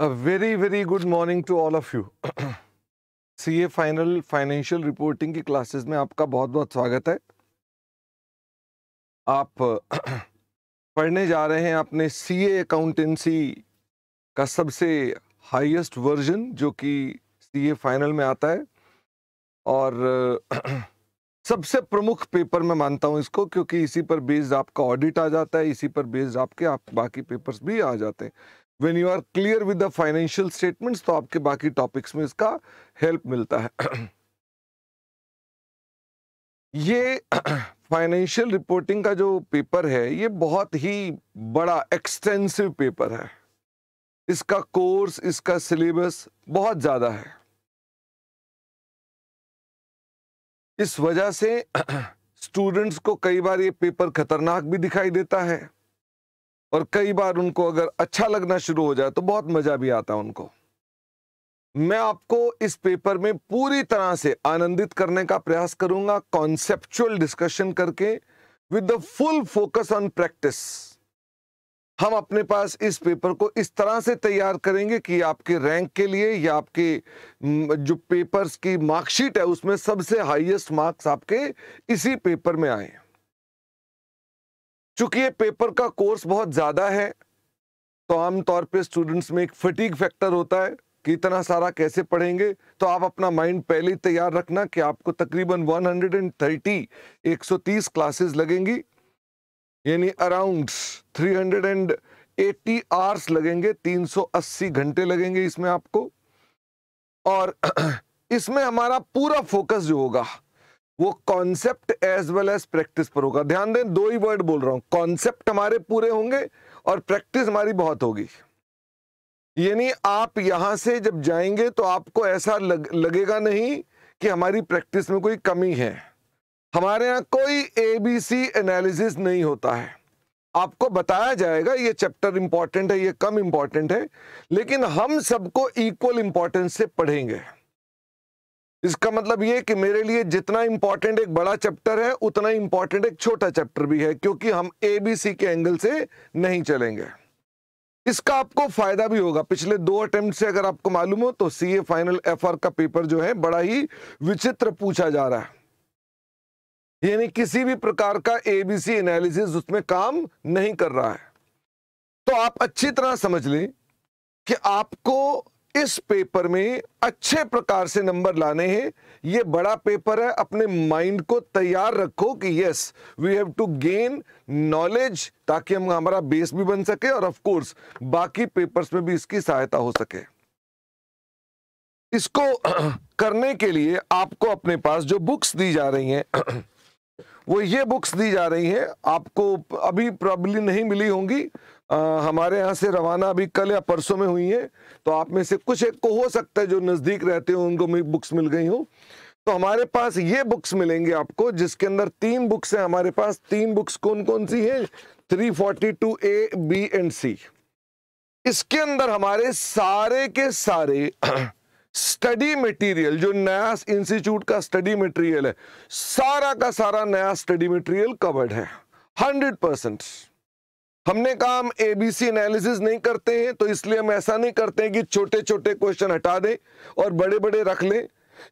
A very very good morning to all of you. C A final financial reporting की classes में आपका बहुत बहुत स्वागत है आप पढ़ने जा रहे हैं अपने सी ए अकाउंटेंसी का सबसे हाइएस्ट वर्जन जो कि सी ए फाइनल में आता है और सबसे प्रमुख पेपर मैं मानता हूं इसको क्योंकि इसी पर बेस्ड आपका ऑडिट आ जाता है इसी पर बेस्ड आपके आप बाकी पेपर्स भी आ जाते हैं when you are clear with the financial statements तो आपके बाकी टॉपिक्स में इसका हेल्प मिलता है ये फाइनेंशियल रिपोर्टिंग का जो पेपर है ये बहुत ही बड़ा एक्सटेंसिव पेपर है इसका कोर्स इसका सिलेबस बहुत ज़्यादा है इस वजह से स्टूडेंट्स को कई बार ये पेपर खतरनाक भी दिखाई देता है और कई बार उनको अगर अच्छा लगना शुरू हो जाए तो बहुत मज़ा भी आता है उनको मैं आपको इस पेपर में पूरी तरह से आनंदित करने का प्रयास करूंगा कॉन्सेप्चुअल डिस्कशन करके with the full focus on practice हम अपने पास इस पेपर को इस तरह से तैयार करेंगे कि आपके रैंक के लिए या आपके जो पेपर्स की मार्कशीट है उसमें सबसे हाईएस्ट मार्क्स आपके इसी पेपर में आए चूंकि ये पेपर का कोर्स बहुत ज़्यादा है तो आमतौर पे स्टूडेंट्स में एक फटीक फैक्टर होता है कि इतना सारा कैसे पढ़ेंगे तो आप अपना माइंड पहले ही तैयार रखना कि आपको तकरीबन 130 130 क्लासेस लगेंगी यानी अराउंड 380 आवर्स लगेंगे 380 घंटे लगेंगे इसमें आपको और इसमें हमारा पूरा फोकस जो होगा वो concept as well as practice पर होगा ध्यान दें दो ही वर्ड बोल रहा हूं कॉन्सेप्ट हमारे पूरे होंगे और प्रैक्टिस हमारी बहुत होगी यानी आप यहां से जब जाएंगे तो आपको ऐसा लग, लगेगा नहीं कि हमारी प्रैक्टिस में कोई कमी है हमारे यहाँ कोई ए बी सी एनालिसिस नहीं होता है आपको बताया जाएगा ये चैप्टर इंपॉर्टेंट है ये कम इंपॉर्टेंट है लेकिन हम सबको इक्वल इंपॉर्टेंस से पढ़ेंगे इसका मतलब ये कि मेरे लिए जितना इंपॉर्टेंट एक बड़ा चैप्टर है उतना इंपॉर्टेंट एक छोटा चैप्टर भी है क्योंकि हम ए बी सी के एंगल से नहीं चलेंगे इसका आपको फायदा भी होगा पिछले दो अटेम्प्ट से अगर आपको मालूम हो तो C A final F R का पेपर जो है बड़ा ही विचित्र पूछा जा रहा है यानी किसी भी प्रकार का ए बी सी एनालिसिस उसमें काम नहीं कर रहा है तो आप अच्छी तरह समझ लें कि आपको इस पेपर में अच्छे प्रकार से नंबर लाने हैं ये बड़ा पेपर है अपने माइंड को तैयार रखो कि yes we have to gain knowledge ताकि हम हमारा बेस भी बन सके और ऑफ कोर्स बाकी पेपर्स में भी इसकी सहायता हो सके इसको करने के लिए आपको अपने पास जो बुक्स दी जा रही हैं वो ये बुक्स दी जा रही हैं आपको अभी प्रॉब्लम नहीं मिली होंगी आ, हमारे यहाँ से रवाना अभी कल या परसों में हुई है तो आप में से कुछ एक को हो सकता है जो नज़दीक रहते हो उनको बुक्स मिल गई हो तो हमारे पास ये बुक्स मिलेंगे आपको जिसके अंदर तीन बुक्स हैं हमारे पास तीन बुक्स कौन कौन सी हैं two A B and C इसके अंदर हमारे सारे के सारे स्टडी मटेरियल जो नया इंस्टीट्यूट का स्टडी मटेरियल है सारा का सारा नया स्टडी मटेरियल कवर्ड है हंड्रेड परसेंट हमने काम एबीसी एनालिसिस नहीं करते हैं तो इसलिए हम ऐसा नहीं करते हैं कि छोटे छोटे क्वेश्चन हटा दें और बड़े बड़े रख लें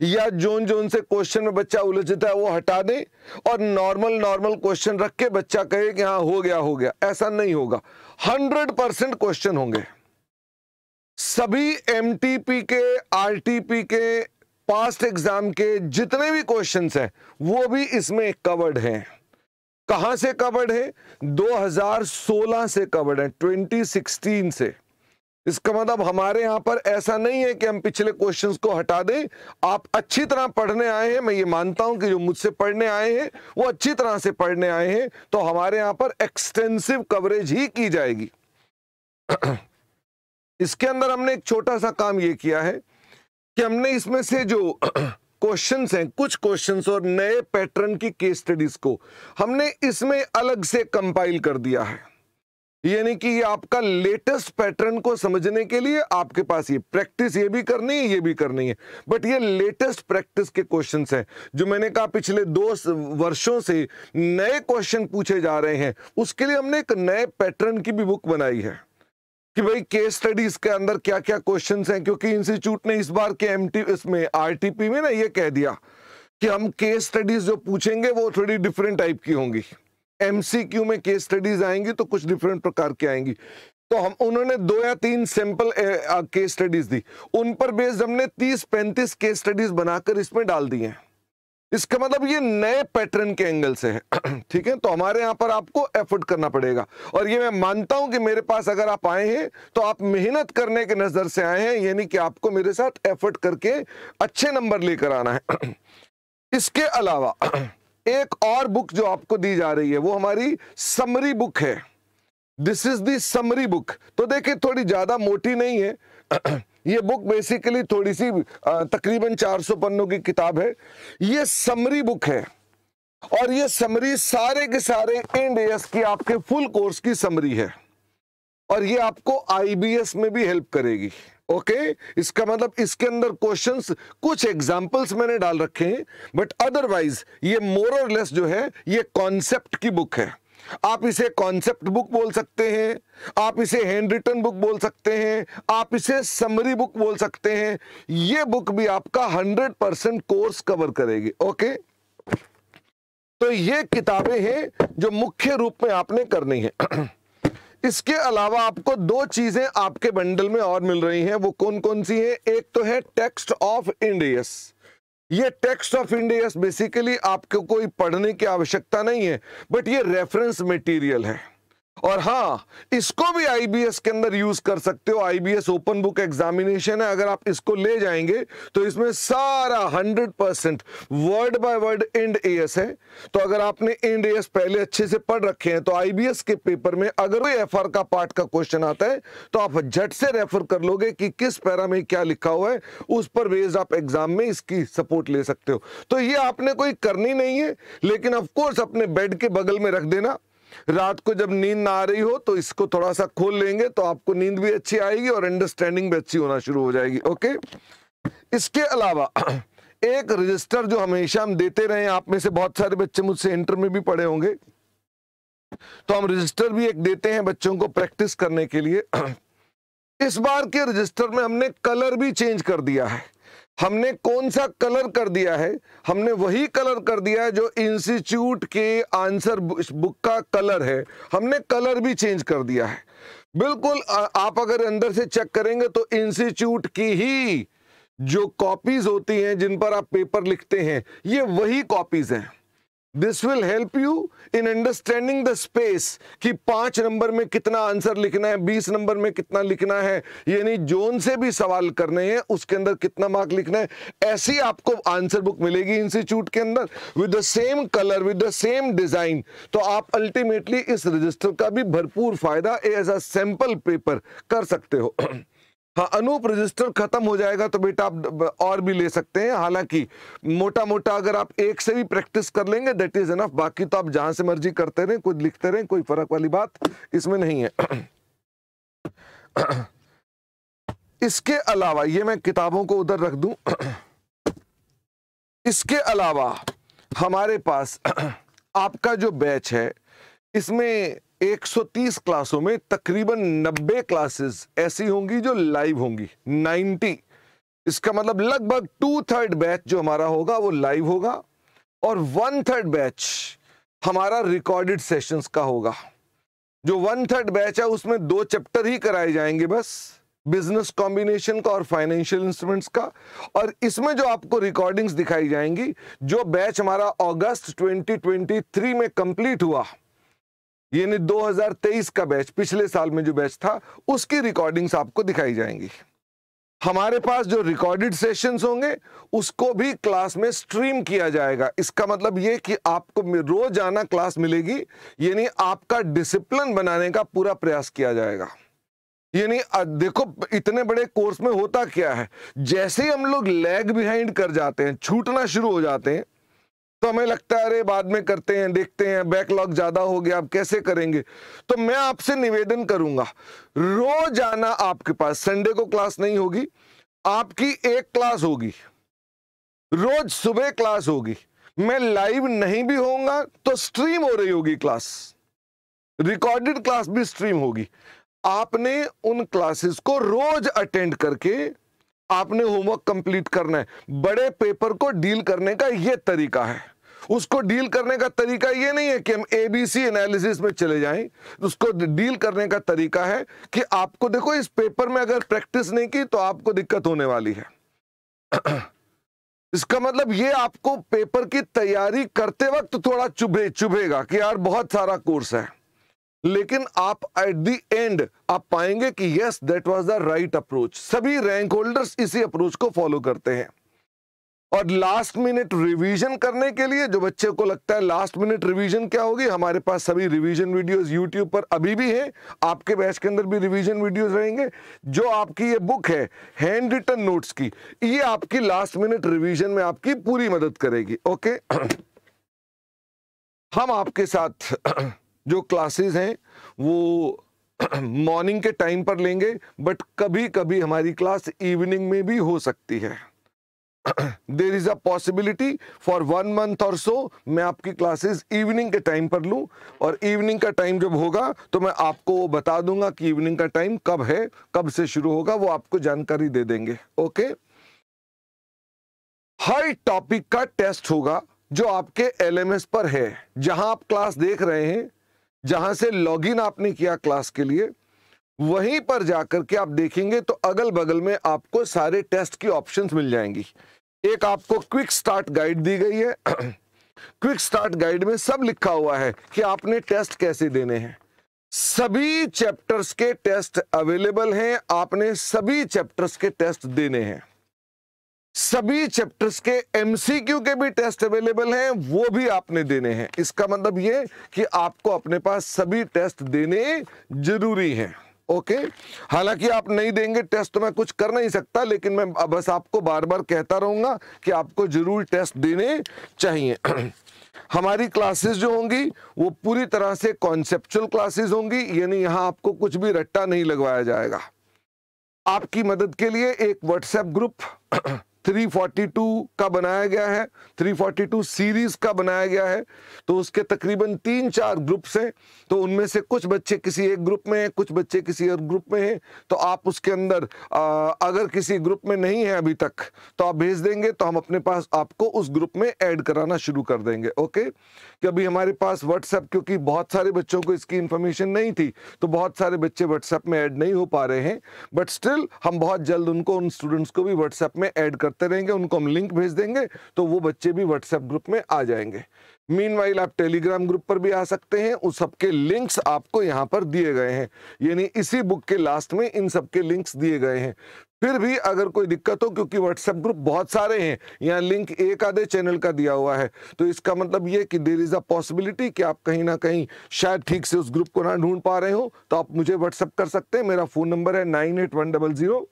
या जोन जोन से क्वेश्चन में बच्चा उलझता है वो हटा दें और नॉर्मल नॉर्मल क्वेश्चन रख के बच्चा कहे कि हाँ हो गया हो गया ऐसा नहीं होगा हंड्रेड परसेंट क्वेश्चन होंगे सभी एम के आर के पास्ट एग्जाम के जितने भी क्वेश्चन हैं वो भी इसमें कवर्ड हैं कहां से कवर्ड है 2016 से कवर्ड है 2016 से इसका मतलब हमारे यहां पर ऐसा नहीं है कि हम पिछले क्वेश्चंस को हटा दें आप अच्छी तरह पढ़ने आए हैं मैं ये मानता हूं कि जो मुझसे पढ़ने आए हैं वो अच्छी तरह से पढ़ने आए हैं तो हमारे यहां पर एक्सटेंसिव कवरेज ही की जाएगी इसके अंदर हमने एक छोटा सा काम ये किया है कि हमने इसमें से जो क्वेश्चंस हैं कुछ क्वेश्चंस और नए पैटर्न की केस स्टडीज को हमने इसमें अलग से कंपाइल कर दिया है यानी कि ये आपका लेटेस्ट पैटर्न को समझने के लिए आपके पास ये प्रैक्टिस ये भी करनी है ये भी करनी है बट ये लेटेस्ट प्रैक्टिस के क्वेश्चंस हैं जो मैंने कहा पिछले दो वर्षों से नए क्वेश्चन पूछे जा रहे हैं उसके लिए हमने एक नए पैटर्न की भी बुक बनाई है कि भाई केस स्टडीज के अंदर क्या क्या क्वेश्चन हैं क्योंकि इंस्टीट्यूट ने इस बार के एम इसमें आरटीपी में ना ये कह दिया कि हम केस स्टडीज जो पूछेंगे वो थोड़ी डिफरेंट टाइप की होंगी एमसीक्यू में केस स्टडीज आएंगी तो कुछ डिफरेंट प्रकार की आएंगी तो हम उन्होंने दो या तीन सैंपल केस स्टडीज दी उन पर बेस्ड हमने तीस पैंतीस केस स्टडीज बनाकर इसमें डाल दिए हैं इसका मतलब ये नए पैटर्न के एंगल से है ठीक है तो हमारे यहाँ पर आपको एफर्ट करना पड़ेगा और ये मैं मानता हूं कि मेरे पास अगर आप आए हैं तो आप मेहनत करने के नज़र से आए हैं यानी कि आपको मेरे साथ एफर्ट करके अच्छे नंबर लेकर आना है इसके अलावा एक और बुक जो आपको दी जा रही है वो हमारी समरी बुक है this is the summary book तो देखिए थोड़ी ज़्यादा मोटी नहीं है ये बुक बेसिकली थोड़ी सी तकरीबन 400 पन्नों की किताब है ये समरी बुक है और ये समरी सारे के सारे एंड एस की आपके फुल कोर्स की समरी है और ये आपको आईबीएस में भी हेल्प करेगी ओके okay? इसका मतलब इसके अंदर क्वेश्चंस कुछ एग्जांपल्स मैंने डाल रखे हैं बट अदरवाइज ये मोर और लेस जो है ये कॉन्सेप्ट की बुक है आप इसे कॉन्सेप्ट बुक बोल सकते हैं आप इसे हैंड रिटन बुक बोल सकते हैं आप इसे समरी बुक बोल सकते हैं ये बुक भी आपका 100 परसेंट कोर्स कवर करेगी ओके तो ये किताबें हैं जो मुख्य रूप में आपने करनी है इसके अलावा आपको दो चीजें आपके बंडल में और मिल रही हैं वो कौन कौन सी हैं एक तो है टेक्स्ट ऑफ इंडियस ये टेक्स्ट ऑफ इंडिया बेसिकली आपको कोई पढ़ने की आवश्यकता नहीं है बट ये रेफरेंस मटेरियल है और हाँ इसको भी आईबीएस के अंदर यूज कर सकते हो आईबीएस ओपन बुक एग्जामिनेशन है अगर आप इसको ले जाएंगे तो इसमें सारा 100 percent word by word Ind AS है तो अगर आपने इंड एस पहले अच्छे से पढ़ रखे हैं तो आईबीएस के पेपर में अगर कोई एफ का पार्ट का क्वेश्चन आता है तो आप झट से रेफर कर लोगे कि किस पैरा में क्या लिखा हुआ है उस पर बेस्ड आप एग्जाम में इसकी सपोर्ट ले सकते हो तो ये आपने कोई करनी नहीं है लेकिन ऑफकोर्स अपने बेड के बगल में रख देना रात को जब नींद ना आ रही हो तो इसको थोड़ा सा खोल लेंगे तो आपको नींद भी अच्छी आएगी और अंडरस्टैंडिंग भी अच्छी होना शुरू हो जाएगी ओके इसके अलावा एक रजिस्टर जो हमेशा हम देते रहे आप में से बहुत सारे बच्चे मुझसे इंटर में भी पढ़े होंगे तो हम रजिस्टर भी एक देते हैं बच्चों को प्रैक्टिस करने के लिए इस बार के रजिस्टर में हमने कलर भी चेंज कर दिया है हमने कौन सा कलर कर दिया है हमने वही कलर कर दिया है जो इंस्टीट्यूट के आंसर बुक का कलर है हमने कलर भी चेंज कर दिया है बिल्कुल आप अगर अंदर से चेक करेंगे तो इंस्टीट्यूट की ही जो कॉपीज होती हैं जिन पर आप पेपर लिखते हैं ये वही कॉपीज हैं this will help you in understanding the space कि पांच नंबर में कितना आंसर लिखना है बीस नंबर में कितना लिखना है यानी जोन से भी सवाल करने हैं उसके अंदर कितना मार्क लिखना है ऐसी आपको आंसर बुक मिलेगी इंस्टीट्यूट के अंदर with the same colour with the same design तो आप अल्टीमेटली इस रजिस्टर का भी भरपूर फ़ायदा एज अ सैंपल पेपर कर सकते हो हाँ अनूप रजिस्टर खत्म हो जाएगा तो बेटा आप और भी ले सकते हैं हालांकि मोटा मोटा अगर आप एक से भी प्रैक्टिस कर लेंगे दैट इज एनफ बाकी तो आप जहां से मर्जी करते रहें कुछ लिखते रहें कोई फर्क वाली बात इसमें नहीं है इसके अलावा ये मैं किताबों को उधर रख दूं इसके अलावा हमारे पास आपका जो बैच है इसमें 130 क्लासों में तकरीबन 90 क्लासेस ऐसी होंगी जो लाइव होंगी 90 इसका मतलब लगभग टू थर्ड बैच जो हमारा होगा वो लाइव होगा और वन थर्ड बैच हमारा रिकॉर्डेड सेशंस का होगा जो वन थर्ड बैच है उसमें दो चैप्टर ही कराए जाएंगे बस बिजनेस कॉम्बिनेशन का और फाइनेंशियल इंस्ट्रूमेंट्स का और इसमें जो आपको रिकॉर्डिंग्स दिखाई जाएंगी जो बैच हमारा अगस्त 2023 में कंप्लीट हुआ यानी 2023 का बैच पिछले साल में जो बैच था उसकी रिकॉर्डिंग्स आपको दिखाई जाएंगी हमारे पास जो रिकॉर्डेड सेशंस होंगे उसको भी क्लास में स्ट्रीम किया जाएगा इसका मतलब ये कि आपको रोजाना क्लास मिलेगी यानी आपका डिसिप्लिन बनाने का पूरा प्रयास किया जाएगा यानी देखो इतने बड़े कोर्स में होता क्या है जैसे ही हम लोग लैग बिहाइंड कर जाते हैं छूटना शुरू हो जाते हैं तो हमें लगता है अरे बाद में करते हैं देखते हैं बैकलॉग ज़्यादा हो गया आप कैसे करेंगे तो मैं आपसे निवेदन करूंगा रोज आना आपके पास संडे को क्लास नहीं होगी आपकी एक क्लास होगी रोज सुबह क्लास होगी मैं लाइव नहीं भी होऊंगा तो स्ट्रीम हो रही होगी क्लास रिकॉर्डेड क्लास भी स्ट्रीम होगी आपने उन क्लासेस को रोज अटेंड करके आपने होमवर्क कंप्लीट करना है बड़े पेपर को डील करने का ये तरीका है उसको डील करने का तरीका ये नहीं है कि हम एबीसी एनालिसिस में चले जाएं उसको डील करने का तरीका है कि आपको देखो इस पेपर में अगर प्रैक्टिस नहीं की तो आपको दिक्कत होने वाली है इसका मतलब ये आपको पेपर की तैयारी करते वक्त थोड़ा चुभे चुभेगा कि यार बहुत सारा कोर्स है लेकिन आप एट द एंड आप पाएंगे कि yes that was the right approach सभी रैंक होल्डर्स इसी अप्रोच को फॉलो करते हैं और लास्ट मिनट रिवीजन करने के लिए जो बच्चे को लगता है लास्ट मिनट रिवीजन क्या होगी हमारे पास सभी रिवीजन वीडियोस यूट्यूब पर अभी भी हैं आपके बैच के अंदर भी रिवीजन वीडियोस रहेंगे जो आपकी ये बुक है हैंड रिटन नोट्स की ये आपकी लास्ट मिनट रिवीजन में आपकी पूरी मदद करेगी ओके हम आपके साथ जो क्लासेस हैं वो मॉर्निंग के टाइम पर लेंगे बट कभी कभी हमारी क्लास इवनिंग में भी हो सकती है there is a possibility for one month और सो मैं आपकी क्लासेस इवनिंग के टाइम पर लूं और इवनिंग का टाइम जब होगा तो मैं आपको बता दूंगा कि इवनिंग का टाइम कब है कब से शुरू होगा वो आपको जानकारी दे देंगे ओके हर टॉपिक का टेस्ट होगा जो आपके एलएमएस पर है जहां आप क्लास देख रहे हैं जहां से इन आपने किया क्लास के लिए वहीं पर जाकर के आप देखेंगे तो अगल बगल में आपको सारे टेस्ट की ऑप्शंस मिल जाएंगी एक आपको क्विक स्टार्ट गाइड दी गई है क्विक स्टार्ट गाइड में सब लिखा हुआ है कि आपने टेस्ट कैसे देने हैं सभी चैप्टर्स के टेस्ट अवेलेबल हैं आपने सभी चैप्टर्स के टेस्ट देने हैं सभी चैप्टर्स के एमसीक्यू के भी टेस्ट अवेलेबल हैं वो भी आपने देने हैं इसका मतलब ये कि आपको अपने पास सभी टेस्ट देने जरूरी हैं ओके हालांकि आप नहीं देंगे टेस्ट तो मैं कुछ कर नहीं सकता लेकिन मैं बस आपको बार बार कहता रहूंगा कि आपको जरूर टेस्ट देने चाहिए हमारी क्लासेस जो होंगी वो पूरी तरह से कॉन्सेप्चुअल क्लासेस होंगी यानी यहाँ आपको कुछ भी रट्टा नहीं लगवाया जाएगा आपकी मदद के लिए एक व्हाट्सएप ग्रुप 342 का बनाया गया है 342 सीरीज का बनाया गया है तो उसके तकरीबन तीन चार ग्रुप्स हैं तो उनमें से कुछ बच्चे किसी एक ग्रुप में हैं कुछ बच्चे किसी और ग्रुप में हैं तो आप उसके अंदर आ, अगर किसी ग्रुप में नहीं है अभी तक तो आप भेज देंगे तो हम अपने पास आपको उस ग्रुप में ऐड कराना शुरू कर देंगे ओके कि अभी हमारे पास व्हाट्सएप क्योंकि बहुत सारे बच्चों को इसकी इन्फॉर्मेशन नहीं थी तो बहुत सारे बच्चे व्हाट्सएप में ऐड नहीं हो पा रहे हैं बट स्टिल हम बहुत जल्द उनको उन स्टूडेंट्स को भी व्हाट्सएप में ऐड करते रहेंगे उनको हम लिंक भेज देंगे तो वो बच्चे भी व्हाट्सएप ग्रुप में आ जाएंगे मीन वाइल आप टेलीग्राम ग्रुप पर भी आ सकते हैं उस सबके लिंक्स आपको यहाँ पर दिए गए हैं यानी इसी बुक के लास्ट में इन सबके लिंक्स दिए गए हैं फिर भी अगर कोई दिक्कत हो क्योंकि व्हाट्सएप ग्रुप बहुत सारे हैं यहाँ लिंक एक आधे चैनल का दिया हुआ है तो इसका मतलब ये कि देर इज़ अ पॉसिबिलिटी कि आप कहीं ना कहीं शायद ठीक से उस ग्रुप को ना ढूंढ पा रहे हो तो आप मुझे व्हाट्सअप कर सकते हैं मेरा फ़ोन नंबर है nine eight one double zero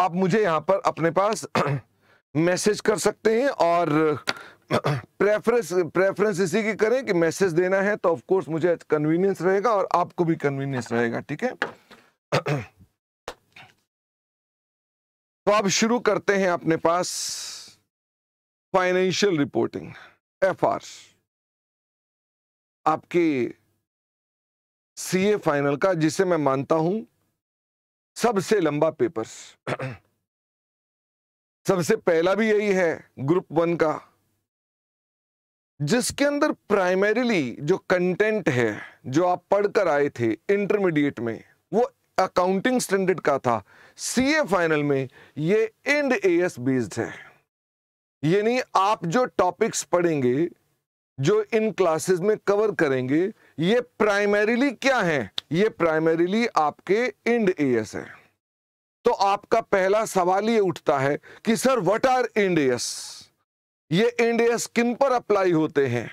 आप मुझे यहाँ पर अपने पास मैसेज कर सकते हैं और प्रेफरेंस प्रेफरेंस इसी की करें कि मैसेज देना है तो ऑफ कोर्स मुझे कन्वीनियंस रहेगा और आपको भी कन्वीनियंस रहेगा ठीक है तो आप शुरू करते हैं अपने पास फाइनेंशियल रिपोर्टिंग एफ आर आपके सीए फाइनल का जिसे मैं मानता हूं सबसे लंबा पेपर्स सबसे पहला भी यही है ग्रुप वन का जिसके अंदर प्राइमरीली जो कंटेंट है जो आप पढ़कर आए थे इंटरमीडिएट में वो अकाउंटिंग स्टैंडर्ड का था सीए फाइनल में ये एंड एएस बेस्ड है यानी आप जो टॉपिक्स पढ़ेंगे जो इन क्लासेस में कवर करेंगे ये प्राइमरीली क्या है ये प्राइमरीली आपके इंड एस है तो आपका पहला सवाल ये उठता है कि sir what are Ind AS ये इंड एस किन पर अप्लाई होते हैं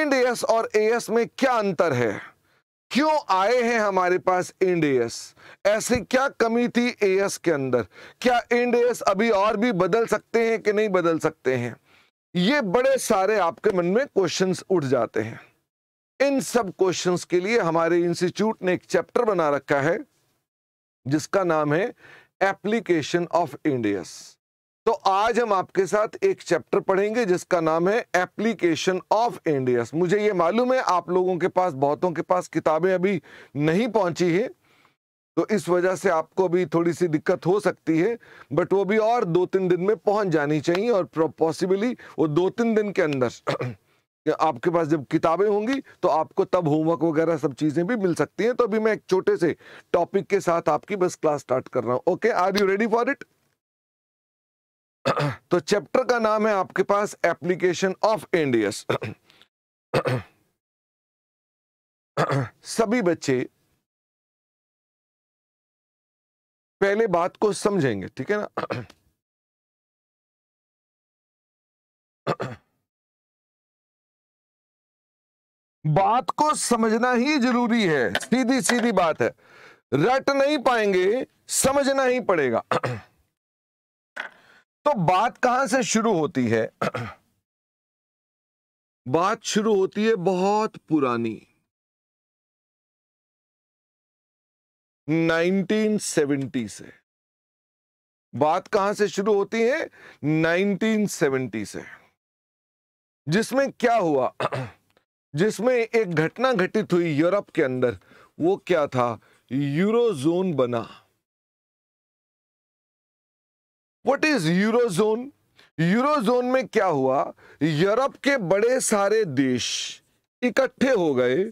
इंड एस और एस में क्या अंतर है क्यों आए हैं हमारे पास इंड एस ऐसी क्या कमी थी एस के अंदर क्या इंड एस अभी और भी बदल सकते हैं कि नहीं बदल सकते हैं ये बड़े सारे आपके मन में क्वेश्चंस उठ जाते हैं इन सब क्वेश्चंस के लिए हमारे इंस्टीट्यूट ने एक चैप्टर बना रखा है जिसका नाम है एप्लीकेशन ऑफ इंडियस तो आज हम आपके साथ एक चैप्टर पढ़ेंगे जिसका नाम है एप्लीकेशन ऑफ इंडियस मुझे ये मालूम है आप लोगों के पास बहुतों के पास किताबें अभी नहीं पहुंची है तो इस वजह से आपको अभी थोड़ी सी दिक्कत हो सकती है बट वो भी और दो तीन दिन में पहुंच जानी चाहिए और पॉसिबली वो दो तीन दिन के अंदर आपके पास जब किताबें होंगी तो आपको तब होमवर्क वगैरह सब चीज़ें भी मिल सकती हैं तो अभी मैं एक छोटे से टॉपिक के साथ आपकी बस क्लास स्टार्ट कर रहा हूं okay are you ready for it तो चैप्टर का नाम है आपके पास एप्लीकेशन ऑफ एनडीएस सभी बच्चे पहले बात को समझेंगे ठीक है ना बात को समझना ही जरूरी है सीधी सीधी बात है रट नहीं पाएंगे समझना ही पड़ेगा तो बात कहां से शुरू होती है बात शुरू होती है बहुत पुरानी 1970 से बात कहां से शुरू होती है 1970 से जिसमें क्या हुआ जिसमें एक घटना घटित हुई यूरोप के अंदर वो क्या था यूरो जोन बना what is euro zone euro zone में क्या हुआ यूरोप के बड़े सारे देश इकट्ठे हो गए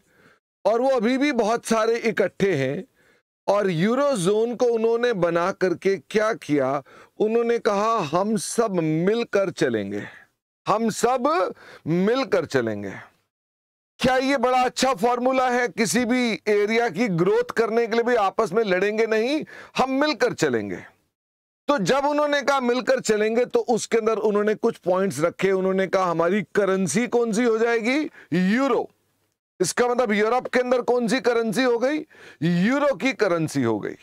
और वो अभी भी बहुत सारे इकट्ठे हैं और यूरो जोन को उन्होंने बना करके क्या किया उन्होंने कहा हम सब मिलकर चलेंगे हम सब मिलकर चलेंगे क्या ये बड़ा अच्छा फॉर्मूला है किसी भी एरिया की ग्रोथ करने के लिए भी आपस में लड़ेंगे नहीं हम मिलकर चलेंगे तो जब उन्होंने कहा मिलकर चलेंगे तो उसके अंदर उन्होंने कुछ पॉइंट्स रखे उन्होंने कहा हमारी करेंसी कौन सी हो जाएगी यूरो इसका मतलब यूरोप के अंदर कौन सी करेंसी हो गई यूरो की करेंसी हो गई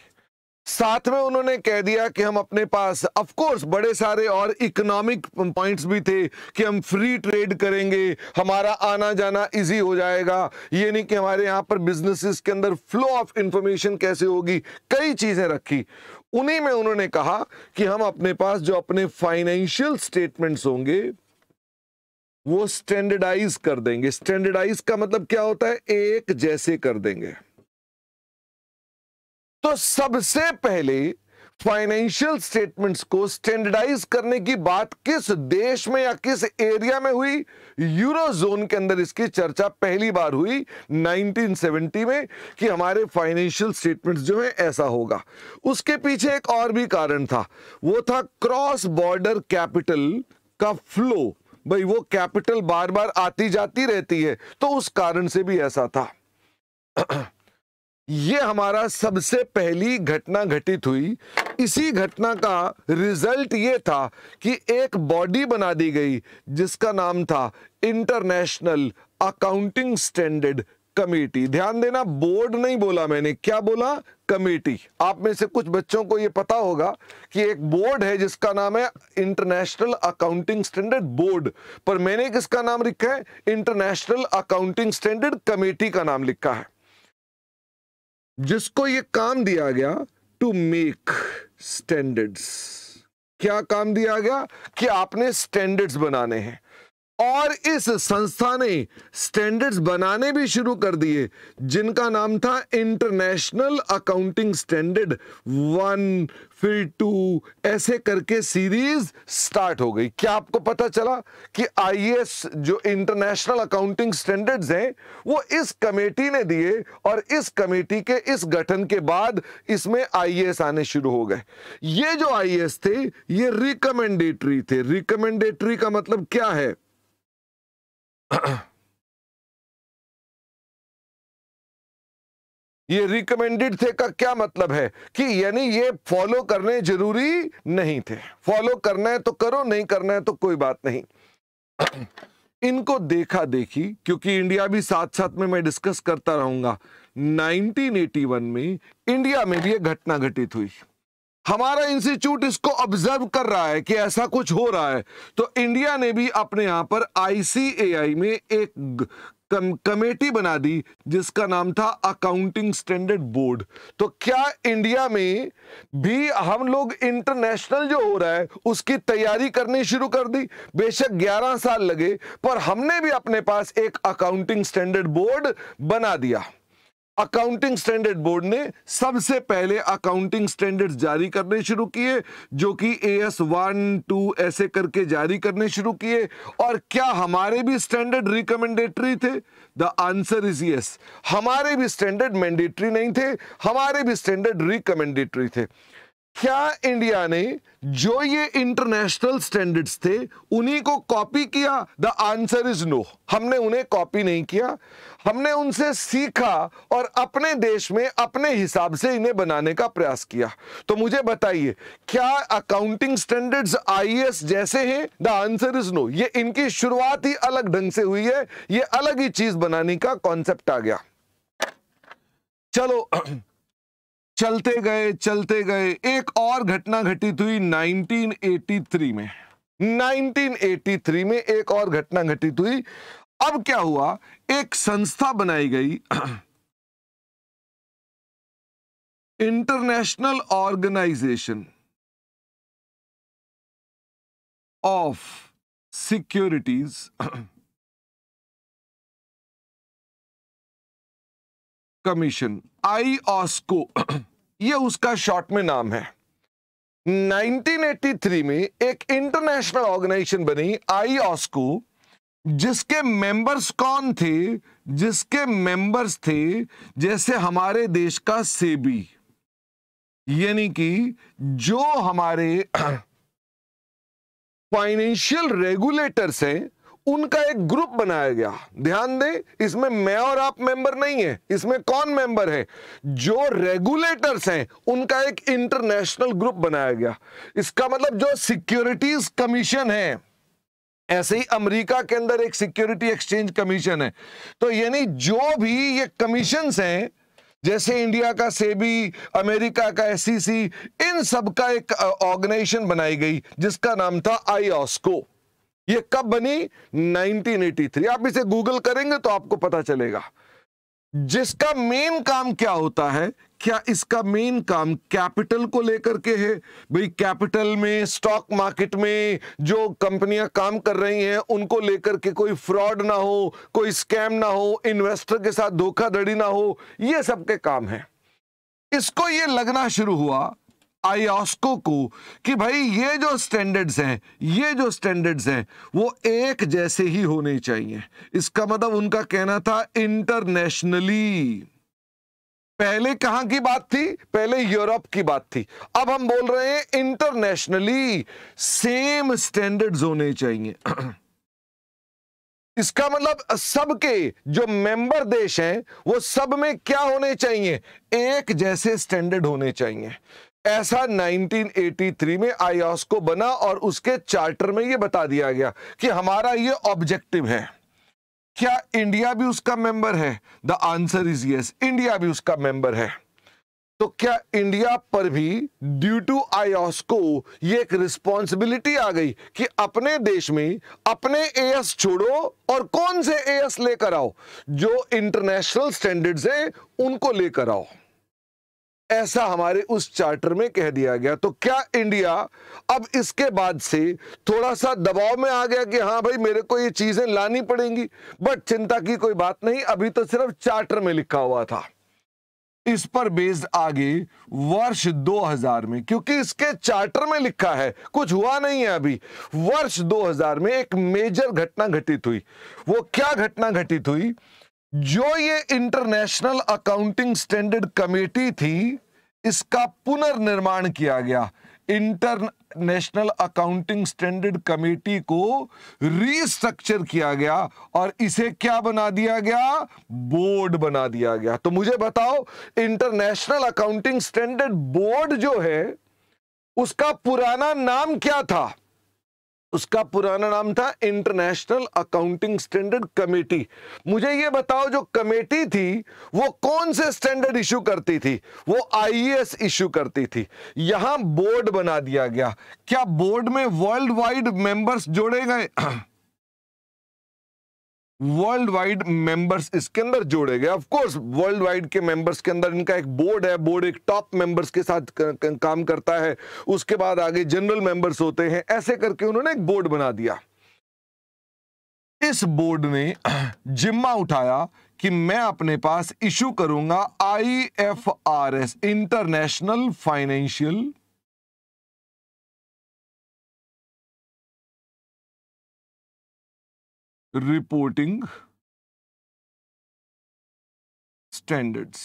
साथ में उन्होंने कह दिया कि हम अपने पास ऑफ कोर्स बड़े सारे और इकोनॉमिक पॉइंट्स भी थे कि हम फ्री ट्रेड करेंगे हमारा आना जाना इजी हो जाएगा ये नहीं कि हमारे यहाँ पर बिजनेसेस के अंदर फ्लो ऑफ इंफॉर्मेशन कैसे होगी कई चीज़ें रखी उन्हीं में उन्होंने कहा कि हम अपने पास जो अपने फाइनेंशियल स्टेटमेंट्स होंगे वो स्टैंडर्डाइज कर देंगे स्टैंडर्डाइज का मतलब क्या होता है एक जैसे कर देंगे तो सबसे पहले फाइनेंशियल स्टेटमेंट्स को स्टैंडर्डाइज करने की बात किस देश में या किस एरिया में हुई यूरो जोन के अंदर इसकी चर्चा पहली बार हुई 1970 में कि हमारे फाइनेंशियल स्टेटमेंट्स जो है ऐसा होगा उसके पीछे एक और भी कारण था वो था क्रॉस बॉर्डर कैपिटल का फ्लो भाई वो कैपिटल बार बार आती जाती रहती है तो उस कारण से भी ऐसा था ये हमारा सबसे पहली घटना घटित हुई इसी घटना का रिजल्ट ये था कि एक बॉडी बना दी गई जिसका नाम था इंटरनेशनल अकाउंटिंग स्टैंडर्ड कमेटी ध्यान देना बोर्ड नहीं बोला मैंने क्या बोला कमेटी आप में से कुछ बच्चों को यह पता होगा कि एक बोर्ड है जिसका नाम है इंटरनेशनल अकाउंटिंग स्टैंडर्ड बोर्ड पर मैंने किसका नाम लिखा है इंटरनेशनल अकाउंटिंग स्टैंडर्ड कमेटी का नाम लिखा है जिसको ये काम दिया गया टू मेक स्टैंडर्ड्स क्या काम दिया गया कि आपने स्टैंडर्ड्स बनाने हैं और इस संस्था ने स्टैंडर्ड्स बनाने भी शुरू कर दिए जिनका नाम था इंटरनेशनल अकाउंटिंग स्टैंडर्ड वन फिर टू ऐसे करके सीरीज स्टार्ट हो गई क्या आपको पता चला कि आईएएस जो इंटरनेशनल अकाउंटिंग स्टैंडर्ड्स हैं वो इस कमेटी ने दिए और इस कमेटी के इस गठन के बाद इसमें आईएएस आने शुरू हो गए ये जो आईएएस थे ये रिकमेंडेटरी थे रिकमेंडेटरी का मतलब क्या है ये रिकमेंडेड थे का क्या मतलब है कि यानी ये फॉलो करने जरूरी नहीं थे फॉलो करना है तो करो नहीं करना है तो कोई बात नहीं इनको देखा देखी क्योंकि इंडिया भी साथ साथ में मैं डिस्कस करता रहूंगा 1981 में इंडिया में भी ये घटना घटित हुई हमारा इंस्टीट्यूट इसको ऑब्जर्व कर रहा है कि ऐसा कुछ हो रहा है तो इंडिया ने भी अपने यहां पर आईसीएआई में एक कम, कमेटी बना दी जिसका नाम था अकाउंटिंग स्टैंडर्ड बोर्ड तो क्या इंडिया में भी हम लोग इंटरनेशनल जो हो रहा है उसकी तैयारी करनी शुरू कर दी बेशक 11 साल लगे पर हमने भी अपने पास एक अकाउंटिंग स्टैंडर्ड बोर्ड बना दिया अकाउंटिंग स्टैंडर्ड बोर्ड ने सबसे पहले अकाउंटिंग स्टैंडर्ड्स जारी करने शुरू किए जो कि ए एस वन टू ऐसे करके जारी करने शुरू किए और क्या हमारे भी स्टैंडर्ड रिकमेंडेटरी थे द आंसर इज यस हमारे भी स्टैंडर्ड मैंडेटरी नहीं थे हमारे भी स्टैंडर्ड रिकमेंडेटरी थे क्या इंडिया ने जो ये इंटरनेशनल स्टैंडर्ड्स थे उन्हीं को कॉपी किया द आंसर इज नो हमने उन्हें कॉपी नहीं किया हमने उनसे सीखा और अपने देश में अपने हिसाब से इन्हें बनाने का प्रयास किया तो मुझे बताइए क्या अकाउंटिंग स्टैंडर्ड्स आईएएस जैसे हैं द आंसर इज नो ये इनकी शुरुआत ही अलग ढंग से हुई है ये अलग ही चीज बनाने का कॉन्सेप्ट आ गया चलो चलते गए चलते गए एक और घटना घटित हुई 1983 में 1983 में एक और घटना घटित हुई अब क्या हुआ एक संस्था बनाई गई international organisation of securities commission I IOSCO ये उसका शॉर्ट में नाम है 1983 में एक इंटरनेशनल ऑर्गेनाइजेशन बनी आई ऑस्को जिसके मेंबर्स कौन थे जिसके मेंबर्स थे जैसे हमारे देश का सेबी यानी कि जो हमारे फाइनेंशियल रेगुलेटर्स हैं उनका एक ग्रुप बनाया गया ध्यान दें इसमें मैं और आप मेंबर नहीं है इसमें कौन मेंबर है जो रेगुलेटर्स हैं उनका एक इंटरनेशनल ग्रुप बनाया गया इसका मतलब जो सिक्योरिटीज कमीशन है ऐसे ही अमेरिका के अंदर एक सिक्योरिटी एक्सचेंज कमीशन है तो यानी जो भी ये कमीशन हैं जैसे इंडिया का सेबी अमेरिका का एससीसी e इन सब का एक ऑर्गेनाइजेशन बनाई गई जिसका नाम था आईओस्को ये कब बनी 1983 आप इसे गूगल करेंगे तो आपको पता चलेगा जिसका मेन काम क्या होता है क्या इसका मेन काम कैपिटल को लेकर के है भाई कैपिटल में स्टॉक मार्केट में जो कंपनियां काम कर रही हैं उनको लेकर के कोई फ्रॉड ना हो कोई स्कैम ना हो इन्वेस्टर के साथ धोखाधड़ी ना हो ये सबके काम है इसको ये लगना शुरू हुआ आयोस्को को कि भाई ये जो स्टैंडर्ड्स हैं ये जो स्टैंडर्ड्स हैं वो एक जैसे ही होने चाहिए इसका मतलब उनका कहना था इंटरनेशनली पहले कहां की बात थी पहले यूरोप की बात थी अब हम बोल रहे हैं इंटरनेशनली सेम स्टैंडर्ड्स होने चाहिए इसका मतलब सबके जो मेंबर देश हैं वो सब में क्या होने चाहिए एक जैसे स्टैंडर्ड होने चाहिए ऐसा 1983 में आईओस्को बना और उसके चार्टर में यह बता दिया गया कि हमारा ये ऑब्जेक्टिव है क्या इंडिया भी उसका मेंबर है the answer is yes India भी उसका मेंबर है तो क्या इंडिया पर भी ड्यू टू आईओस्को ये एक रिस्पॉन्सिबिलिटी आ गई कि अपने देश में अपने एएस छोड़ो और कौन से एएस लेकर आओ जो इंटरनेशनल स्टैंडर्ड्स हैं उनको लेकर आओ ऐसा हमारे उस चार्टर में कह दिया गया तो क्या इंडिया अब इसके बाद से थोड़ा सा दबाव में आ गया कि हाँ भाई मेरे को ये चीज़ें लानी पड़ेंगी बट चिंता की कोई बात नहीं अभी तो सिर्फ चार्टर में लिखा हुआ था इस पर बेस्ड आगे वर्ष 2000 में क्योंकि इसके चार्टर में लिखा है कुछ हुआ नहीं है अभी वर्ष 2000 में एक मेजर घटना घटित हुई वो क्या घटना घटित हुई जो ये इंटरनेशनल अकाउंटिंग स्टैंडर्ड कमेटी थी इसका पुनर्निर्माण किया गया इंटरनेशनल अकाउंटिंग स्टैंडर्ड कमेटी को रीस्ट्रक्चर किया गया और इसे क्या बना दिया गया बोर्ड बना दिया गया तो मुझे बताओ इंटरनेशनल अकाउंटिंग स्टैंडर्ड बोर्ड जो है उसका पुराना नाम क्या था उसका पुराना नाम था इंटरनेशनल अकाउंटिंग स्टैंडर्ड कमेटी मुझे ये बताओ जो कमेटी थी वो कौन से स्टैंडर्ड इशू करती थी वो आईएएस e इशू करती थी यहां बोर्ड बना दिया गया क्या बोर्ड में वर्ल्ड वाइड मेंबर्स जोड़े गए वर्ल्ड वाइड मेंबर्स इसके अंदर जोड़े गए ऑफ कोर्स वर्ल्ड वाइड के मेंबर्स के अंदर इनका एक बोर्ड है बोर्ड एक टॉप मेंबर्स के साथ काम करता है उसके बाद आगे जनरल मेंबर्स होते हैं ऐसे करके उन्होंने एक बोर्ड बना दिया इस बोर्ड ने जिम्मा उठाया कि मैं अपने पास इशू करूंगा I F R S international financial reporting standards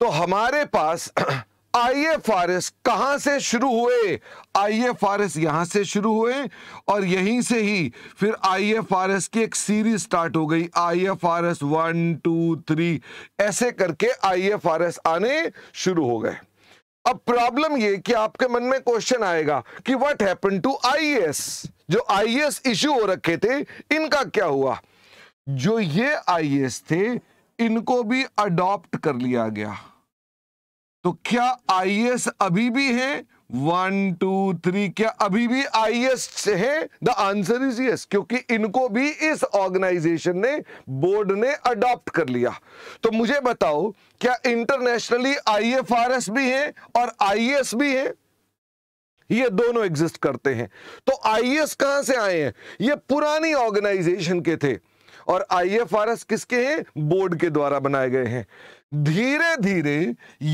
तो हमारे पास आई एफ आर एस कहां से शुरू हुए आई एफ आर एस यहां से शुरू हुए और यहीं से ही फिर आई एफ आर एस की एक सीरीज स्टार्ट हो गई I F R S one two three ऐसे करके आई एफ आर एस आने शुरू हो गए अब प्रॉब्लम ये कि आपके मन में क्वेश्चन आएगा कि what happen to I S जो आईएएस इश्यू हो रखे थे इनका क्या हुआ जो ये आईएएस थे इनको भी अडॉप्ट कर लिया गया तो क्या आईएएस अभी भी है वन टू थ्री क्या अभी भी आईएएस है द आंसर इज यस क्योंकि इनको भी इस ऑर्गेनाइजेशन ने बोर्ड ने अडॉप्ट कर लिया तो मुझे बताओ क्या इंटरनेशनली आईएफआरएस भी है और आईएएस भी है ये दोनों एग्जिस्ट करते हैं तो आईएएस e कहां से आए हैं ये पुरानी ऑर्गेनाइजेशन के थे और आईएफआरएस e किसके हैं बोर्ड के द्वारा बनाए गए हैं धीरे धीरे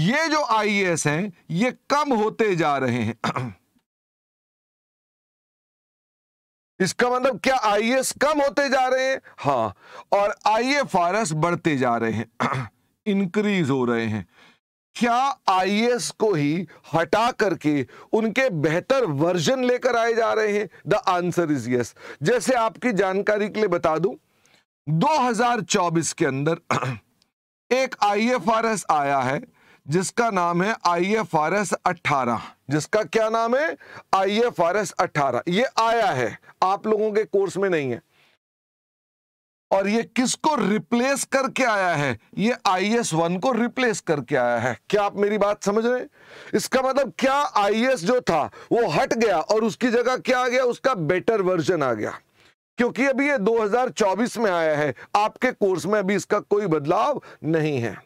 ये जो आईएएस e हैं ये कम होते जा रहे हैं इसका मतलब क्या आईएएस कम होते जा रहे हैं हाँ और आईएफआरएस बढ़ते जा रहे हैं इंक्रीज हो रहे हैं क्या आईएएस को ही हटा करके उनके बेहतर वर्जन लेकर आए जा रहे हैं द आंसर इज यस जैसे आपकी जानकारी के लिए बता दूं 2024 के अंदर एक आईएफआरएस आया है जिसका नाम है आईएफआरएस 18 जिसका क्या नाम है आईएफआरएस 18 ये आया है आप लोगों के कोर्स में नहीं है और ये किसको रिप्लेस करके आया है ये आई एस वन को रिप्लेस करके आया है क्या आप मेरी बात समझ रहे इसका मतलब क्या आई एस जो था वो हट गया और उसकी जगह क्या आ गया उसका बेटर वर्जन आ गया क्योंकि अभी ये 2024 में आया है आपके कोर्स में अभी इसका कोई बदलाव नहीं है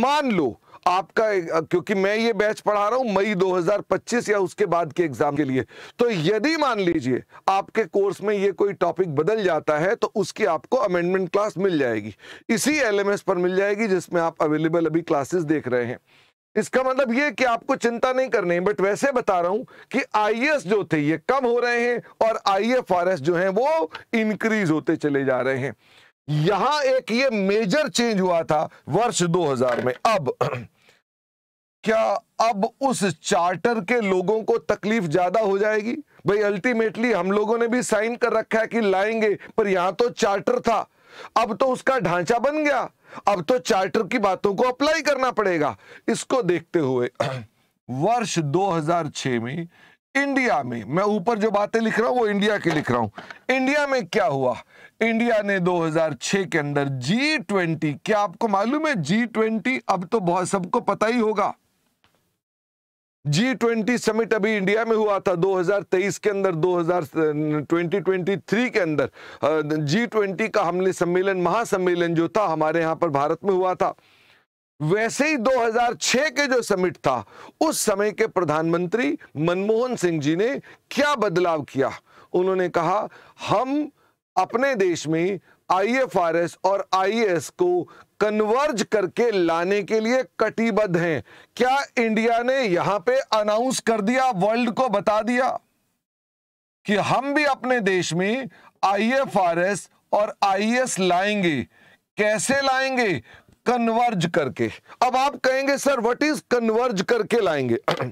मान लो आपका क्योंकि मैं ये बैच पढ़ा रहा हूं मई 2025 या उसके बाद के एग्जाम के लिए तो यदि मान लीजिए आपके कोर्स में ये कोई टॉपिक बदल जाता है तो उसकी आपको अमेंडमेंट क्लास मिल जाएगी इसी एलएमएस पर मिल जाएगी जिसमें आप अवेलेबल अभी क्लासेस देख रहे हैं इसका मतलब ये कि आपको चिंता नहीं करनी बट वैसे बता रहा हूं कि आई e जो थे ये कम हो रहे हैं और आईएफआरएस e जो है वो इंक्रीज होते चले जा रहे हैं यहां एक ये मेजर चेंज हुआ था वर्ष 2000 में अब क्या अब उस चार्टर के लोगों को तकलीफ ज्यादा हो जाएगी भाई अल्टीमेटली हम लोगों ने भी साइन कर रखा है कि लाएंगे पर यहां तो चार्टर था अब तो उसका ढांचा बन गया अब तो चार्टर की बातों को अप्लाई करना पड़ेगा इसको देखते हुए वर्ष 2006 में इंडिया में मैं ऊपर जो बातें लिख रहा हूं वो इंडिया के लिख रहा हूं इंडिया में क्या हुआ इंडिया ने 2006 के अंदर जी ट्वेंटी क्या आपको मालूम है जी ट्वेंटी अब तो बहुत सबको पता ही होगा जी ट्वेंटी समिट अभी इंडिया में हुआ था 2023 के अंदर 2023 के अंदर जी ट्वेंटी का हमने सम्मेलन महासम्मेलन जो था हमारे यहाँ पर भारत में हुआ था वैसे ही 2006 के जो समिट था उस समय के प्रधानमंत्री मनमोहन सिंह जी ने क्या बदलाव किया उन्होंने कहा हम अपने देश में आईएफआरएस और आईएएस को कन्वर्ज करके लाने के लिए कटिबद्ध हैं क्या इंडिया ने यहां पे अनाउंस कर दिया वर्ल्ड को बता दिया कि हम भी अपने देश में आईएफआरएस और आईएएस e लाएंगे कैसे लाएंगे कन्वर्ज करके अब आप कहेंगे सर व्हाट इज कन्वर्ज करके लाएंगे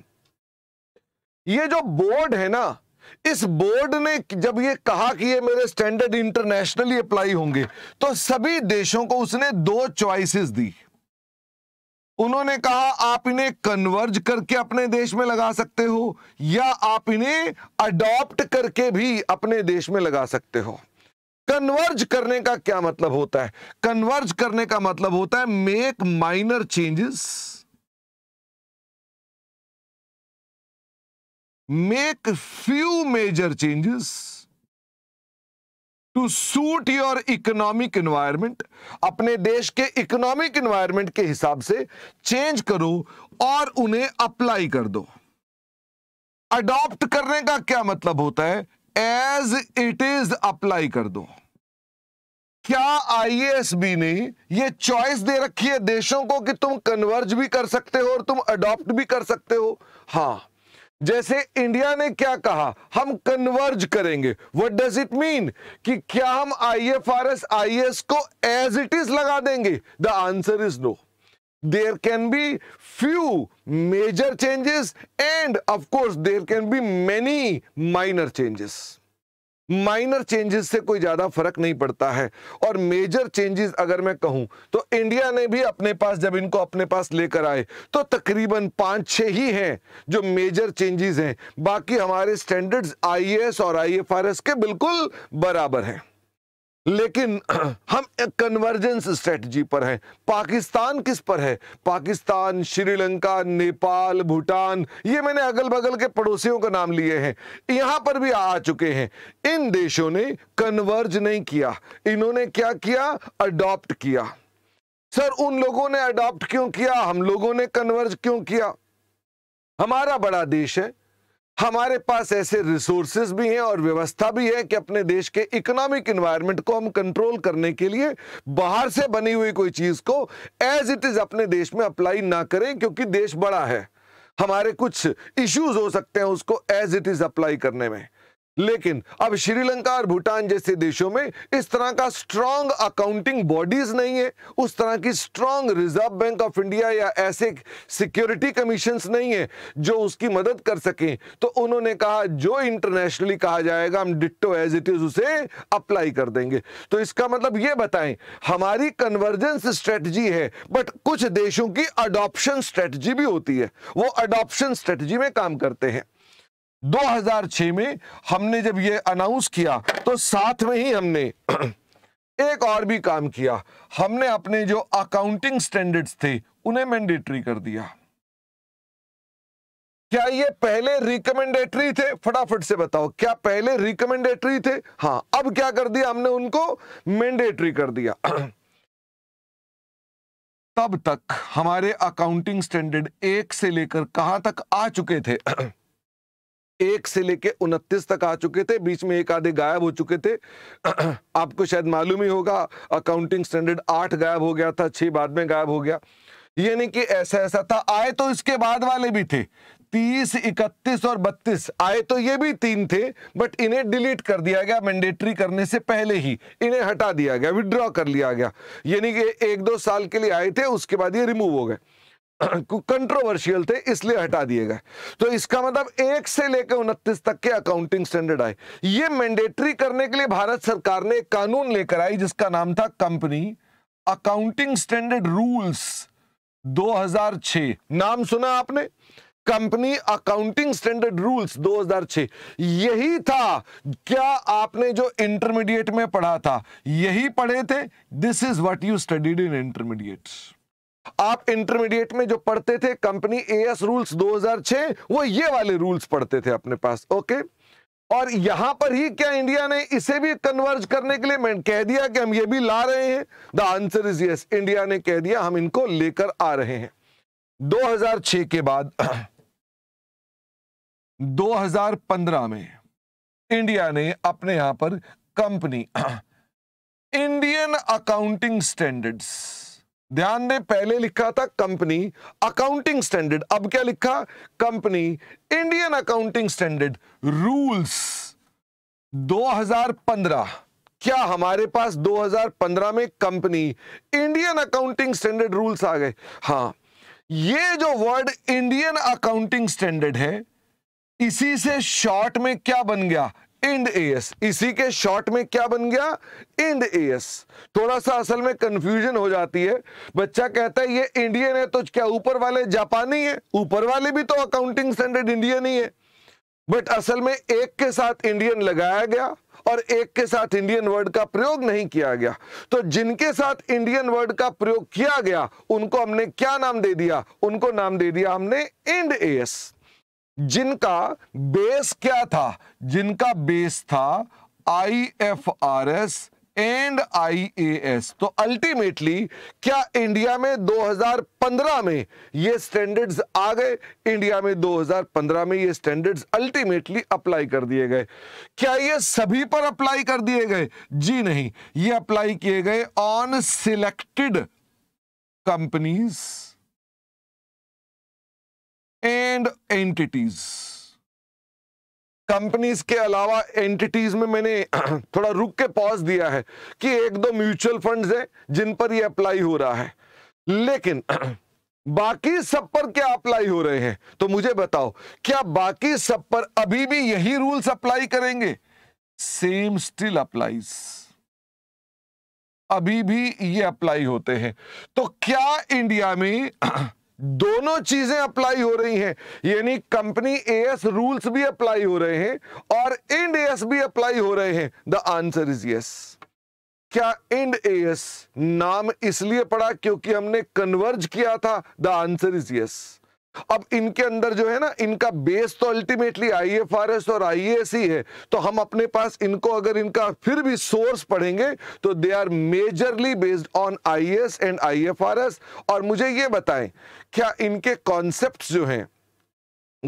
ये जो बोर्ड है ना इस बोर्ड ने जब ये कहा कि ये मेरे स्टैंडर्ड इंटरनेशनली अप्लाई होंगे तो सभी देशों को उसने दो चॉइसेस दी उन्होंने कहा आप इन्हें कन्वर्ज करके अपने देश में लगा सकते हो या आप इन्हें अडॉप्ट करके भी अपने देश में लगा सकते हो कन्वर्ज करने का क्या मतलब होता है कन्वर्ज करने का मतलब होता है make minor changes make few major changes to suit your economic environment अपने देश के इकोनॉमिक एनवायरमेंट के हिसाब से चेंज करो और उन्हें अप्लाई कर दो अडॉप्ट करने का क्या मतलब होता है एज इट इज अप्लाई कर दो क्या आईएएसबी ने ये चॉइस दे रखी है देशों को कि तुम कन्वर्ज भी कर सकते हो और तुम अडॉप्ट भी कर सकते हो हाँ जैसे इंडिया ने क्या कहा हम कन्वर्ज करेंगे वट डज इट मीन कि क्या हम I F R S I S को एज इट इज लगा देंगे the answer is no there can be few major changes and of course there can be many minor changes minor changes से कोई ज़्यादा फर्क नहीं पड़ता है और मेजर चेंजेस अगर मैं कहूं तो इंडिया ने भी अपने पास जब इनको अपने पास लेकर आए तो तकरीबन पांच छह ही हैं जो मेजर चेंजेस हैं बाकी हमारे स्टैंडर्ड्स आईएएस और आईएफआरएस के बिल्कुल बराबर हैं लेकिन हम एक कन्वर्जेंस स्ट्रेटजी पर हैं पाकिस्तान किस पर है पाकिस्तान श्रीलंका नेपाल भूटान ये मैंने अगल बगल के पड़ोसियों का नाम लिए हैं यहां पर भी आ चुके हैं इन देशों ने कन्वर्ज नहीं किया इन्होंने क्या किया अडॉप्ट किया सर उन लोगों ने अडॉप्ट क्यों किया हम लोगों ने कन्वर्ज क्यों किया हमारा बड़ा देश है हमारे पास ऐसे रिसोर्सेज भी हैं और व्यवस्था भी है कि अपने देश के इकोनॉमिक इन्वायरमेंट को हम कंट्रोल करने के लिए बाहर से बनी हुई कोई चीज़ को एज इट इज़ अपने देश में अप्लाई ना करें क्योंकि देश बड़ा है हमारे कुछ इश्यूज हो सकते हैं उसको एज इट इज़ अप्लाई करने में लेकिन अब श्रीलंका और भूटान जैसे देशों में इस तरह का स्ट्रांग अकाउंटिंग बॉडीज नहीं है उस तरह की strong Reserve Bank of India या ऐसे सिक्योरिटी कमीशन नहीं है जो उसकी मदद कर सकें तो उन्होंने कहा जो इंटरनेशनली कहा जाएगा हम डिट्टो एज इट इज उसे अप्लाई कर देंगे तो इसका मतलब ये बताएं हमारी कन्वर्जेंस स्ट्रेटजी है बट कुछ देशों की अडॉप्शन स्ट्रेटजी भी होती है वो अडॉप्शन स्ट्रेटजी में काम करते हैं 2006 में हमने जब ये अनाउंस किया तो साथ में ही हमने एक और भी काम किया हमने अपने जो अकाउंटिंग स्टैंडर्ड्स थे उन्हें मैंडेटरी कर दिया क्या ये पहले रिकमेंडेटरी थे फटाफट से बताओ क्या पहले रिकमेंडेटरी थे हाँ अब क्या कर दिया हमने उनको मैंडेटरी कर दिया तब तक हमारे अकाउंटिंग स्टैंडर्ड एक से लेकर कहां तक आ चुके थे एक से लेके उनतीस तक आ चुके थे बीच में एक आधे गायब हो चुके थे आपको शायद मालूम ही होगा अकाउंटिंग स्टैंडर्ड आठ गायब हो गया था छह बाद में गायब हो गया यानी कि ऐसा ऐसा था आए तो इसके बाद वाले भी थे तीस इकतीस और बत्तीस आए तो ये भी तीन थे बट इन्हें डिलीट कर दिया गया मैंडेटरी करने से पहले ही इन्हें हटा दिया गया विड्रॉ कर लिया गया यानी कि एक दो साल के लिए आए थे उसके बाद ये रिमूव हो गए कंट्रोवर्शियल थे इसलिए हटा दिए गए तो इसका मतलब एक से लेकर उनतीस तक के अकाउंटिंग स्टैंडर्ड आए ये मैंडेटरी करने के लिए भारत सरकार ने एक कानून लेकर आई जिसका नाम था कंपनी अकाउंटिंग स्टैंडर्ड रूल्स 2006 नाम सुना आपने कंपनी अकाउंटिंग स्टैंडर्ड रूल्स 2006 यही था क्या आपने जो इंटरमीडिएट में पढ़ा था यही पढ़े थे this is what you studied in intermediate आप इंटरमीडिएट में जो पढ़ते थे कंपनी एएस रूल्स 2006 वो ये वाले रूल्स पढ़ते थे अपने पास ओके और यहां पर ही क्या इंडिया ने इसे भी कन्वर्ज करने के लिए मैं कह दिया कि हम ये भी ला रहे हैं the answer is yes India ने कह दिया हम इनको लेकर आ रहे हैं 2006 के बाद 2015 में इंडिया ने अपने यहां पर कंपनी इंडियन अकाउंटिंग स्टैंडर्ड्स ध्यान दें पहले लिखा था कंपनी अकाउंटिंग स्टैंडर्ड अब क्या लिखा company Indian accounting standard rules 2015 क्या हमारे पास 2015 में company Indian accounting standard rules आ गए हां ये जो वर्ड इंडियन अकाउंटिंग स्टैंडर्ड है इसी से शॉर्ट में क्या बन गया इंड एस इसी के शॉर्ट में क्या बन गया इंड एस थोड़ा सा असल में कंफ्यूजन हो जाती है बच्चा कहता है ये इंडियन है तो क्या ऊपर वाले जापानी है ऊपर वाले भी तो अकाउंटिंग स्टैंडर्ड इंडियन ही है बट असल में एक के साथ इंडियन लगाया गया और एक के साथ इंडियन वर्ड का प्रयोग नहीं किया गया तो जिनके साथ इंडियन वर्ड का प्रयोग किया गया उनको हमने क्या नाम दे दिया उनको नाम दे दिया हमने इंड एस जिनका बेस क्या था जिनका बेस था I F R S and I A S तो अल्टीमेटली क्या इंडिया में 2015 में ये स्टैंडर्ड्स आ गए इंडिया में 2015 में ये स्टैंडर्ड्स अल्टीमेटली अप्लाई कर दिए गए क्या ये सभी पर अप्लाई कर दिए गए जी नहीं ये अप्लाई किए गए on selected companies and entities companies के अलावा एंटिटीज में मैंने थोड़ा रुक के पॉज दिया है कि एक दो म्यूचुअल फंड्स हैं जिन पर ये अप्लाई हो रहा है लेकिन बाकी सब पर क्या अप्लाई हो रहे हैं तो मुझे बताओ क्या बाकी सब पर अभी भी यही रूल्स अप्लाई करेंगे सेम स्टिल अप्लाईज अभी भी ये अप्लाई होते हैं तो क्या इंडिया में दोनों चीजें अप्लाई हो रही हैं यानी कंपनी एएस रूल्स भी अप्लाई हो रहे हैं और इंड एएस भी अप्लाई हो रहे हैं द आंसर इज यस क्या इंड एएस नाम इसलिए पड़ा क्योंकि हमने कन्वर्ज किया था द आंसर इज यस अब इनके अंदर जो है ना इनका बेस तो अल्टीमेटली आईएफआरएस और आईएएस e ही है तो हम अपने पास इनको अगर इनका फिर भी सोर्स पढ़ेंगे तो they are majorly based on IAS and IFRS और मुझे ये बताएं क्या इनके कॉन्सेप्ट्स जो हैं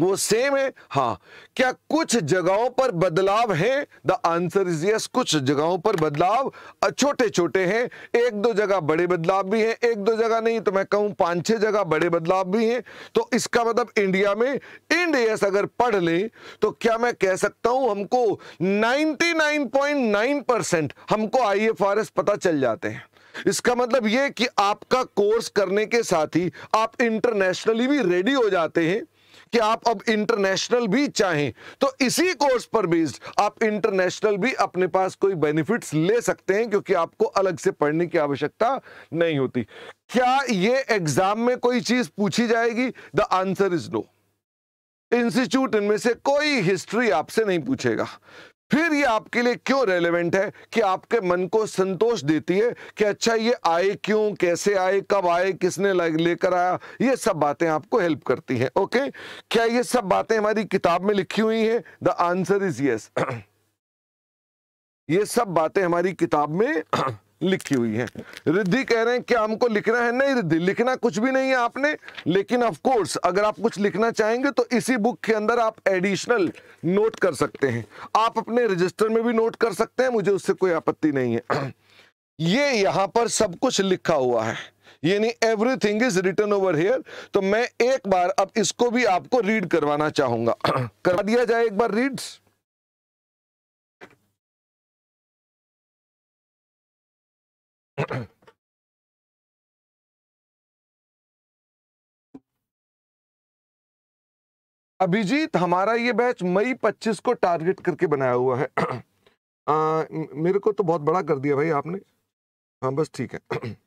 वो सेम है हाँ क्या कुछ जगहों पर बदलाव है द आंसर इज यस कुछ जगहों पर बदलाव छोटे छोटे हैं एक दो जगह बड़े बदलाव भी हैं एक दो जगह नहीं तो मैं कहूं पांच छह जगह बड़े बदलाव भी हैं तो इसका मतलब इंडिया में इंड यस अगर पढ़ लें तो क्या मैं कह सकता हूं हमको 99.9 परसेंट हमको आई पता चल जाते हैं इसका मतलब ये कि आपका कोर्स करने के साथ ही आप इंटरनेशनली भी रेडी हो जाते हैं कि आप अब इंटरनेशनल भी चाहें तो इसी कोर्स पर बेस्ड आप इंटरनेशनल भी अपने पास कोई बेनिफिट्स ले सकते हैं क्योंकि आपको अलग से पढ़ने की आवश्यकता नहीं होती क्या ये एग्जाम में कोई चीज पूछी जाएगी the answer is no institute इनमें से कोई हिस्ट्री आपसे नहीं पूछेगा फिर ये आपके लिए क्यों रेलेवेंट है कि आपके मन को संतोष देती है कि अच्छा ये आए क्यों कैसे आए कब आए किसने लेकर आया ये सब बातें आपको हेल्प करती हैं ओके क्या ये सब बातें हमारी किताब में लिखी हुई हैं द आंसर इज यस ये सब बातें हमारी किताब में लिखी हुई है रिद्धि कह रहे हैं कि हमको लिखना है नहीं रिद्धि लिखना कुछ भी नहीं है आपने लेकिन ऑफ कोर्स अगर आप कुछ लिखना चाहेंगे तो इसी बुक के अंदर आप एडिशनल नोट कर सकते हैं आप अपने रजिस्टर में भी नोट कर सकते हैं मुझे उससे कोई आपत्ति नहीं है ये यहां पर सब कुछ लिखा हुआ है यानी everything is written over here तो मैं एक बार अब इसको भी आपको रीड करवाना चाहूंगा करवा दिया जाए एक बार रीड्स अभिजीत हमारा ये बैच मई 25 को टारगेट करके बनाया हुआ है आ, मेरे को तो बहुत बड़ा कर दिया भाई आपने हाँ बस ठीक है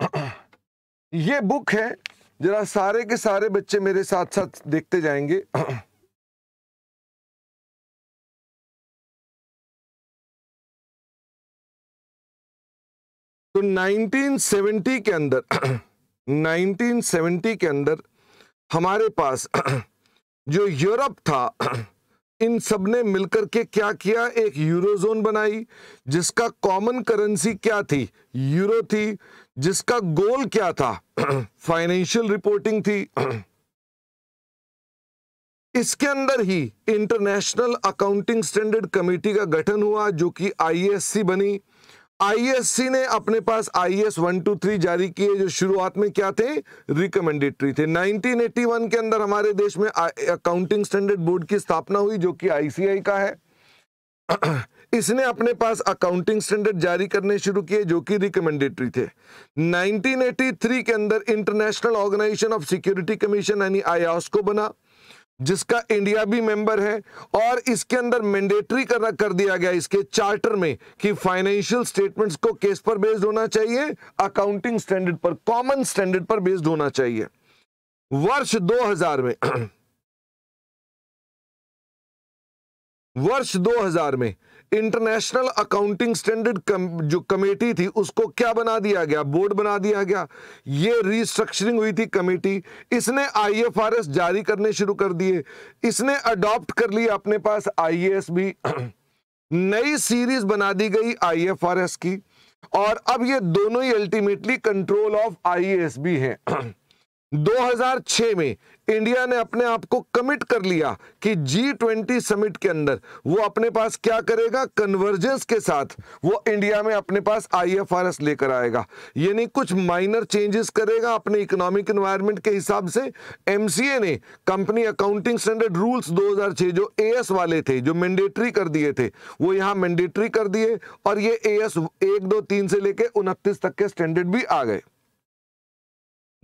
ये बुक है जरा सारे के सारे बच्चे मेरे साथ साथ देखते जाएंगे तो 1970 के अंदर 1970 के अंदर हमारे पास जो यूरोप था इन सब ने मिलकर के क्या किया एक यूरोजोन बनाई जिसका कॉमन करेंसी क्या थी यूरो थी जिसका गोल क्या था फाइनेंशियल रिपोर्टिंग थी इसके अंदर ही इंटरनेशनल अकाउंटिंग स्टैंडर्ड कमेटी का गठन हुआ जो कि आईएससी बनी आईएससी ने अपने पास I S one two three जारी किए जो शुरुआत में क्या थे रिकमेंडेटरी थे 1981 के अंदर हमारे देश में अकाउंटिंग स्टैंडर्ड बोर्ड की स्थापना हुई जो कि आईसीआई का है इसने अपने पास अकाउंटिंग स्टैंडर्ड जारी करने शुरू किए जो कि रिकमेंडेटरी थे 1983 के अंदर international organisation of security commission यानी आयास को बना जिसका इंडिया भी मेंबर है और इसके अंदर मैंडेटरी कर, कर दिया गया इसके चार्टर में कि फाइनेंशियल स्टेटमेंट्स को केस पर बेस्ड होना चाहिए अकाउंटिंग स्टैंडर्ड पर कॉमन स्टैंडर्ड पर बेस्ड होना चाहिए वर्ष 2000 में वर्ष 2000 में इंटरनेशनल अकाउंटिंग स्टैंडर्ड कम, जो कमेटी थी उसको क्या बना दिया गया बोर्ड बना दिया गया ये रिस्ट्रक्चरिंग हुई थी कमेटी इसने आईएफआरएस जारी करने शुरू कर दिए इसने अडॉप्ट कर लिया अपने पास आईएएस भी नई सीरीज बना दी गई आईएफआरएस की और अब ये दोनों ही अल्टीमेटली कंट्रोल ऑफ आई भी हैं 2006 में इंडिया ने अपने आप को कमिट कर लिया कि जी ट्वेंटी समिट के अंदर वो अपने पास क्या करेगा कन्वर्जेंस के साथ वो इंडिया में अपने पास आईएफआरएस लेकर आएगा यानी कुछ माइनर चेंजेस करेगा अपने इकोनॉमिक एनवायरनमेंट के हिसाब से एमसीए ने कंपनी अकाउंटिंग स्टैंडर्ड रूल्स 2006 जो एएस वाले थे जो मैंडेटरी कर दिए थे वो यहाँ मैंडेटरी कर दिए और ये ए एस से लेकर उनतीस तक के स्टैंडर्ड भी आ गए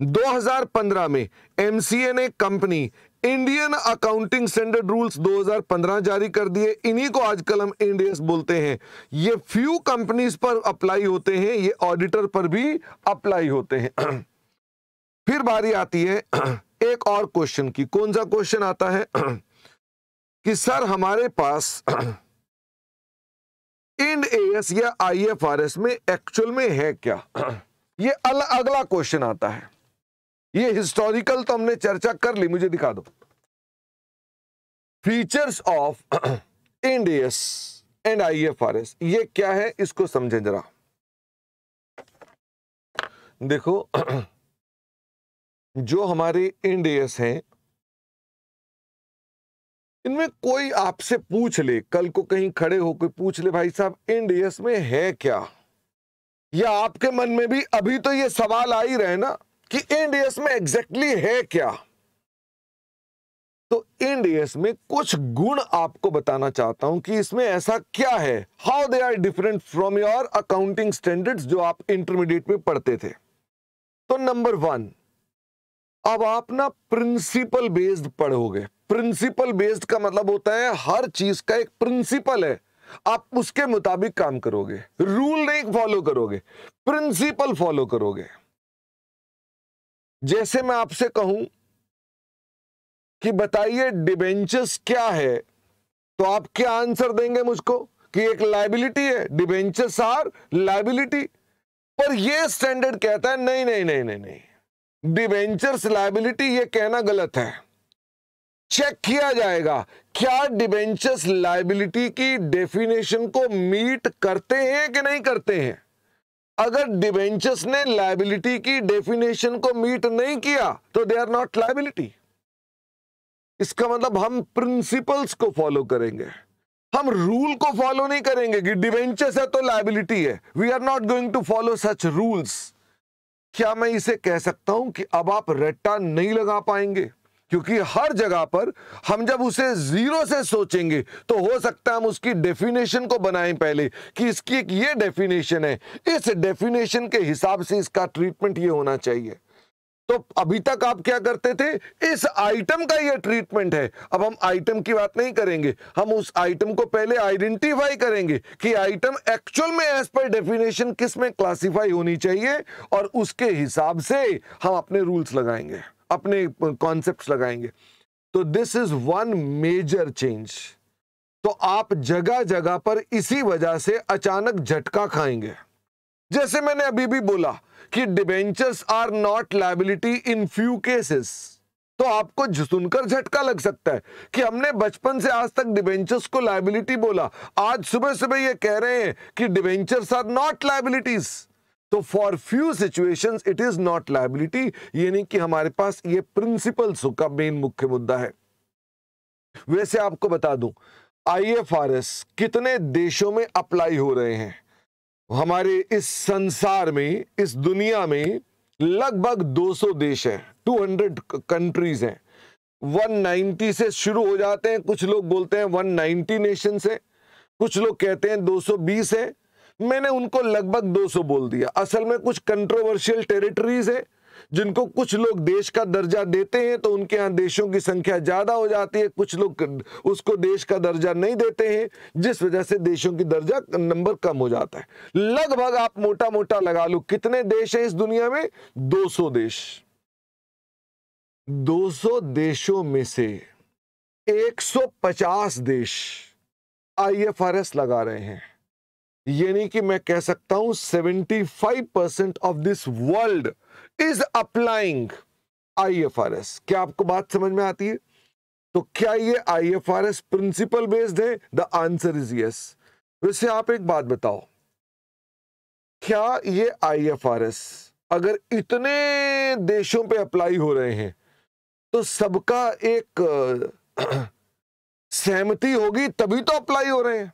2015 में एमसीए ने company Indian accounting standard rules 2015 जारी कर दिए इन्हीं को आजकल हम इंडियस बोलते हैं ये फ्यू कंपनीज पर अप्लाई होते हैं ये ऑडिटर पर भी अप्लाई होते हैं फिर बारी आती है एक और क्वेश्चन की कौन सा क्वेश्चन आता है कि सर हमारे पास इंड एस या आईएफआरएस में एक्चुअल में है क्या ये अल अगला क्वेश्चन आता है ये हिस्टोरिकल तो हमने चर्चा कर ली मुझे दिखा दो features of NDS and IFRS ये क्या है इसको समझे जरा देखो जो हमारे एनडीएस हैं इनमें कोई आपसे पूछ ले कल को कहीं खड़े होकर पूछ ले भाई साहब एनडीएस में है क्या या आपके मन में भी अभी तो ये सवाल आ ही रहे ना कि इंडियस में एग्जैक्टली है क्या तो इंडियस में कुछ गुण आपको बताना चाहता हूं कि इसमें ऐसा क्या है how they are different from your accounting standards जो आप इंटरमीडिएट में पढ़ते थे तो नंबर वन अब आप ना प्रिंसिपल बेस्ड पढ़ोगे प्रिंसिपल बेस्ड का मतलब होता है हर चीज का एक प्रिंसिपल है आप उसके मुताबिक काम करोगे रूल नहीं फॉलो करोगे प्रिंसिपल फॉलो करोगे जैसे मैं आपसे कहूं कि बताइए डिबेंचर्स क्या है तो आप क्या आंसर देंगे मुझको कि एक लाइबिलिटी है डिबेंचर्स आर लाइबिलिटी पर यह स्टैंडर्ड कहता है नहीं नहीं नहीं नहीं नहीं डिबेंचर्स लाइबिलिटी ये कहना गलत है चेक किया जाएगा क्या डिबेंचर्स लाइबिलिटी की डेफिनेशन को मीट करते हैं कि नहीं करते हैं अगर डिवेंचर्स ने लाइबिलिटी की डेफिनेशन को मीट नहीं किया तो दे आर नॉट लाइबिलिटी इसका मतलब हम प्रिंसिपल्स को फॉलो करेंगे हम रूल को फॉलो नहीं करेंगे कि डिवेंचर्स है तो लाइबिलिटी है we are not going to follow such rules क्या मैं इसे कह सकता हूं कि अब आप रट्टा नहीं लगा पाएंगे क्योंकि हर जगह पर हम जब उसे जीरो से सोचेंगे तो हो सकता है हम उसकी डेफिनेशन को बनाएं पहले कि इसकी एक ये डेफिनेशन है इस डेफिनेशन के हिसाब से इसका ट्रीटमेंट ये होना चाहिए तो अभी तक आप क्या करते थे इस आइटम का ये ट्रीटमेंट है अब हम आइटम की बात नहीं करेंगे हम उस आइटम को पहले आइडेंटिफाई करेंगे कि आइटम एक्चुअल में एज पर डेफिनेशन किस में क्लासिफाई होनी चाहिए और उसके हिसाब से हम अपने रूल्स लगाएंगे अपने कॉन्सेप्ट लगाएंगे तो this is one major change तो आप जगह जगह पर इसी वजह से अचानक झटका खाएंगे जैसे मैंने अभी भी बोला कि debentures are not liability in few cases तो आपको सुनकर झटका लग सकता है कि हमने बचपन से आज तक डिबेंचर्स को लाइबिलिटी बोला आज सुबह सुबह ये कह रहे हैं कि डिबेंचर्स आर नॉट लाइबिलिटीज़ तो for few situations it is not liability यानी कि हमारे पास ये प्रिंसिपल्स का मेन मुख्य मुद्दा है वैसे आपको बता दूं आईएफआरएस कितने देशों में अप्लाई हो रहे हैं हमारे इस संसार में इस दुनिया में लगभग 200 देश हैं 200 कंट्रीज हैं 190 से शुरू हो जाते हैं कुछ लोग बोलते हैं 190 नेशन से कुछ लोग कहते हैं 220 है मैंने उनको लगभग 200 बोल दिया असल में कुछ कंट्रोवर्शियल टेरिटरीज है जिनको कुछ लोग देश का दर्जा देते हैं तो उनके यहाँ देशों की संख्या ज़्यादा हो जाती है कुछ लोग उसको देश का दर्जा नहीं देते हैं जिस वजह से देशों की दर्जा नंबर कम हो जाता है लगभग आप मोटा मोटा लगा लो कितने देश हैं इस दुनिया में 200 देश 200 देशों में से 150 देश आईएफआरएस लगा रहे हैं यानी कि मैं कह सकता हूं 75 percent of this world is applying IFRS क्या आपको बात समझ में आती है तो क्या ये आईएफआरएस प्रिंसिपल बेस्ड है द आंसर इज यस वैसे आप एक बात बताओ क्या ये आईएफआरएस अगर इतने देशों पे अप्लाई हो रहे हैं तो सबका एक सहमति होगी तभी तो अप्लाई हो रहे हैं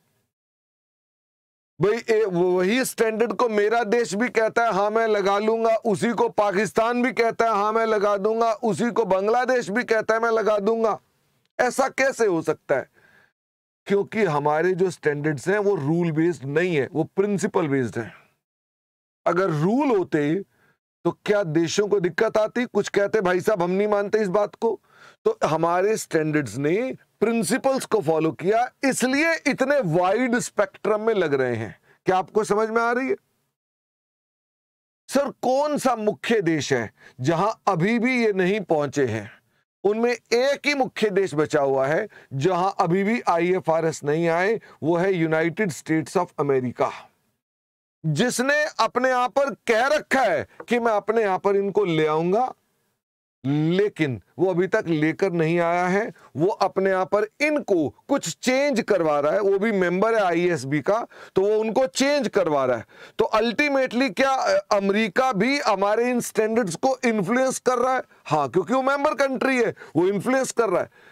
भाई वही स्टैंडर्ड को मेरा देश भी कहता है हाँ मैं लगा लूंगा उसी को पाकिस्तान भी कहता है हाँ मैं लगा दूंगा उसी को बांग्लादेश भी कहता है मैं लगा दूंगा ऐसा कैसे हो सकता है क्योंकि हमारे जो स्टैंडर्ड्स हैं वो रूल बेस्ड नहीं है वो प्रिंसिपल बेस्ड है अगर रूल होते तो क्या देशों को दिक्कत आती कुछ कहते भाई साहब हम नहीं मानते इस बात को तो हमारे स्टैंडर्ड्स ने प्रिंसिपल्स को फॉलो किया इसलिए इतने वाइड स्पेक्ट्रम में लग रहे हैं क्या आपको समझ में आ रही है सर कौन सा मुख्य देश है जहां अभी भी ये नहीं पहुंचे हैं उनमें एक ही मुख्य देश बचा हुआ है जहां अभी भी आईएफआरएस नहीं आए वो है यूनाइटेड स्टेट्स ऑफ अमेरिका जिसने अपने यहां पर कह रखा है कि मैं अपने यहां पर इनको ले आऊंगा लेकिन वो अभी तक लेकर नहीं आया है वो अपने आप पर इनको कुछ चेंज करवा रहा है वो भी मेंबर है आईएसबी का तो वो उनको चेंज करवा रहा है तो अल्टीमेटली क्या अमेरिका भी हमारे इन स्टैंडर्ड्स को इन्फ्लुएंस कर रहा है हाँ क्योंकि वो मेंबर कंट्री है वो इन्फ्लुएंस कर रहा है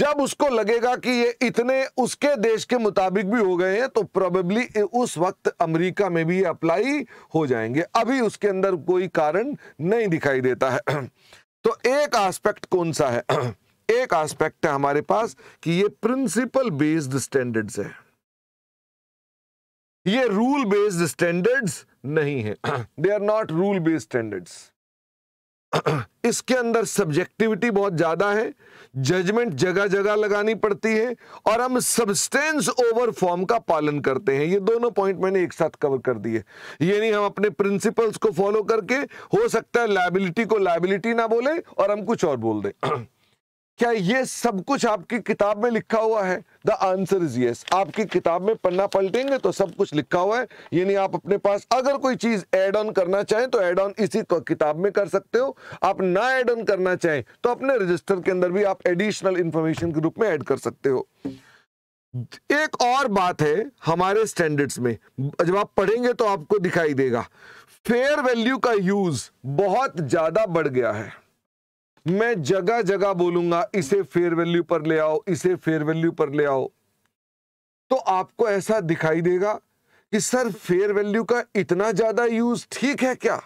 जब उसको लगेगा कि ये इतने उसके देश के मुताबिक भी हो गए हैं तो प्रोबेबली उस वक्त अमेरिका में भी अप्लाई हो जाएंगे अभी उसके अंदर कोई कारण नहीं दिखाई देता है तो एक एस्पेक्ट कौन सा है एक एस्पेक्ट है हमारे पास कि ये प्रिंसिपल बेस्ड स्टैंडर्ड्स है ये रूल बेस्ड स्टैंडर्ड्स नहीं है they are not rule based standards इसके अंदर सब्जेक्टिविटी बहुत ज़्यादा है जजमेंट जगह जगह लगानी पड़ती है और हम सब्सटेंस ओवर फॉर्म का पालन करते हैं ये दोनों पॉइंट मैंने एक साथ कवर कर दिए ये नहीं हम अपने प्रिंसिपल्स को फॉलो करके हो सकता है लाइबिलिटी को लाइबिलिटी ना बोले और हम कुछ और बोल दें क्या ये सब कुछ आपकी किताब में लिखा हुआ है द आंसर इज यस आपकी किताब में पन्ना पलटेंगे तो सब कुछ लिखा हुआ है यानी आप अपने पास अगर कोई चीज एड ऑन करना चाहें तो एड ऑन इसी किताब में कर सकते हो आप ना एड ऑन करना चाहें तो अपने रजिस्टर के अंदर भी आप एडिशनल इंफॉर्मेशन के रूप में एड कर सकते हो एक और बात है हमारे स्टैंडर्ड्स में जब आप पढ़ेंगे तो आपको दिखाई देगा फेयर वैल्यू का यूज बहुत ज्यादा बढ़ गया है मैं जगह जगह बोलूंगा इसे फेयर वैल्यू पर ले आओ इसे फेयर वैल्यू पर ले आओ तो आपको ऐसा दिखाई देगा कि सर फेयर वैल्यू का इतना ज्यादा यूज ठीक है क्या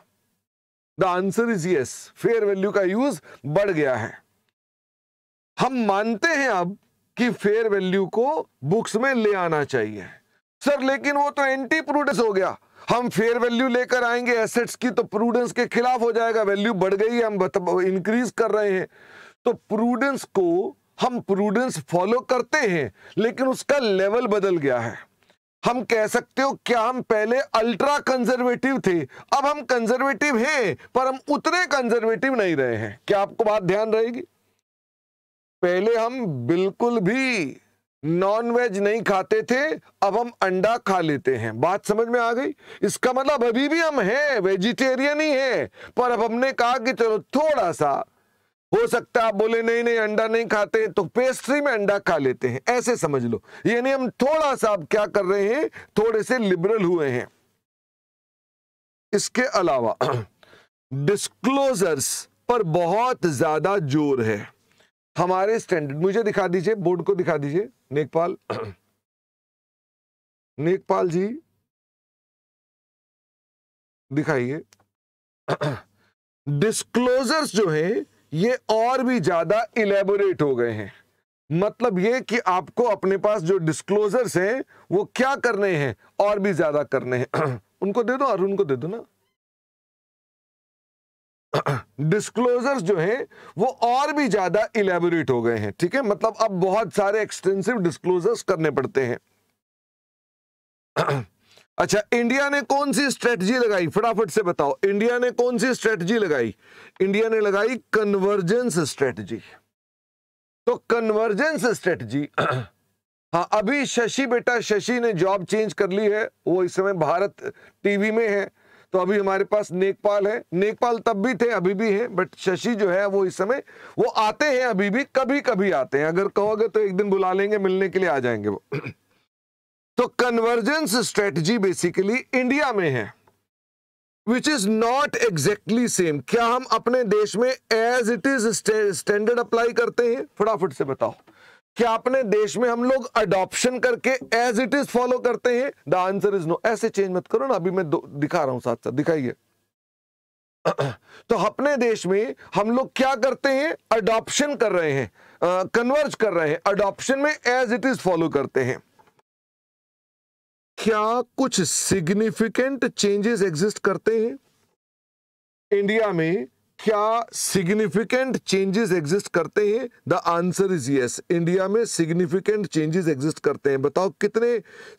the answer is yes fair value का यूज बढ़ गया है हम मानते हैं अब कि फेयर वैल्यू को बुक्स में ले आना चाहिए सर लेकिन वो तो एंटी प्रूडेंस हो गया हम फेयर वैल्यू लेकर आएंगे एसेट्स की तो प्रूडेंस के खिलाफ हो जाएगा वैल्यू बढ़ गई हम इंक्रीज कर रहे हैं तो प्रूडेंस को हम प्रूडेंस फॉलो करते हैं लेकिन उसका लेवल बदल गया है हम कह सकते हो क्या हम पहले अल्ट्रा कंजर्वेटिव थे अब हम कंजर्वेटिव हैं पर हम उतने कंजर्वेटिव नहीं रहे हैं क्या आपको बात ध्यान रहेगी पहले हम बिल्कुल भी नॉन वेज नहीं खाते थे अब हम अंडा खा लेते हैं बात समझ में आ गई इसका मतलब अभी भी हम हैं वेजिटेरियन ही हैं पर अब हमने कहा कि चलो थोड़ा सा हो सकता है आप बोले नहीं नहीं अंडा नहीं खाते तो पेस्ट्री में अंडा खा लेते हैं ऐसे समझ लो यानी हम थोड़ा सा अब क्या कर रहे हैं थोड़े से लिबरल हुए हैं इसके अलावा डिस्क्लोजर्स पर बहुत ज्यादा जोर है हमारे स्टैंडर्ड मुझे दिखा दीजिए बोर्ड को दिखा दीजिए नेकपाल नेकपाल जी दिखाइए डिस्क्लोजर्स जो है ये और भी ज्यादा इलेबोरेट हो गए हैं मतलब ये कि आपको अपने पास जो डिस्क्लोजर्स हैं वो क्या करने हैं और भी ज्यादा करने हैं उनको दे दो अरुण को दे दो ना डिस्क्लोजर्स जो हैं वो और भी ज़्यादा इलेबोरेट हो गए हैं ठीक है मतलब अब बहुत सारे एक्सटेंसिव डिस्क्लोजर्स करने पड़ते हैं अच्छा इंडिया ने कौन सी स्ट्रेटजी लगाई फटाफट से बताओ इंडिया ने कौन सी स्ट्रेटजी लगाई इंडिया ने लगाई कन्वर्जेंस स्ट्रेटजी तो कन्वर्जेंस स्ट्रेटजी हाँ अभी शशि बेटा शशि ने जॉब चेंज कर ली है वो इस समय भारत टीवी में है तो अभी हमारे पास नेकपाल है नेकपाल तब भी थे अभी भी हैं बट शशि जो है वो इस समय वो आते हैं अभी भी कभी कभी आते हैं अगर कहोगे तो एक दिन बुला लेंगे मिलने के लिए आ जाएंगे वो तो कन्वर्जेंस स्ट्रेटजी बेसिकली इंडिया में है which is not exactly same क्या हम अपने देश में as it is standard apply करते हैं फटाफट से बताओ क्या अपने देश में हम लोग अडॉप्शन करके एज इट इज फॉलो करते हैं द आंसर इज नो ऐसे चेंज मत करो ना अभी मैं दिखा रहा हूं साथ साथ दिखाइए तो अपने देश में हम लोग क्या करते हैं अडॉप्शन कर रहे हैं कन्वर्ज कर रहे हैं अडॉप्शन में एज इट इज फॉलो करते हैं क्या कुछ सिग्निफिकेंट चेंजेस एग्जिस्ट करते हैं इंडिया में क्या सिग्निफिकेंट चेंजेस एग्जिस्ट करते हैं the answer is yes India में सिग्निफिकेंट चेंजेस एग्जिस्ट करते हैं बताओ कितने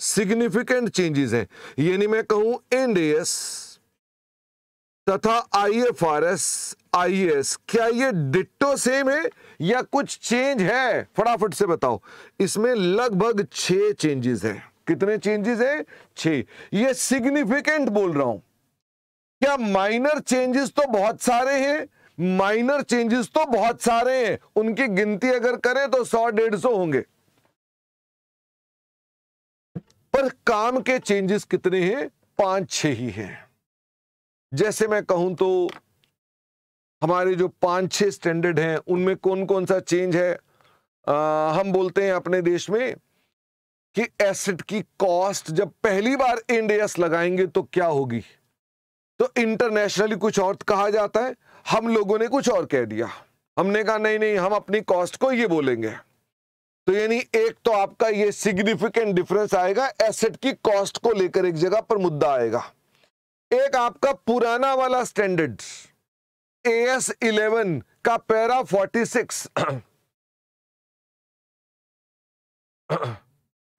सिग्निफिकेंट चेंजेस हैं यानी मैं कहूं एनडीएस तथा आईएफआरएस एस e क्या ये डिट्टो सेम है या कुछ चेंज है फटाफट से बताओ इसमें लगभग छ चेंजेस हैं कितने चेंजेस हैं छ ये सिग्निफिकेंट बोल रहा हूं क्या माइनर चेंजेस तो बहुत सारे हैं माइनर चेंजेस तो बहुत सारे हैं उनकी गिनती अगर करें तो सौ डेढ़ सौ होंगे पर काम के चेंजेस कितने हैं पांच छह ही हैं जैसे मैं कहूं तो हमारे जो पांच छह स्टैंडर्ड हैं उनमें कौन कौन सा चेंज है आ, हम बोलते हैं अपने देश में कि एसिड की कॉस्ट जब पहली बार इंडियस लगाएंगे तो क्या होगी तो इंटरनेशनली कुछ और कहा जाता है हम लोगों ने कुछ और कह दिया हमने कहा नहीं नहीं हम अपनी कॉस्ट को ये बोलेंगे तो यानी एक तो आपका ये सिग्निफिकेंट डिफरेंस आएगा एसेट की कॉस्ट को लेकर एक जगह पर मुद्दा आएगा एक आपका पुराना वाला स्टैंडर्ड ए एस इलेवन का para forty six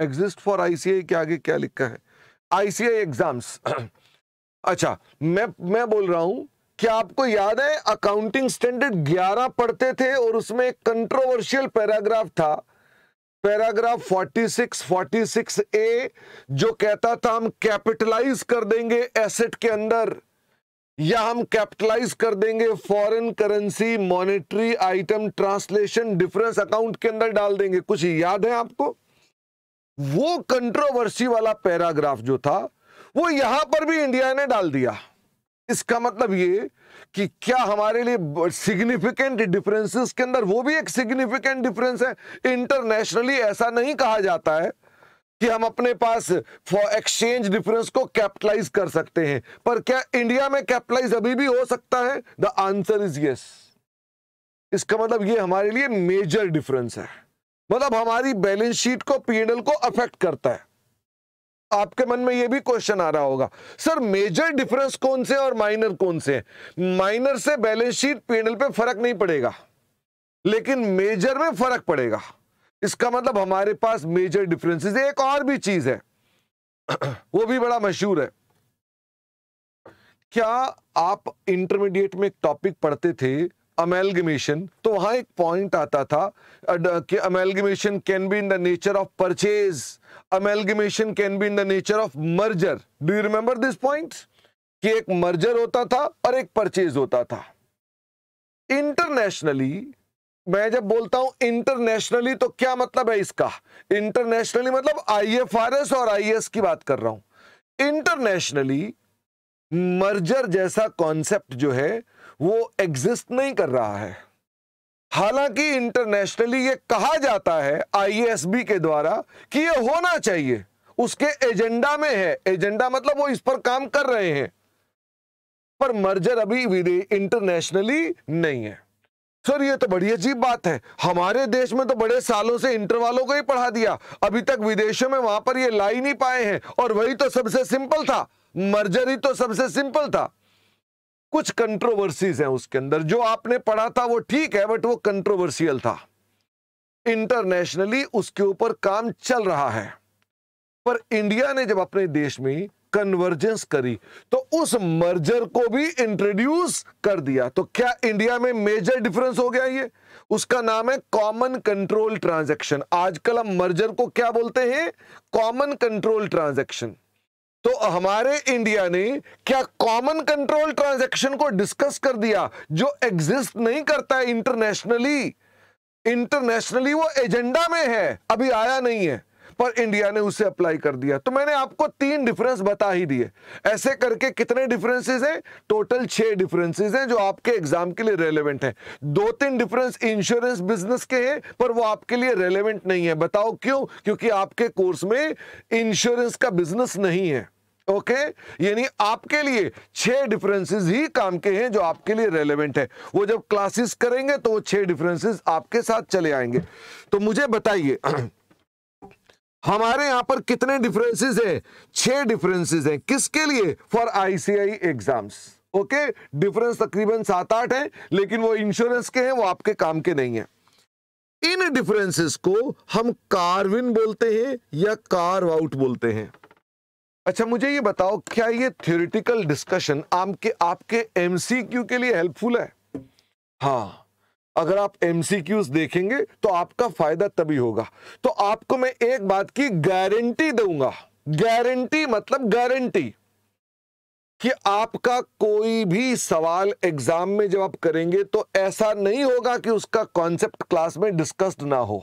exist for ICI के आगे क्या लिखा है आईसीआई एग्जाम्स अच्छा मैं मैं बोल रहा हूं क्या आपको याद है अकाउंटिंग स्टैंडर्ड 11 पढ़ते थे और उसमें एक कंट्रोवर्शियल पैराग्राफ था पैराग्राफ 46 46 ए जो कहता था हम कैपिटलाइज कर देंगे एसेट के अंदर या हम कैपिटलाइज कर देंगे foreign currency monetary item translation difference account के अंदर डाल देंगे कुछ याद है आपको वो कंट्रोवर्सी वाला पैराग्राफ जो था वो यहां पर भी इंडिया ने डाल दिया इसका मतलब ये कि क्या हमारे लिए सिग्निफिकेंट डिफरेंसेस के अंदर वो भी एक सिग्निफिकेंट डिफरेंस है इंटरनेशनली ऐसा नहीं कहा जाता है कि हम अपने पास फॉर एक्सचेंज डिफरेंस को कैपिटलाइज कर सकते हैं पर क्या इंडिया में कैपिटलाइज अभी भी हो सकता है द आंसर इज यस इसका मतलब ये हमारे लिए मेजर डिफरेंस है मतलब हमारी बैलेंस शीट को पीएनएल को अफेक्ट करता है आपके मन में ये भी क्वेश्चन आ रहा होगा सर मेजर डिफरेंस कौन से और माइनर कौन से माइनर से बैलेंस शीट पीएनएल पे फर्क नहीं पड़ेगा लेकिन मेजर में फर्क पड़ेगा इसका मतलब हमारे पास मेजर डिफरेंसेस एक और भी चीज है वो भी बड़ा मशहूर है क्या आप इंटरमीडिएट में एक टॉपिक पढ़ते थे अमेलगमेशन तो वहां एक पॉइंट आता था कि amalgamation can be in the nature of purchase amalgamation can be in the nature of merger do you remember this point कि एक मर्जर होता था और एक परचेज होता था इंटरनेशनली मैं जब बोलता हूं इंटरनेशनली तो क्या मतलब है इसका इंटरनेशनली मतलब आईएफआरएस और आईएएस e की बात कर रहा हूं इंटरनेशनली मर्जर जैसा कॉन्सेप्ट जो है वो एग्जिस्ट नहीं कर रहा है हालांकि इंटरनेशनली ये कहा जाता है आईएसबी के द्वारा कि ये होना चाहिए उसके एजेंडा में है एजेंडा मतलब वो इस पर काम कर रहे हैं पर मर्जर अभी इंटरनेशनली नहीं है सर ये तो बड़ी अजीब बात है हमारे देश में तो बड़े सालों से इंटर वालों को ही पढ़ा दिया अभी तक विदेशों में वहां पर ये लाई नहीं पाए हैं और वही तो सबसे सिंपल था मर्जर ही तो सबसे सिंपल था कुछ कंट्रोवर्सीज हैं उसके अंदर जो आपने पढ़ा था वो ठीक है बट वो कंट्रोवर्सियल था इंटरनेशनली उसके ऊपर काम चल रहा है पर इंडिया ने जब अपने देश में कन्वर्जेंस करी तो उस मर्जर को भी इंट्रोड्यूस कर दिया तो क्या इंडिया में मेजर डिफरेंस हो गया ये उसका नाम है कॉमन कंट्रोल ट्रांजैक्शन आजकल हम मर्जर को क्या बोलते हैं कॉमन कंट्रोल ट्रांजैक्शन तो हमारे इंडिया ने क्या कॉमन कंट्रोल ट्रांजैक्शन को डिस्कस कर दिया जो एग्जिस्ट नहीं करता इंटरनेशनली इंटरनेशनली वो एजेंडा में है अभी आया नहीं है पर इंडिया ने उसे अप्लाई कर दिया तो मैंने आपको तीन डिफरेंस बता ही दिए ऐसे करके कितने डिफरेंसेस हैं टोटल छह डिफरेंसेस हैं जो आपके एग्जाम के लिए रेलेवेंट हैं दो तीन डिफरेंस इंश्योरेंस बिजनेस के हैं पर वो आपके लिए रेलेवेंट नहीं है बताओ क्यों क्योंकि आपके कोर्स में इंश्योरेंस का बिजनेस नहीं है ओके okay? यानी आपके लिए छह डिफरेंसेस ही काम के हैं जो आपके लिए रेलेवेंट है वो जब क्लासेस करेंगे तो वो छह डिफरेंसेस आपके साथ चले आएंगे तो मुझे बताइए हमारे यहां पर कितने डिफरेंसेस हैं छह डिफरेंसेस हैं किसके लिए for ICI exams okay difference तकरीबन सात आठ है लेकिन वो इंश्योरेंस के हैं वो आपके काम के नहीं है इन डिफरेंसेस को हम कार्विन बोलते हैं या कार्व आउट बोलते हैं अच्छा मुझे ये बताओ क्या ये थ्योरिटिकल डिस्कशन आपके आपके एमसीक्यू के लिए हेल्पफुल है हाँ अगर आप एमसीक्यूज देखेंगे तो आपका फायदा तभी होगा तो आपको मैं एक बात की गारंटी दूंगा गारंटी मतलब गारंटी कि आपका कोई भी सवाल एग्जाम में जब आप करेंगे तो ऐसा नहीं होगा कि उसका कॉन्सेप्ट क्लास में डिस्कस्ड ना हो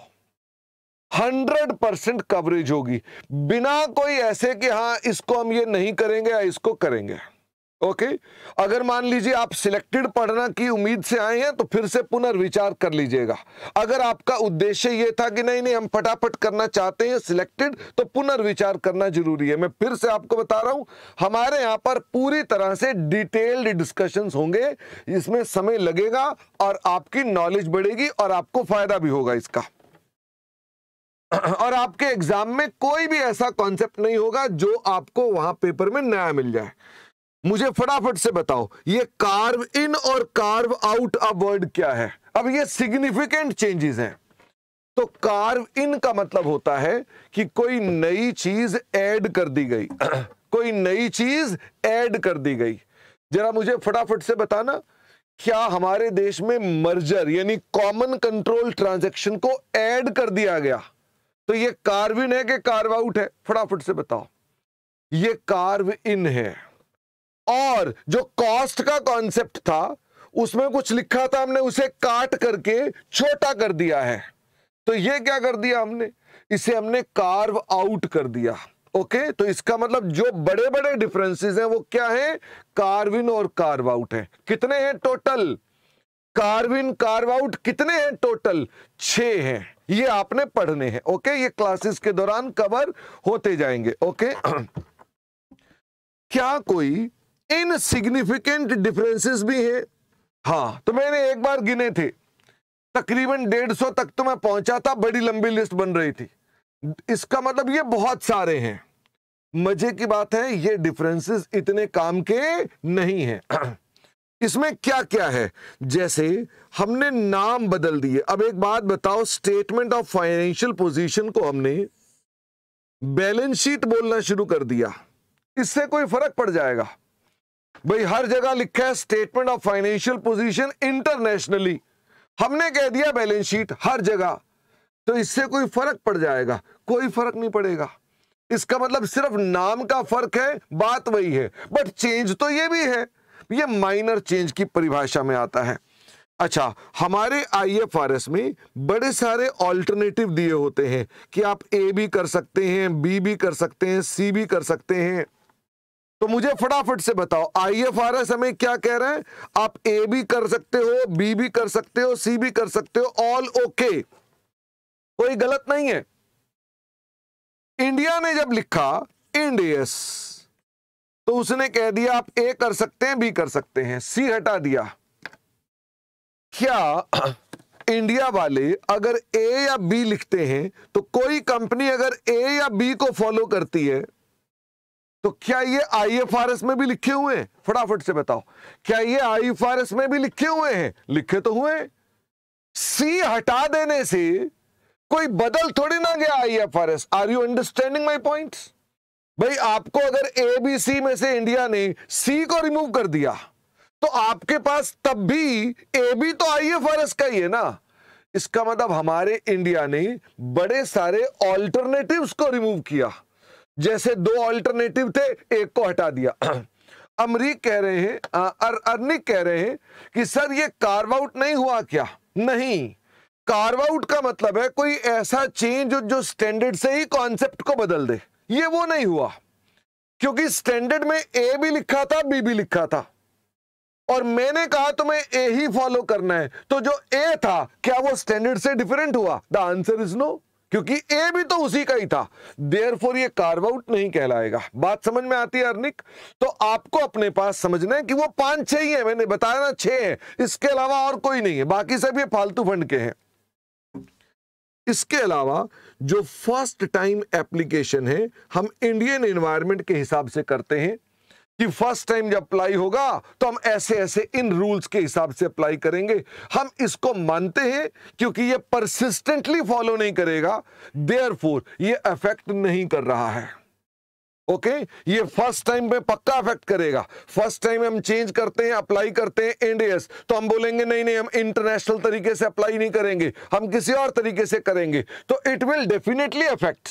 हंड्रेड परसेंट कवरेज होगी बिना कोई ऐसे कि हाँ इसको हम ये नहीं करेंगे या इसको करेंगे ओके अगर मान लीजिए आप सिलेक्टेड पढ़ना की उम्मीद से आए हैं तो फिर से पुनर्विचार कर लीजिएगा अगर आपका उद्देश्य यह था कि नहीं नहीं हम फटाफट करना चाहते हैं सिलेक्टेड तो पुनर्विचार करना जरूरी है मैं फिर से आपको बता रहा हूं हमारे यहां पर पूरी तरह से डिटेल्ड डिस्कशन होंगे इसमें समय लगेगा और आपकी नॉलेज बढ़ेगी और आपको फायदा भी होगा इसका और आपके एग्जाम में कोई भी ऐसा कॉन्सेप्ट नहीं होगा जो आपको वहां पेपर में नया मिल जाए मुझे फटाफट से बताओ ये कार्व इन और कार्व आउट अ वर्ड क्या है अब ये सिग्निफिकेंट चेंजेस हैं तो कार्व इन का मतलब होता है कि कोई नई चीज ऐड कर दी गई कोई नई चीज ऐड कर दी गई जरा मुझे फटाफट से बताना क्या हमारे देश में मर्जर यानी कॉमन कंट्रोल ट्रांजैक्शन को ऐड कर दिया गया तो ये कार्व इन है कि कार्व आउट है फटाफट से बताओ ये कार्व इन है और जो कॉस्ट का कॉन्सेप्ट था उसमें कुछ लिखा था हमने उसे काट करके छोटा कर दिया है तो ये क्या कर दिया हमने इसे हमने कार्व आउट कर दिया ओके तो इसका मतलब जो बड़े बड़े डिफरेंसेस हैं वो क्या है कार्विन और कार्व आउट है कितने हैं टोटल कार्विन कार्व आउट कितने हैं टोटल छ हैं ये आपने पढ़ने हैं ओके ये क्लासेस के दौरान कवर होते जाएंगे ओके क्या कोई इन सिग्निफिकेंट डिफरेंसेस भी हैं हाँ तो मैंने एक बार गिने थे तकरीबन डेढ़ सौ तक तो मैं पहुंचा था बड़ी लंबी लिस्ट बन रही थी इसका मतलब ये बहुत सारे हैं मजे की बात है ये डिफरेंसेस इतने काम के नहीं हैं इसमें क्या क्या है जैसे हमने नाम बदल दिए अब एक बात बताओ स्टेटमेंट ऑफ फाइनेंशियल पोजीशन को हमने बैलेंस शीट बोलना शुरू कर दिया इससे कोई फर्क पड़ जाएगा भाई हर जगह लिखा है statement of financial position internationally हमने कह दिया बैलेंस शीट हर जगह तो इससे कोई फर्क पड़ जाएगा कोई फर्क नहीं पड़ेगा इसका मतलब सिर्फ नाम का फर्क है बात वही है बट चेंज तो ये भी है ये माइनर चेंज की परिभाषा में आता है अच्छा हमारे आईएफआरएस में बड़े सारे ऑल्टरनेटिव दिए होते हैं कि आप ए भी कर सकते हैं बी भी कर सकते हैं सी भी कर सकते हैं तो मुझे फटाफट से बताओ आई एफ आर एस हमें क्या कह रहे हैं आप ए भी कर सकते हो बी भी कर सकते हो सी भी कर सकते हो ऑल ओके कोई गलत नहीं है इंडिया ने जब लिखा इंडियस तो उसने कह दिया आप ए कर सकते हैं बी कर सकते हैं सी हटा दिया क्या इंडिया वाले अगर ए या बी लिखते हैं तो कोई कंपनी अगर ए या बी को फॉलो करती है तो क्या ये आईएफआरएस में भी लिखे हुए हैं फटाफट से बताओ क्या ये आईएफआरएस में भी लिखे हुए हैं लिखे तो हुए सी हटा देने से कोई बदल थोड़ी ना गया IFRS are you understanding my point भाई आपको अगर ए बी सी में से इंडिया ने सी को रिमूव कर दिया तो आपके पास तब भी ए बी तो एस का ही है ना इसका मतलब हमारे इंडिया ने बड़े सारे ऑल्टरनेटिव्स को रिमूव किया जैसे दो ऑल्टरनेटिव थे एक को हटा दिया अमरीक कह रहे हैं अर, अर्निक कह रहे हैं कि सर ये कार्व आउट नहीं हुआ क्या नहीं कार्व आउट का मतलब है कोई ऐसा चेंज जो स्टैंडर्ड से ही कॉन्सेप्ट को बदल दे ये वो नहीं हुआ क्योंकि स्टैंडर्ड में ए भी लिखा था बी भी लिखा था और मैंने कहा तुम्हें ए ही फॉलो करना है तो जो ए था क्या वो स्टैंडर्ड से डिफरेंट हुआ द आंसर इज नो क्योंकि ए भी तो उसी का ही था देयर फोर ये कार्व आउट नहीं कहलाएगा बात समझ में आती है अर्निक तो आपको अपने पास समझना है कि वो पांच छह ही है मैंने बताया ना छह है इसके अलावा और कोई नहीं है बाकी सब ये फालतू फंड के हैं इसके अलावा जो फर्स्ट टाइम एप्लीकेशन है हम इंडियन एनवायरनमेंट के हिसाब से करते हैं कि फर्स्ट टाइम जब अप्लाई होगा तो हम ऐसे ऐसे इन रूल्स के हिसाब से अप्लाई करेंगे हम इसको मानते हैं क्योंकि ये परसिस्टेंटली फॉलो नहीं करेगा देयर ये अफेक्ट नहीं कर रहा है ओके okay? ये फर्स्ट टाइम पे पक्का अफेक्ट करेगा फर्स्ट टाइम हम चेंज करते हैं अप्लाई करते हैं एनडीएस तो हम बोलेंगे नहीं नहीं हम इंटरनेशनल तरीके से अप्लाई नहीं करेंगे हम किसी और तरीके से करेंगे तो it will definitely affect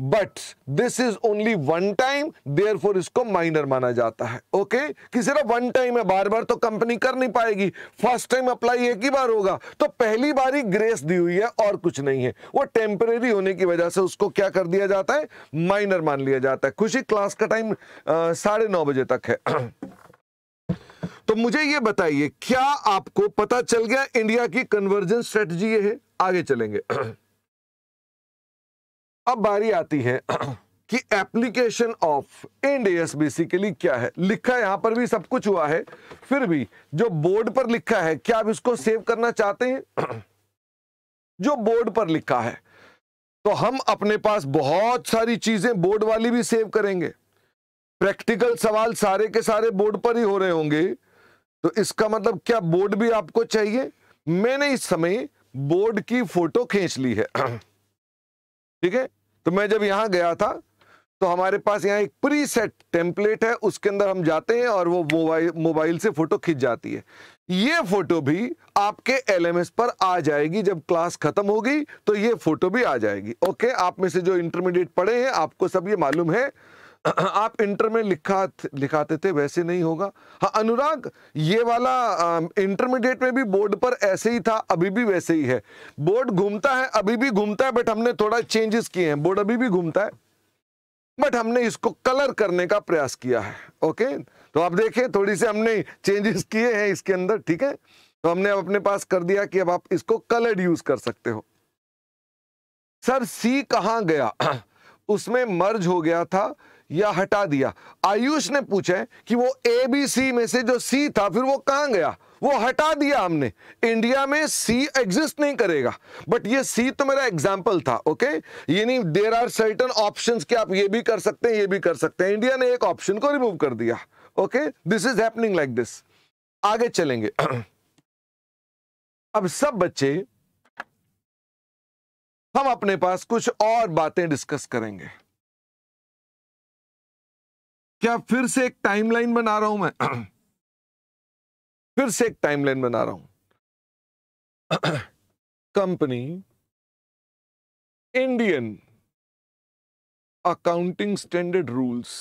but this is only one time therefore इसको माइनर माना जाता है ओके कि सिर्फ वन टाइम है बार बार तो कंपनी कर नहीं पाएगी फर्स्ट टाइम अप्लाई एक ही बार होगा तो पहली बार ही ग्रेस दी हुई है और कुछ नहीं है वो टेम्परेरी होने की वजह से उसको क्या कर दिया जाता है माइनर मान लिया जाता है खुशी क्लास का टाइम साढ़े नौ बजे तक है तो मुझे ये बताइए क्या आपको पता चल गया इंडिया की कन्वर्जेंस स्ट्रेटजी ये है आगे चलेंगे अब बारी आती है कि एप्लीकेशन ऑफ एंड के लिए क्या है लिखा यहां पर भी सब कुछ हुआ है फिर भी जो बोर्ड पर लिखा है क्या आप इसको सेव करना चाहते हैं जो बोर्ड पर लिखा है तो हम अपने पास बहुत सारी चीजें बोर्ड वाली भी सेव करेंगे प्रैक्टिकल सवाल सारे के सारे बोर्ड पर ही हो रहे होंगे तो इसका मतलब क्या बोर्ड भी आपको चाहिए मैंने इस समय बोर्ड की फोटो खींच ली है ठीक है तो मैं जब यहां गया था तो हमारे पास यहाँ एक प्री सेट टेम्पलेट है उसके अंदर हम जाते हैं और वो मोबाइल मोबाइल से फोटो खींच जाती है ये फोटो भी आपके एलएमएस पर आ जाएगी जब क्लास खत्म होगी तो ये फोटो भी आ जाएगी ओके आप में से जो इंटरमीडिएट पढ़े हैं आपको सब ये मालूम है आप इंटर में लिखा लिखाते थे वैसे नहीं होगा हाँ अनुराग ये वाला इंटरमीडिएट में भी बोर्ड पर ऐसे ही था अभी भी वैसे ही है बोर्ड घूमता है अभी भी घूमता है बट हमने थोड़ा चेंजेस किए हैं बोर्ड अभी भी घूमता है बट हमने इसको कलर करने का प्रयास किया है ओके तो आप देखें थोड़ी से हमने चेंजेस किए हैं इसके अंदर ठीक है तो हमने अब अपने पास कर दिया कि अब आप इसको कलर यूज कर सकते हो सर सी कहा गया उसमें मर्ज हो गया था या हटा दिया आयुष ने पूछा कि वो ए बी सी में से जो सी था फिर वो कहां गया वो हटा दिया हमने इंडिया में सी एग्जिस्ट नहीं करेगा बट ये सी तो मेरा एग्जाम्पल था ओके ये नहीं देर आर सर्टन ऑप्शन के आप ये भी कर सकते हैं ये भी कर सकते हैं इंडिया ने एक ऑप्शन को रिमूव कर दिया okay this is happening like this आगे चलेंगे अब सब बच्चे हम अपने पास कुछ और बातें डिस्कस करेंगे क्या फिर से एक टाइमलाइन बना रहा हूं मैं फिर से एक टाइमलाइन बना रहा हूं company Indian accounting standard rules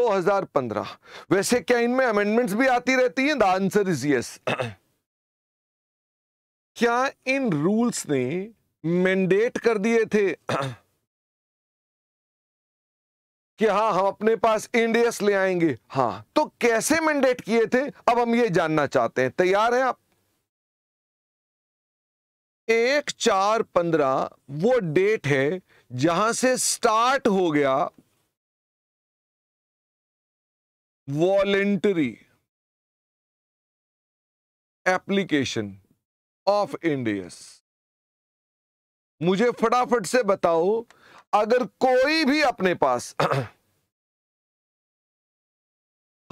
2015 वैसे क्या इनमें अमेंडमेंट्स भी आती रहती हैं द आंसर इज यस क्या इन रूल्स ने मैंडेट कर दिए थे कि हाँ हम अपने पास इंडियस ले आएंगे हाँ तो कैसे मैंडेट किए थे अब हम ये जानना चाहते हैं तैयार हैं आप एक चार पंद्रह वो डेट है जहां से स्टार्ट हो गया वॉलेंटरी एप्लीकेशन ऑफ इंडियस मुझे फटाफट से बताओ अगर कोई भी अपने पास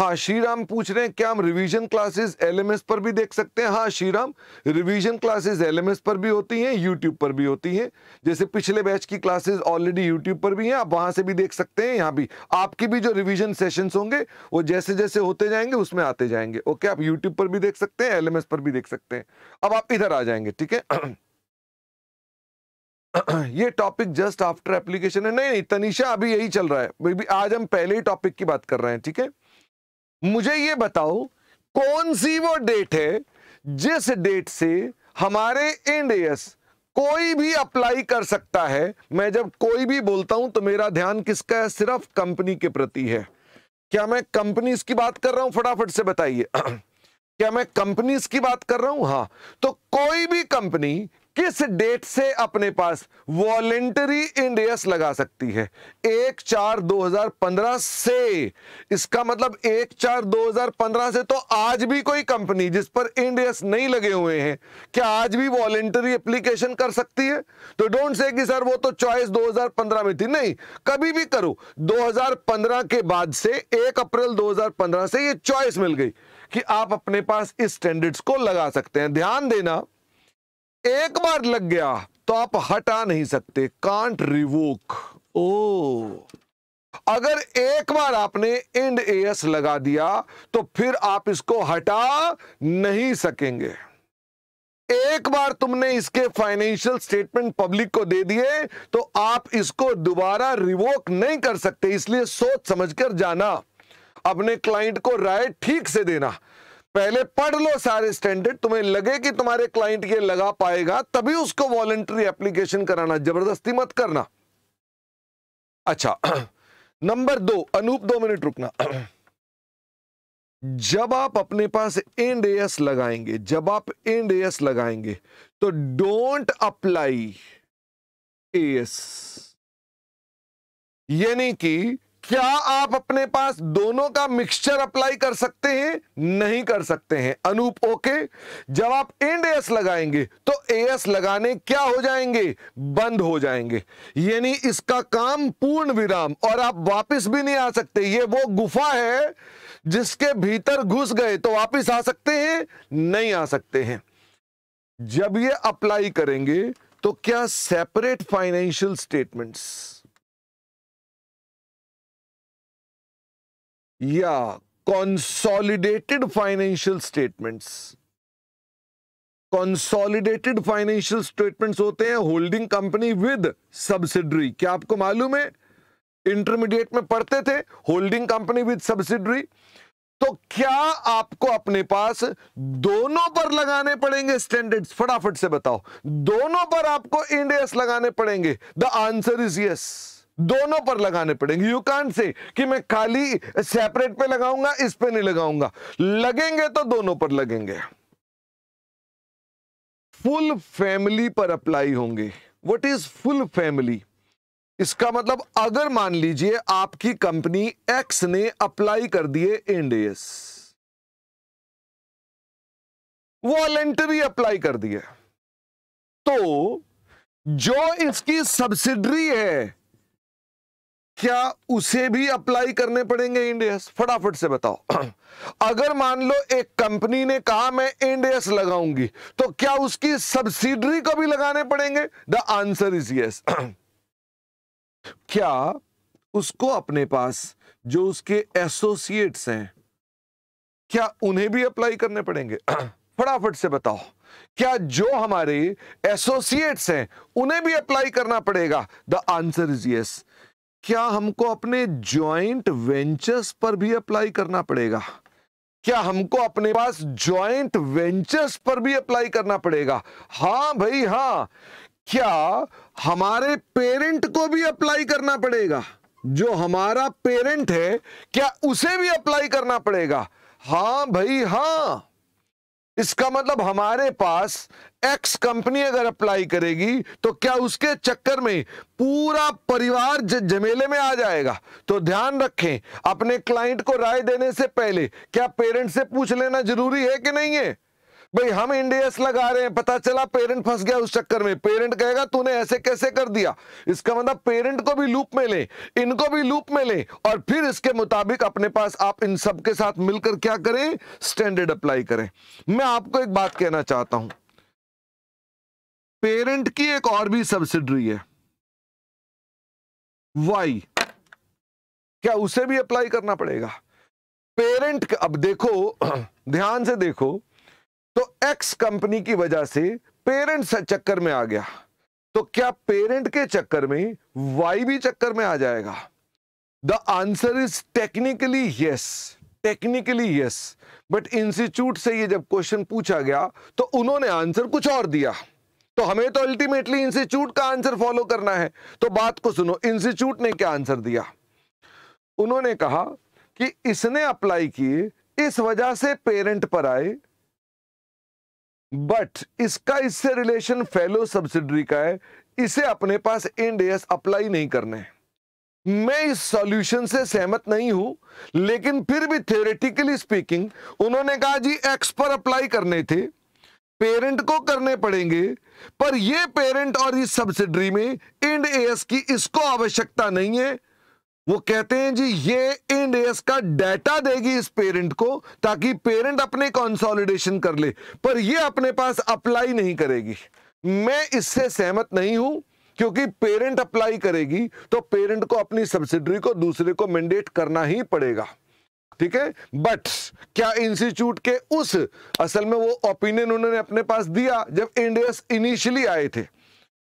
हाँ श्री राम पूछ रहे हैं क्या हम रिवीजन क्लासेस एलएमएस पर भी देख सकते हैं हाँ Shri Ram revision classes LMS पर भी होती हैं यूट्यूब पर भी होती हैं जैसे पिछले बैच की क्लासेस ऑलरेडी यूट्यूब पर भी हैं आप वहां से भी देख सकते हैं यहाँ भी आपकी भी जो रिवीजन सेशंस होंगे वो जैसे जैसे होते जाएंगे उसमें आते जाएंगे ओके आप यूट्यूब पर भी देख सकते हैं एल पर भी देख सकते हैं अब आप इधर आ जाएंगे ठीक है ये टॉपिक जस्ट आफ्टर एप्लीकेशन है नहीं नहीं तनिषा अभी यही चल रहा है आज हम पहले ही टॉपिक की बात कर रहे हैं ठीक है मुझे ये बताओ कौन सी वो डेट है जिस डेट से हमारे एनडीएस कोई भी अप्लाई कर सकता है मैं जब कोई भी बोलता हूं तो मेरा ध्यान किसका है सिर्फ कंपनी के प्रति है क्या मैं कंपनीज की बात कर रहा हूं फटाफट से बताइए क्या मैं कंपनीज की बात कर रहा हूं हाँ तो कोई भी कंपनी किस डेट से अपने पास वॉलेंटरी इंडियस लगा सकती है एक चार 2015 से इसका मतलब एक चार 2015 से तो आज भी कोई कंपनी जिस पर इंडियस नहीं लगे हुए हैं क्या आज भी वॉलेंटरी एप्लीकेशन कर सकती है तो डोंट से कि सर वो तो चॉइस 2015 में थी नहीं कभी भी करो 2015 के बाद से एक अप्रैल 2015 से ये चॉइस मिल गई कि आप अपने पास इस स्टैंडर्ड्स को लगा सकते हैं ध्यान देना एक बार लग गया तो आप हटा नहीं सकते कांट रिवोक ओ अगर एक बार आपने इंड एस लगा दिया तो फिर आप इसको हटा नहीं सकेंगे एक बार तुमने इसके फाइनेंशियल स्टेटमेंट पब्लिक को दे दिए तो आप इसको दोबारा रिवोक नहीं कर सकते इसलिए सोच समझकर जाना अपने क्लाइंट को राय ठीक से देना पहले पढ़ लो सारे स्टैंडर्ड तुम्हें लगे कि तुम्हारे क्लाइंट ये लगा पाएगा तभी उसको वॉलेंट्री एप्लीकेशन कराना जबरदस्ती मत करना अच्छा नंबर दो अनूप दो मिनट रुकना जब आप अपने पास एंड एस लगाएंगे जब आप एंड एस लगाएंगे तो डोंट अप्लाई एस यानी कि क्या आप अपने पास दोनों का मिक्सचर अप्लाई कर सकते हैं नहीं कर सकते हैं अनूप ओके जब आप एंड एस लगाएंगे तो एस लगाने क्या हो जाएंगे बंद हो जाएंगे यानी इसका काम पूर्ण विराम और आप वापस भी नहीं आ सकते ये वो गुफा है जिसके भीतर घुस गए तो वापस आ सकते हैं नहीं आ सकते हैं जब ये अप्लाई करेंगे तो क्या सेपरेट फाइनेंशियल स्टेटमेंट्स या consolidated financial statements consolidated financial statements होते हैं होल्डिंग कंपनी विद सब्सिडरी क्या आपको मालूम है इंटरमीडिएट में पढ़ते थे होल्डिंग कंपनी विद सब्सिडरी तो क्या आपको अपने पास दोनों पर लगाने पड़ेंगे स्टैंडर्ड्स फटाफट से बताओ दोनों पर आपको इंडेस लगाने पड़ेंगे द आंसर इज यस दोनों पर लगाने पड़ेंगे यू कान से कि मैं खाली सेपरेट पे लगाऊंगा इस पे नहीं लगाऊंगा लगेंगे तो दोनों पर लगेंगे फुल फैमिली पर अप्लाई होंगे व्हाट इज फुल फैमिली इसका मतलब अगर मान लीजिए आपकी कंपनी एक्स ने अप्लाई कर दिए एनडीएस वॉलेंटरी अप्लाई कर दिए तो जो इसकी सब्सिडरी है क्या उसे भी अप्लाई करने पड़ेंगे इंडियस फटाफट से बताओ अगर मान लो एक कंपनी ने कहा मैं इंडियस लगाऊंगी तो क्या उसकी सब्सिडरी को भी लगाने पड़ेंगे द आंसर इज यस क्या उसको अपने पास जो उसके एसोसिएट्स हैं क्या उन्हें भी अप्लाई करने पड़ेंगे फटाफट से बताओ क्या जो हमारे एसोसिएट्स हैं उन्हें भी अप्लाई करना पड़ेगा द आंसर इज यस क्या हमको अपने ज्वाइंट वेंचर्स पर भी अप्लाई करना पड़ेगा क्या हमको अपने पास ज्वाइंट वेंचर्स पर भी अप्लाई करना पड़ेगा हाँ भाई हाँ क्या हमारे पेरेंट को भी अप्लाई करना पड़ेगा जो हमारा पेरेंट है क्या उसे भी अप्लाई करना पड़ेगा हाँ भाई हाँ इसका मतलब हमारे पास एक्स कंपनी अगर अप्लाई करेगी तो क्या उसके चक्कर में पूरा परिवार झमेले में आ जाएगा तो ध्यान रखें अपने क्लाइंट को राय देने से पहले क्या पेरेंट्स से पूछ लेना जरूरी है कि नहीं है भाई हम इंडियस लगा रहे हैं पता चला पेरेंट फंस गया उस चक्कर में पेरेंट कहेगा तूने ऐसे कैसे कर दिया इसका मतलब पेरेंट को भी लूप में ले इनको भी लूप में ले और फिर इसके मुताबिक अपने पास आप इन सब के साथ मिलकर क्या करें स्टैंडर्ड अप्लाई करें मैं आपको एक बात कहना चाहता हूं पेरेंट की एक और भी सब्सिडरी है वाई क्या उसे भी अप्लाई करना पड़ेगा पेरेंट अब देखो ध्यान से देखो तो एक्स कंपनी की वजह से पेरेंट्स चक्कर में आ गया तो क्या पेरेंट के चक्कर में वाई भी चक्कर में आ जाएगा the answer is technically yes technically yes but institute से ये जब क्वेश्चन पूछा गया तो उन्होंने आंसर कुछ और दिया तो हमें तो अल्टीमेटली इंस्टीट्यूट का आंसर फॉलो करना है तो बात को सुनो इंस्टीट्यूट ने क्या आंसर दिया उन्होंने कहा कि इसने अप्लाई किए इस वजह से पेरेंट पर आए बट इसका इससे रिलेशन फेलो सब्सिडरी का है इसे अपने पास एस अप्लाई नहीं करना है मैं इस सॉल्यूशन से सहमत नहीं हूं लेकिन फिर भी थियोरेटिकली स्पीकिंग उन्होंने कहा जी एक्स पर अप्लाई करने थे पेरेंट को करने पड़ेंगे पर यह पेरेंट और इस सब्सिडरी में इंड एस की इसको आवश्यकता नहीं है वो कहते हैं जी ये इन एस का डाटा देगी इस पेरेंट को ताकि पेरेंट अपने कंसोलिडेशन कर ले पर ये अपने पास अप्लाई नहीं करेगी मैं इससे सहमत नहीं हूं क्योंकि पेरेंट अप्लाई करेगी तो पेरेंट को अपनी सब्सिडरी को दूसरे को मैंडेट करना ही पड़ेगा ठीक है बट क्या इंस्टीट्यूट के उस असल में वो ओपिनियन उन्होंने अपने पास दिया जब इंडियस इनिशियली आए थे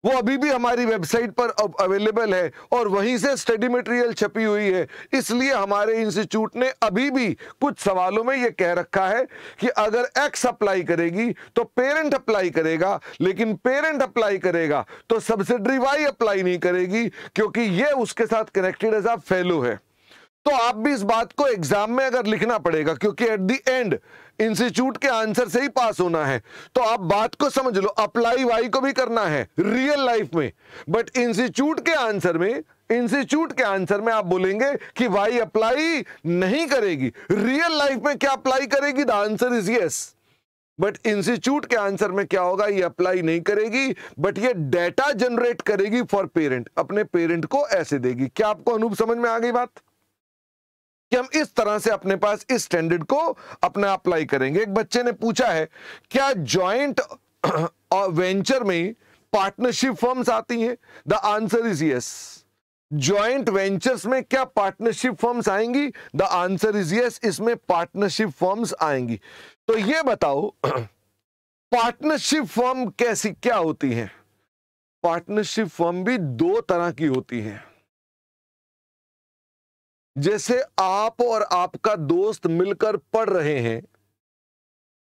वो अभी भी हमारी वेबसाइट पर अब अवेलेबल है और वहीं से स्टडी मटेरियल छपी हुई है इसलिए हमारे इंस्टीट्यूट ने अभी भी कुछ सवालों में ये कह रखा है कि अगर एक्स अप्लाई करेगी तो पेरेंट अप्लाई करेगा लेकिन पेरेंट अप्लाई करेगा तो सब्सिडरी वाई अप्लाई नहीं करेगी क्योंकि ये उसके साथ कनेक्टेड एज अ फेलो है तो आप भी इस बात को एग्जाम में अगर लिखना पड़ेगा क्योंकि एट दी एंड इंस्टीट्यूट के आंसर से ही पास होना है तो आप बात को समझ लो अप्लाई वाई को भी करना है रियल लाइफ में बट इंस्टीट्यूट के आंसर में इंस्टीट्यूट के आंसर में आप बोलेंगे कि वाई अप्लाई नहीं करेगी रियल लाइफ में क्या अप्लाई करेगी the answer is yes but institute के आंसर में क्या होगा ये अप्लाई नहीं करेगी बट ये डेटा जनरेट करेगी फॉर पेरेंट अपने पेरेंट को ऐसे देगी क्या आपको अनूप समझ में आ गई बात कि हम इस तरह से अपने पास इस स्टैंडर्ड को अपने अप्लाई करेंगे एक बच्चे ने पूछा है क्या ज्वाइंट वेंचर में पार्टनरशिप फर्म्स आती हैं the answer is yes joint ventures में क्या पार्टनरशिप फर्म्स आएंगी द आंसर इज यस इसमें पार्टनरशिप फर्म्स आएंगी तो ये बताओ पार्टनरशिप फर्म कैसी क्या होती है पार्टनरशिप फर्म भी दो तरह की होती है जैसे आप और आपका दोस्त मिलकर पढ़ रहे हैं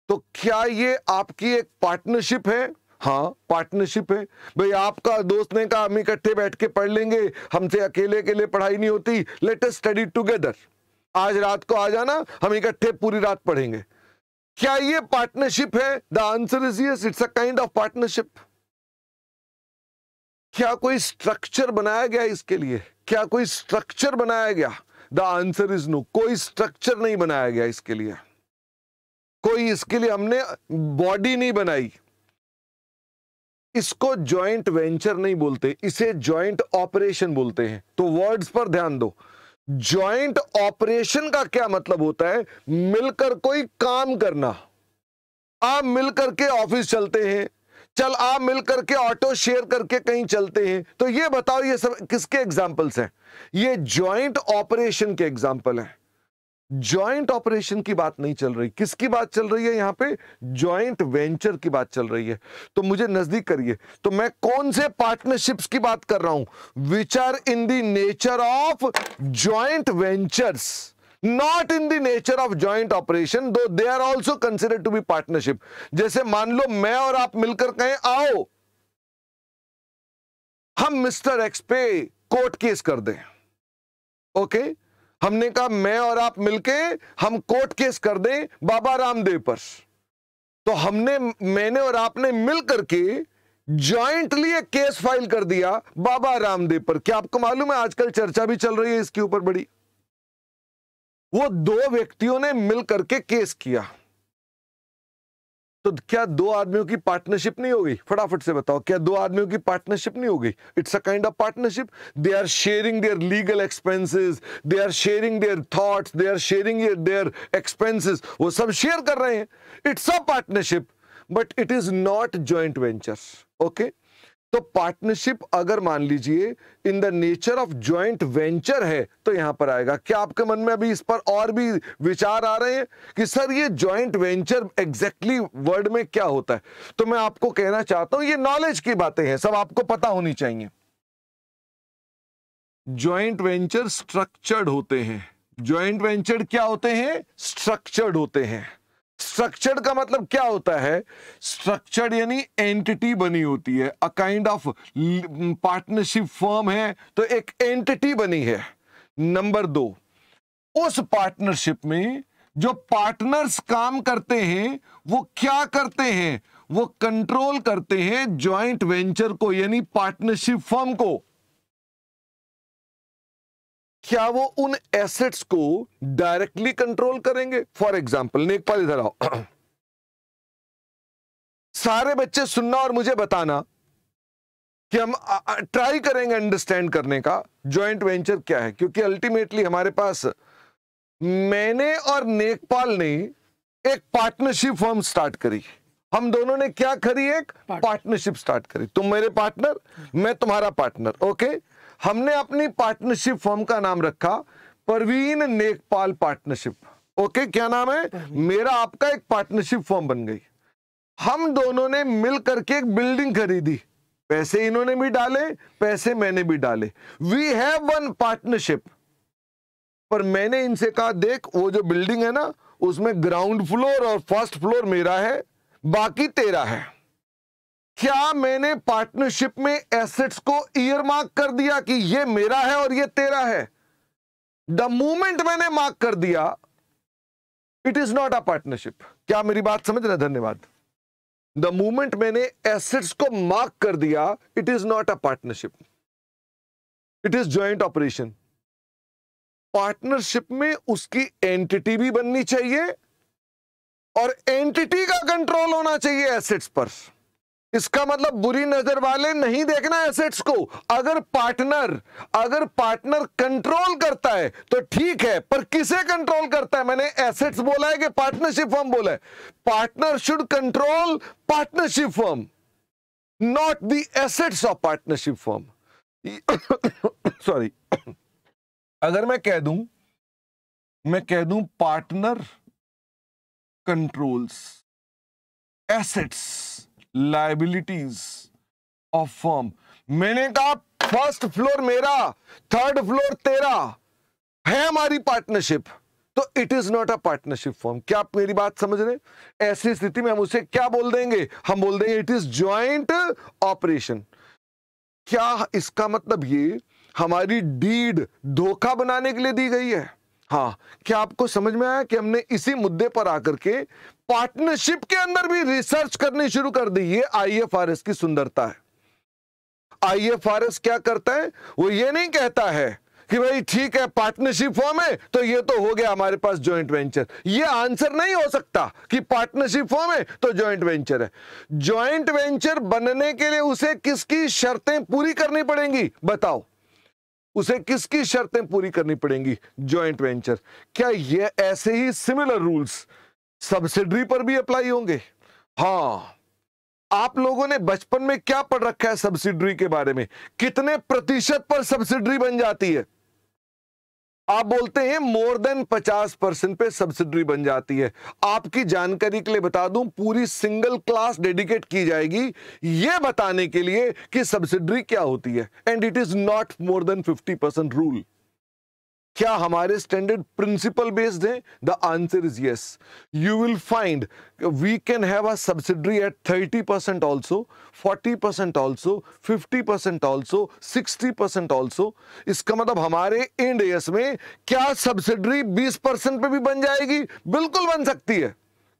तो क्या ये आपकी एक पार्टनरशिप है हाँ पार्टनरशिप है भाई आपका दोस्त ने कहा हम इकट्ठे बैठ के पढ़ लेंगे हमसे अकेले अकेले पढ़ाई नहीं होती लेट अस स्टडी टुगेदर आज रात को आ जाना हम इकट्ठे पूरी रात पढ़ेंगे क्या ये पार्टनरशिप है the answer is yes it's a kind of partnership क्या कोई स्ट्रक्चर बनाया गया इसके लिए क्या कोई स्ट्रक्चर बनाया गया द आंसर इज नो कोई स्ट्रक्चर नहीं बनाया गया इसके लिए कोई इसके लिए हमने बॉडी नहीं बनाई इसको जॉइंट वेंचर नहीं बोलते इसे जॉइंट ऑपरेशन बोलते हैं तो वर्ड्स पर ध्यान दो जॉइंट ऑपरेशन का क्या मतलब होता है मिलकर कोई काम करना आप मिलकर के ऑफिस चलते हैं चल आप मिल करके ऑटो शेयर करके कहीं चलते हैं तो ये बताओ ये सब किसके एग्जाम्पल्स हैं ये ज्वाइंट ऑपरेशन के एग्जाम्पल हैं ज्वाइंट ऑपरेशन की बात नहीं चल रही किसकी बात चल रही है यहां पे ज्वाइंट वेंचर की बात चल रही है तो मुझे नजदीक करिए तो मैं कौन से पार्टनरशिप्स की बात कर रहा हूं which are in the nature of joint ventures not in the nature of joint operation though they are also consider to be partnership जैसे मान लो मैं और आप मिलकर कहें आओ हम मिस्टर एक्स पे कोर्ट केस कर दें ओके okay? हमने कहा मैं और आप मिलके हम कोर्ट केस कर दें बाबा रामदेव पर तो हमने मैंने और आपने मिलकर के ज्वाइंटली एक केस फाइल कर दिया बाबा रामदेव पर क्या आपको मालूम है आजकल चर्चा भी चल रही है इसके ऊपर बड़ी वो दो व्यक्तियों ने मिल करके केस किया तो क्या दो आदमियों की पार्टनरशिप नहीं होगी फटाफट से बताओ क्या दो आदमियों की पार्टनरशिप नहीं होगी it's a kind of partnership they are sharing their legal expenses they are sharing their thoughts they are sharing their expenses वो सब शेयर कर रहे हैं it's a partnership but it is not joint venture okay तो partnership अगर मान लीजिए in the nature of joint venture है तो यहां पर आएगा क्या आपके मन में अभी इस पर और भी विचार आ रहे हैं कि सर ये ज्वाइंट वेंचर एग्जैक्टली वर्ड में क्या होता है तो मैं आपको कहना चाहता हूं ये नॉलेज की बातें हैं सब आपको पता होनी चाहिए ज्वाइंट वेंचर स्ट्रक्चर्ड होते हैं ज्वाइंट वेंचर क्या होते हैं स्ट्रक्चर्ड होते हैं स्ट्रक्चर्ड का मतलब क्या होता है स्ट्रक्चर्ड यानी एंटिटी बनी होती है a kind of partnership firm है तो एक एंटिटी बनी है नंबर दो उस पार्टनरशिप में जो पार्टनर्स काम करते हैं वो क्या करते हैं वो कंट्रोल करते हैं ज्वाइंट वेंचर को यानी पार्टनरशिप फर्म को क्या वो उन एसेट्स को डायरेक्टली कंट्रोल करेंगे फॉर एग्जाम्पल नेकपाल इधर आओ सारे बच्चे सुनना और मुझे बताना कि हम ट्राई करेंगे अंडरस्टैंड करने का जॉइंट वेंचर क्या है क्योंकि अल्टीमेटली हमारे पास मैंने और नेकपाल ने एक पार्टनरशिप फॉर्म स्टार्ट करी हम दोनों ने क्या करी एक पार्टनरशिप स्टार्ट करी तुम मेरे पार्टनर मैं तुम्हारा पार्टनर ओके हमने अपनी पार्टनरशिप फॉर्म का नाम रखा Parveen Nekpal partnership okay okay, क्या नाम है मेरा आपका एक पार्टनरशिप फॉर्म बन गई हम दोनों ने मिल करके एक बिल्डिंग खरीदी पैसे इन्होंने भी डाले पैसे मैंने भी डाले वी हैव वन पार्टनरशिप पर मैंने इनसे कहा देख वो जो बिल्डिंग है ना उसमें ग्राउंड फ्लोर और फर्स्ट फ्लोर मेरा है बाकी तेरा है क्या मैंने पार्टनरशिप में एसेट्स को ईयर मार्क कर दिया कि ये मेरा है और ये तेरा है द मूमेंट मैंने मार्क कर दिया it is not a partnership क्या मेरी बात समझ रहे धन्यवाद द मूमेंट मैंने एसेट्स को मार्क कर दिया it is not a partnership it is joint operation partnership में उसकी एंटिटी भी बननी चाहिए और एंटिटी का कंट्रोल होना चाहिए एसेट्स पर इसका मतलब बुरी नजर वाले नहीं देखना एसेट्स को अगर पार्टनर अगर पार्टनर कंट्रोल करता है तो ठीक है पर किसे कंट्रोल करता है मैंने एसेट्स बोला है कि पार्टनरशिप फॉर्म बोला है partner should control partnership firm not the assets of partnership firm sorry अगर मैं कह दूं मैं कह दूं partner controls assets liabilities of firm मैंने कहा फर्स्ट फ्लोर मेरा थर्ड फ्लोर तेरा है हमारी पार्टनरशिप तो it is not a partnership firm क्या आप मेरी बात समझ रहे ऐसी स्थिति में हम उसे क्या बोल देंगे हम बोल देंगे इट इज ज्वाइंट ऑपरेशन क्या इसका मतलब ये हमारी डीड धोखा बनाने के लिए दी गई है हाँ क्या आपको समझ में आया कि हमने इसी मुद्दे पर आकर के पार्टनरशिप के अंदर भी रिसर्च करनी शुरू कर दी ये आईएफआरएस की सुंदरता है आईएफआरएस क्या करता है वो ये नहीं कहता है कि भाई ठीक है पार्टनरशिप फॉर्म है तो ये तो हो गया हमारे पास जॉइंट वेंचर ये आंसर नहीं हो सकता कि पार्टनरशिप फॉर्म है तो जॉइंट वेंचर है जॉइंट वेंचर बनने के लिए उसे किसकी शर्तें पूरी करनी पड़ेंगी बताओ उसे किसकी शर्तें पूरी करनी पड़ेंगी ज्वाइंट वेंचर क्या ये ऐसे ही सिमिलर रूल्स सब्सिडरी पर भी अप्लाई होंगे हाँ आप लोगों ने बचपन में क्या पढ़ रखा है सब्सिडरी के बारे में कितने प्रतिशत पर सब्सिडरी बन जाती है आप बोलते हैं मोर देन 50 परसेंट पे सब्सिडरी बन जाती है आपकी जानकारी के लिए बता दूं पूरी सिंगल क्लास डेडिकेट की जाएगी ये बताने के लिए कि सब्सिडरी क्या होती है and it is not more than 50 percent rule क्या हमारे स्टैंडर्ड प्रिंसिपल बेस्ड हैं the answer is yes you will find we can have a subsidiary at 30 percent also forty percent also fifty percent also sixty percent also इसका मतलब हमारे end में क्या subsidiary 20 percent पे भी बन जाएगी बिल्कुल बन सकती है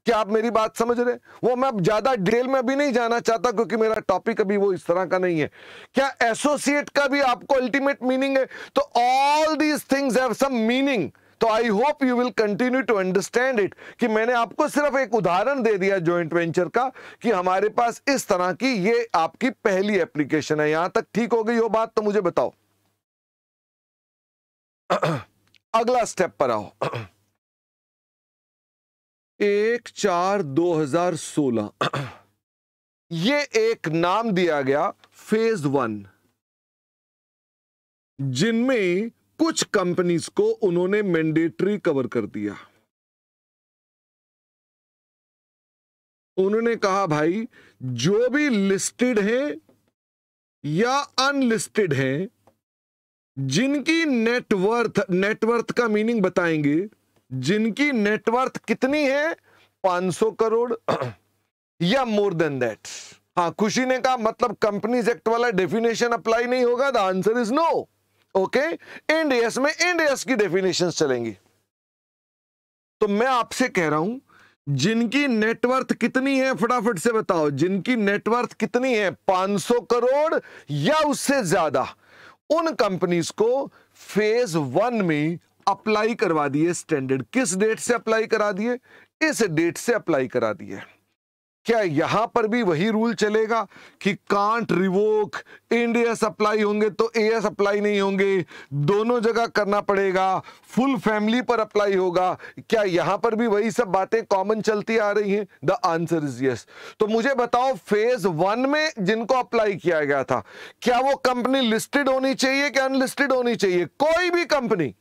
क्या आप मेरी बात समझ रहे वो मैं अब ज्यादा डिटेल में भी नहीं जाना चाहता क्योंकि मेरा टॉपिक अभी वो इस तरह का नहीं है क्या एसोसिएट का भी आपको अल्टीमेट मीनिंग है तो all these things have some meaning तो I hope you will continue to understand it कि मैंने आपको सिर्फ एक उदाहरण दे दिया ज्वाइंट वेंचर का कि हमारे पास इस तरह की ये आपकी पहली एप्लीकेशन है यहां तक ठीक हो गई हो बात तो मुझे बताओ अगला स्टेप पर आओ एक चार 2016 ये एक नाम दिया गया फेज वन जिनमें कुछ कंपनीज को उन्होंने मैंडेटरी कवर कर दिया उन्होंने कहा भाई जो भी लिस्टेड है या अनलिस्टेड है जिनकी नेटवर्थ नेटवर्थ का मीनिंग बताएंगे जिनकी नेटवर्थ कितनी है 500 करोड़ या मोर देन दैट हाँ खुशी ने कहा मतलब कंपनीज एक्ट वाला डेफिनेशन अप्लाई नहीं होगा the answer is no okay and में एनडीएस की डेफिनेशन चलेंगी तो मैं आपसे कह रहा हूं जिनकी नेटवर्थ कितनी है फटाफट से बताओ जिनकी नेटवर्थ कितनी है 500 करोड़ या उससे ज्यादा उन कंपनीज को फेज वन में अप्लाई करवा दिए स्टैंडर्ड किस डेट से अप्लाई करा दिए इस डेट से अप्लाई करा दिए क्या यहां पर भी वही रूल चलेगा कि can't revoke Ind AS apply होंगे तो ए एस अप्लाई नहीं होंगे दोनों जगह करना पड़ेगा फुल फैमिली पर अप्लाई होगा क्या यहां पर भी वही सब बातें कॉमन चलती आ रही हैं द आंसर इज यस तो मुझे बताओ फेज वन में जिनको अप्लाई किया गया था क्या वो कंपनी लिस्टेड होनी चाहिए कि अनलिस्टेड होनी चाहिए कोई भी कंपनी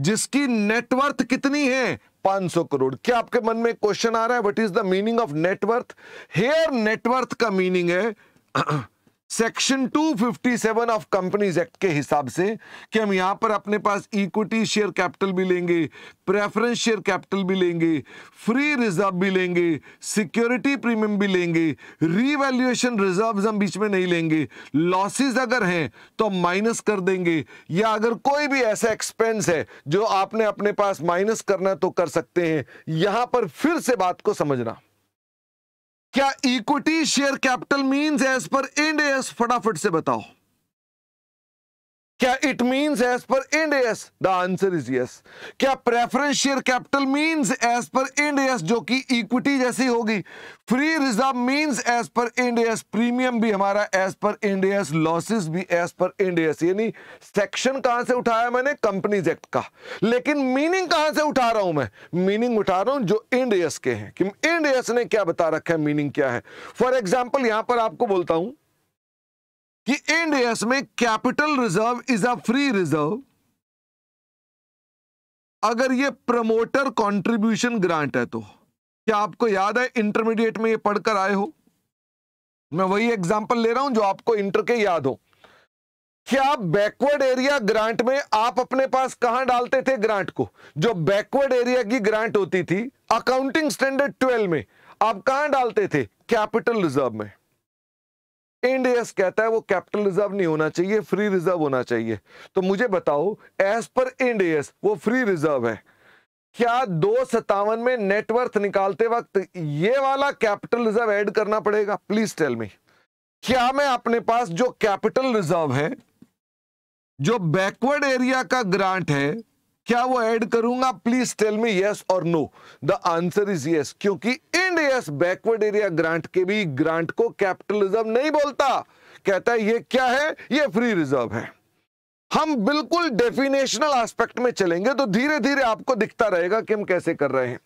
जिसकी नेटवर्थ कितनी है 500 करोड़ क्या आपके मन में क्वेश्चन आ रहा है what is the meaning of net worth here net worth का मीनिंग है सेक्शन 257 ऑफ कंपनीज एक्ट के हिसाब से कि हम यहां पर अपने पास इक्विटी शेयर कैपिटल भी लेंगे प्रेफरेंस शेयर कैपिटल भी लेंगे फ्री रिजर्व भी लेंगे सिक्योरिटी प्रीमियम भी लेंगे रीवैल्यूएशन रिजर्व हम बीच में नहीं लेंगे लॉसेस अगर हैं तो माइनस कर देंगे या अगर कोई भी ऐसा एक्सपेंस है जो आपने अपने पास माइनस करना तो कर सकते हैं यहां पर फिर से बात को समझना क्या equity share capital means as per Ind AS फटाफट से बताओ क्या it means as per Ind AS the answer is yes क्या preference share capital means as per Ind AS जो कि इक्विटी जैसी होगी free reserve means as per Ind AS premium भी हमारा as per Ind AS losses भी as per Ind AS यानी सेक्शन कहां से उठाया मैंने कंपनीज एक्ट का लेकिन मीनिंग कहां से उठा रहा हूं मैं मीनिंग उठा रहा हूं जो इंड एस के हैं कि इंड एस ने क्या बता रखा है मीनिंग क्या है फॉर एग्जाम्पल यहां पर आपको बोलता हूं इंड एस में capital reserve is a free reserve अगर ये प्रमोटर कंट्रीब्यूशन ग्रांट है तो क्या आपको याद है इंटरमीडिएट में ये पढ़कर आए हो मैं वही एग्जांपल ले रहा हूं जो आपको इंटर के याद हो क्या बैकवर्ड एरिया ग्रांट में आप अपने पास कहां डालते थे ग्रांट को जो बैकवर्ड एरिया की ग्रांट होती थी अकाउंटिंग स्टैंडर्ड ट्वेल्व में आप कहां डालते थे कैपिटल रिजर्व में इंडियस कहता है वो कैपिटल रिजर्व नहीं होना चाहिए फ्री रिजर्व होना चाहिए तो मुझे बताओ एज पर इंडियस वो फ्री रिजर्व है क्या दो सतावन में नेटवर्थ निकालते वक्त ये वाला कैपिटल रिजर्व ऐड करना पड़ेगा प्लीज टेल मी क्या मैं अपने पास जो कैपिटल रिजर्व है जो बैकवर्ड एरिया का ग्रांट है क्या वो ऐड करूंगा प्लीज टेल मी यस और no the answer is yes क्योंकि Ind AS backward area grant के भी ग्रांट को कैपिटलिज्म नहीं बोलता कहता है ये क्या है ये फ्री रिजर्व है हम बिल्कुल डेफिनेशनल एस्पेक्ट में चलेंगे तो धीरे धीरे आपको दिखता रहेगा कि हम कैसे कर रहे हैं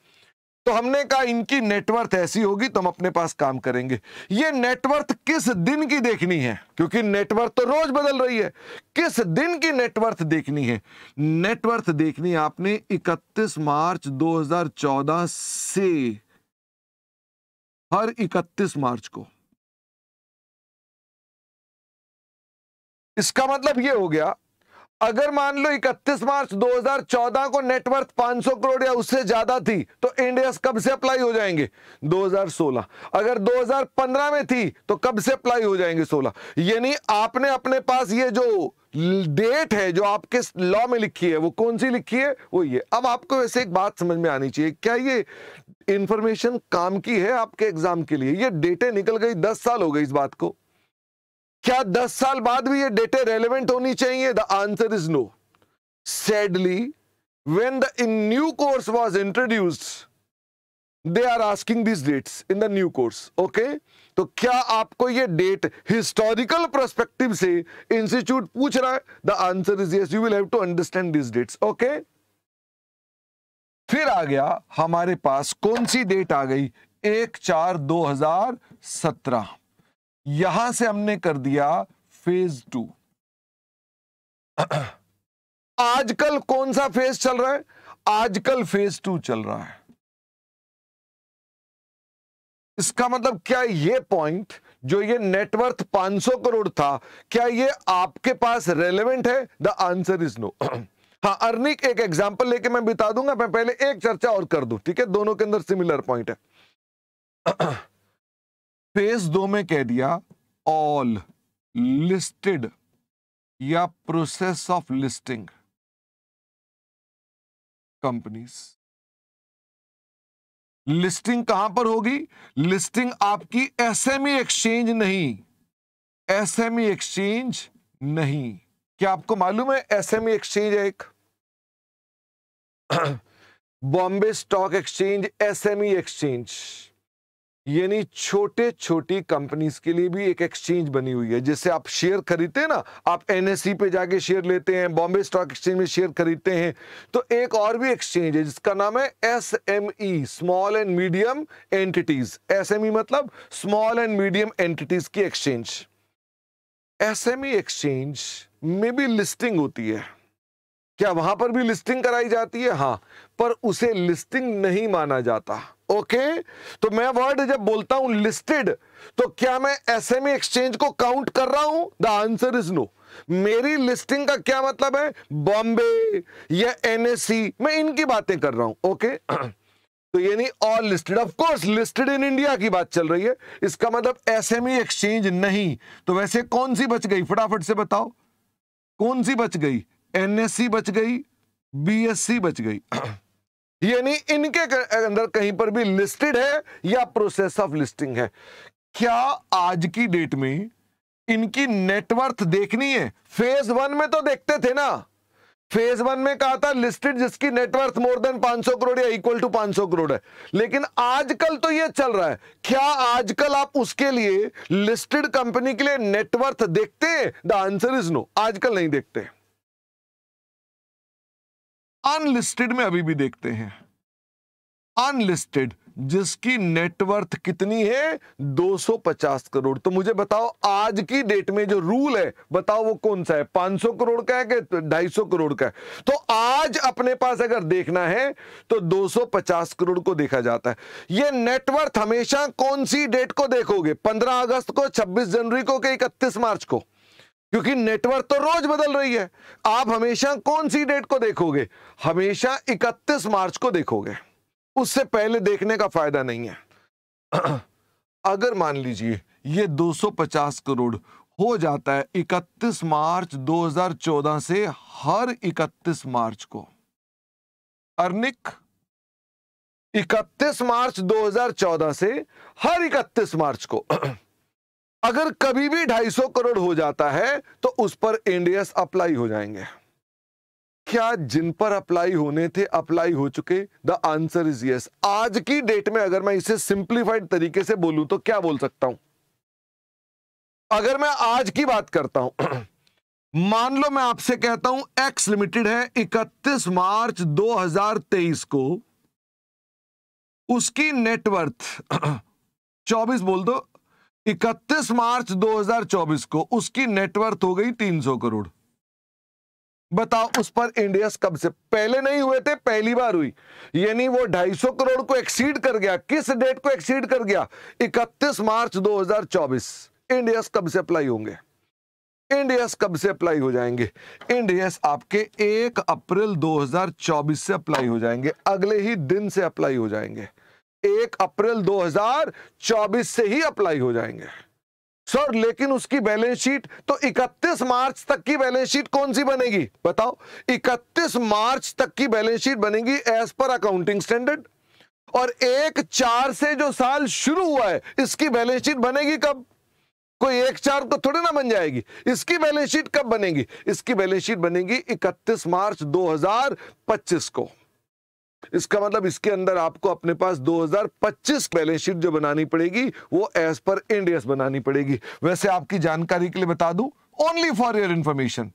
तो हमने कहा इनकी नेटवर्थ ऐसी होगी तो हम अपने पास काम करेंगे ये नेटवर्थ किस दिन की देखनी है क्योंकि नेटवर्थ तो रोज बदल रही है किस दिन की नेटवर्थ देखनी है नेटवर्थ देखनी आपने 31 मार्च 2014 से हर 31 मार्च को इसका मतलब यह हो गया अगर मान लो 31 मार्च 2014 को नेटवर्थ 500 करोड़ या उससे ज्यादा थी तो इंडिया कब से अप्लाई हो जाएंगे 2016 अगर 2015 में थी तो कब से अप्लाई हो जाएंगे 16 यानी आपने अपने पास ये जो डेट है जो आपके लॉ में लिखी है वो कौन सी लिखी है वो ये अब आपको वैसे एक बात समझ में आनी चाहिए क्या ये इंफॉर्मेशन काम की है आपके एग्जाम के लिए ये डेटे निकल गई दस साल हो गई इस बात को क्या 10 साल बाद भी ये डेटे रेलिवेंट होनी चाहिए the answer is no sadly when the in new course was introduced they are asking this dates in the new course okay तो क्या आपको ये डेट हिस्टोरिकल प्रस्पेक्टिव से इंस्टीट्यूट पूछ रहा है the answer is yes you will have to understand this dates okay फिर आ गया हमारे पास कौन सी डेट आ गई एक चार दो हजार सत्रह यहां से हमने कर दिया फेज टू आजकल कौन सा फेज चल रहा है आजकल फेज टू चल रहा है इसका मतलब क्या ये पॉइंट जो ये नेटवर्थ 500 करोड़ था क्या ये आपके पास रेलेवेंट है द आंसर इज नो हाँ अर्निक एक एग्जाम्पल लेके मैं बिता दूंगा मैं पहले एक चर्चा और कर दू ठीक है दोनों के अंदर सिमिलर पॉइंट है फेस दो में कह दिया ऑल लिस्टेड या process of listing companies listing कहां पर होगी लिस्टिंग आपकी एसएमई एक्सचेंज e नहीं एसएमई एक्सचेंज e नहीं क्या आपको मालूम है एसएमई एक्सचेंज e है एक Bombay stock exchange SME exchange यानी छोटे छोटी कंपनीज के लिए भी एक एक्सचेंज बनी हुई है जैसे आप शेयर खरीदते हैं ना आप एनएससी e पे जाके शेयर लेते हैं बॉम्बे स्टॉक एक्सचेंज में शेयर खरीदते हैं तो एक और भी एक्सचेंज है जिसका नाम है S M E small and medium entities S M E मतलब स्मॉल एंड मीडियम एंटिटीज की exchange S M E exchange में भी लिस्टिंग होती है क्या वहां पर भी लिस्टिंग कराई जाती है हाँ पर उसे लिस्टिंग नहीं माना जाता ओके तो मैं वर्ड जब बोलता हूं लिस्टेड तो क्या मैं एस एम एक्सचेंज को काउंट कर रहा हूं द आंसर इज नो मेरी लिस्टिंग का क्या मतलब है बॉम्बे या एनएससी मैं इनकी बातें कर रहा हूं ओके तो ये नहीं all listed of course listed in India की बात चल रही है इसका मतलब एसएमई एक्सचेंज e नहीं तो वैसे कौन सी बच गई फटाफट से बताओ कौन सी बच गई एनएससी बच गई बीएससी बच गई यानी इनके अंदर कहीं पर भी लिस्टेड है या प्रोसेस ऑफ लिस्टिंग है क्या आज की डेट में इनकी नेटवर्थ देखनी है फेज वन में तो देखते थे ना फेज वन में कहा था लिस्टेड जिसकी नेटवर्थ मोर देन 500 करोड़ या इक्वल टू 500 करोड़ है लेकिन आजकल तो ये चल रहा है क्या आजकल आप उसके लिए लिस्टेड कंपनी के लिए नेटवर्थ देखते हैं द आंसर इज नो आजकल नहीं देखते हैं अनलिस्टेड में अभी भी देखते हैं अनलिस्टेड जिसकी नेटवर्थ कितनी है 250 करोड़ तो मुझे बताओ आज की डेट में जो रूल है बताओ वो कौन सा है 500 करोड़ का है कि 250 करोड़ का है तो आज अपने पास अगर देखना है तो 250 करोड़ को देखा जाता है ये नेटवर्थ हमेशा कौन सी डेट को देखोगे 15 अगस्त को 26 जनवरी को कि 31 मार्च को क्योंकि नेटवर्क तो रोज बदल रही है आप हमेशा कौन सी डेट को देखोगे हमेशा 31 मार्च को देखोगे उससे पहले देखने का फायदा नहीं है अगर मान लीजिए ये 250 करोड़ हो जाता है 31 मार्च 2014 से हर 31 मार्च को अर्निक 31 मार्च 2014 से हर 31 मार्च को अगर कभी भी 250 करोड़ हो जाता है तो उस पर एनडीएस अप्लाई हो जाएंगे क्या जिन पर अप्लाई होने थे अप्लाई हो चुके द आंसर इज यस आज की डेट में अगर मैं इसे सिंप्लीफाइड तरीके से बोलूं तो क्या बोल सकता हूं अगर मैं आज की बात करता हूं मान लो मैं आपसे कहता हूं एक्स लिमिटेड है 31 मार्च 2023 को उसकी नेटवर्थ 24 बोल दो इकतीस मार्च 2024 को उसकी नेटवर्थ हो गई 300 करोड़ बताओ उस पर इंडियस कब से पहले नहीं हुए थे पहली बार हुई यानी वो 250 करोड़ को एक्सीड कर गया किस डेट को एक्सीड कर गया 31 मार्च 2024 इंडियस कब से अप्लाई होंगे इंडियस कब से अप्लाई हो जाएंगे इंडियस आपके 1 अप्रैल 2024 से अप्लाई हो जाएंगे अगले ही दिन से अप्लाई हो जाएंगे एक अप्रैल 2024 से ही अप्लाई हो जाएंगे सर लेकिन उसकी बैलेंस शीट तो 31 मार्च तक की बैलेंस शीट कौन सी बनेगी बताओ 31 मार्च तक की बैलेंस शीट बनेगी एज पर अकाउंटिंग स्टैंडर्ड और एक चार से जो साल शुरू हुआ है इसकी बैलेंस शीट बनेगी कब कोई एक चार तो थोड़ी ना बन जाएगी इसकी बैलेंस शीट कब बनेगी इसकी बैलेंस शीट बनेगी 31 मार्च 2025 को इसका मतलब इसके अंदर आपको अपने पास 2025 बैलेंस शीट जो बनानी पड़ेगी वो एज पर इंडियस बनानी पड़ेगी वैसे आपकी जानकारी के लिए बता दू ओनली फॉर योर इंफॉर्मेशन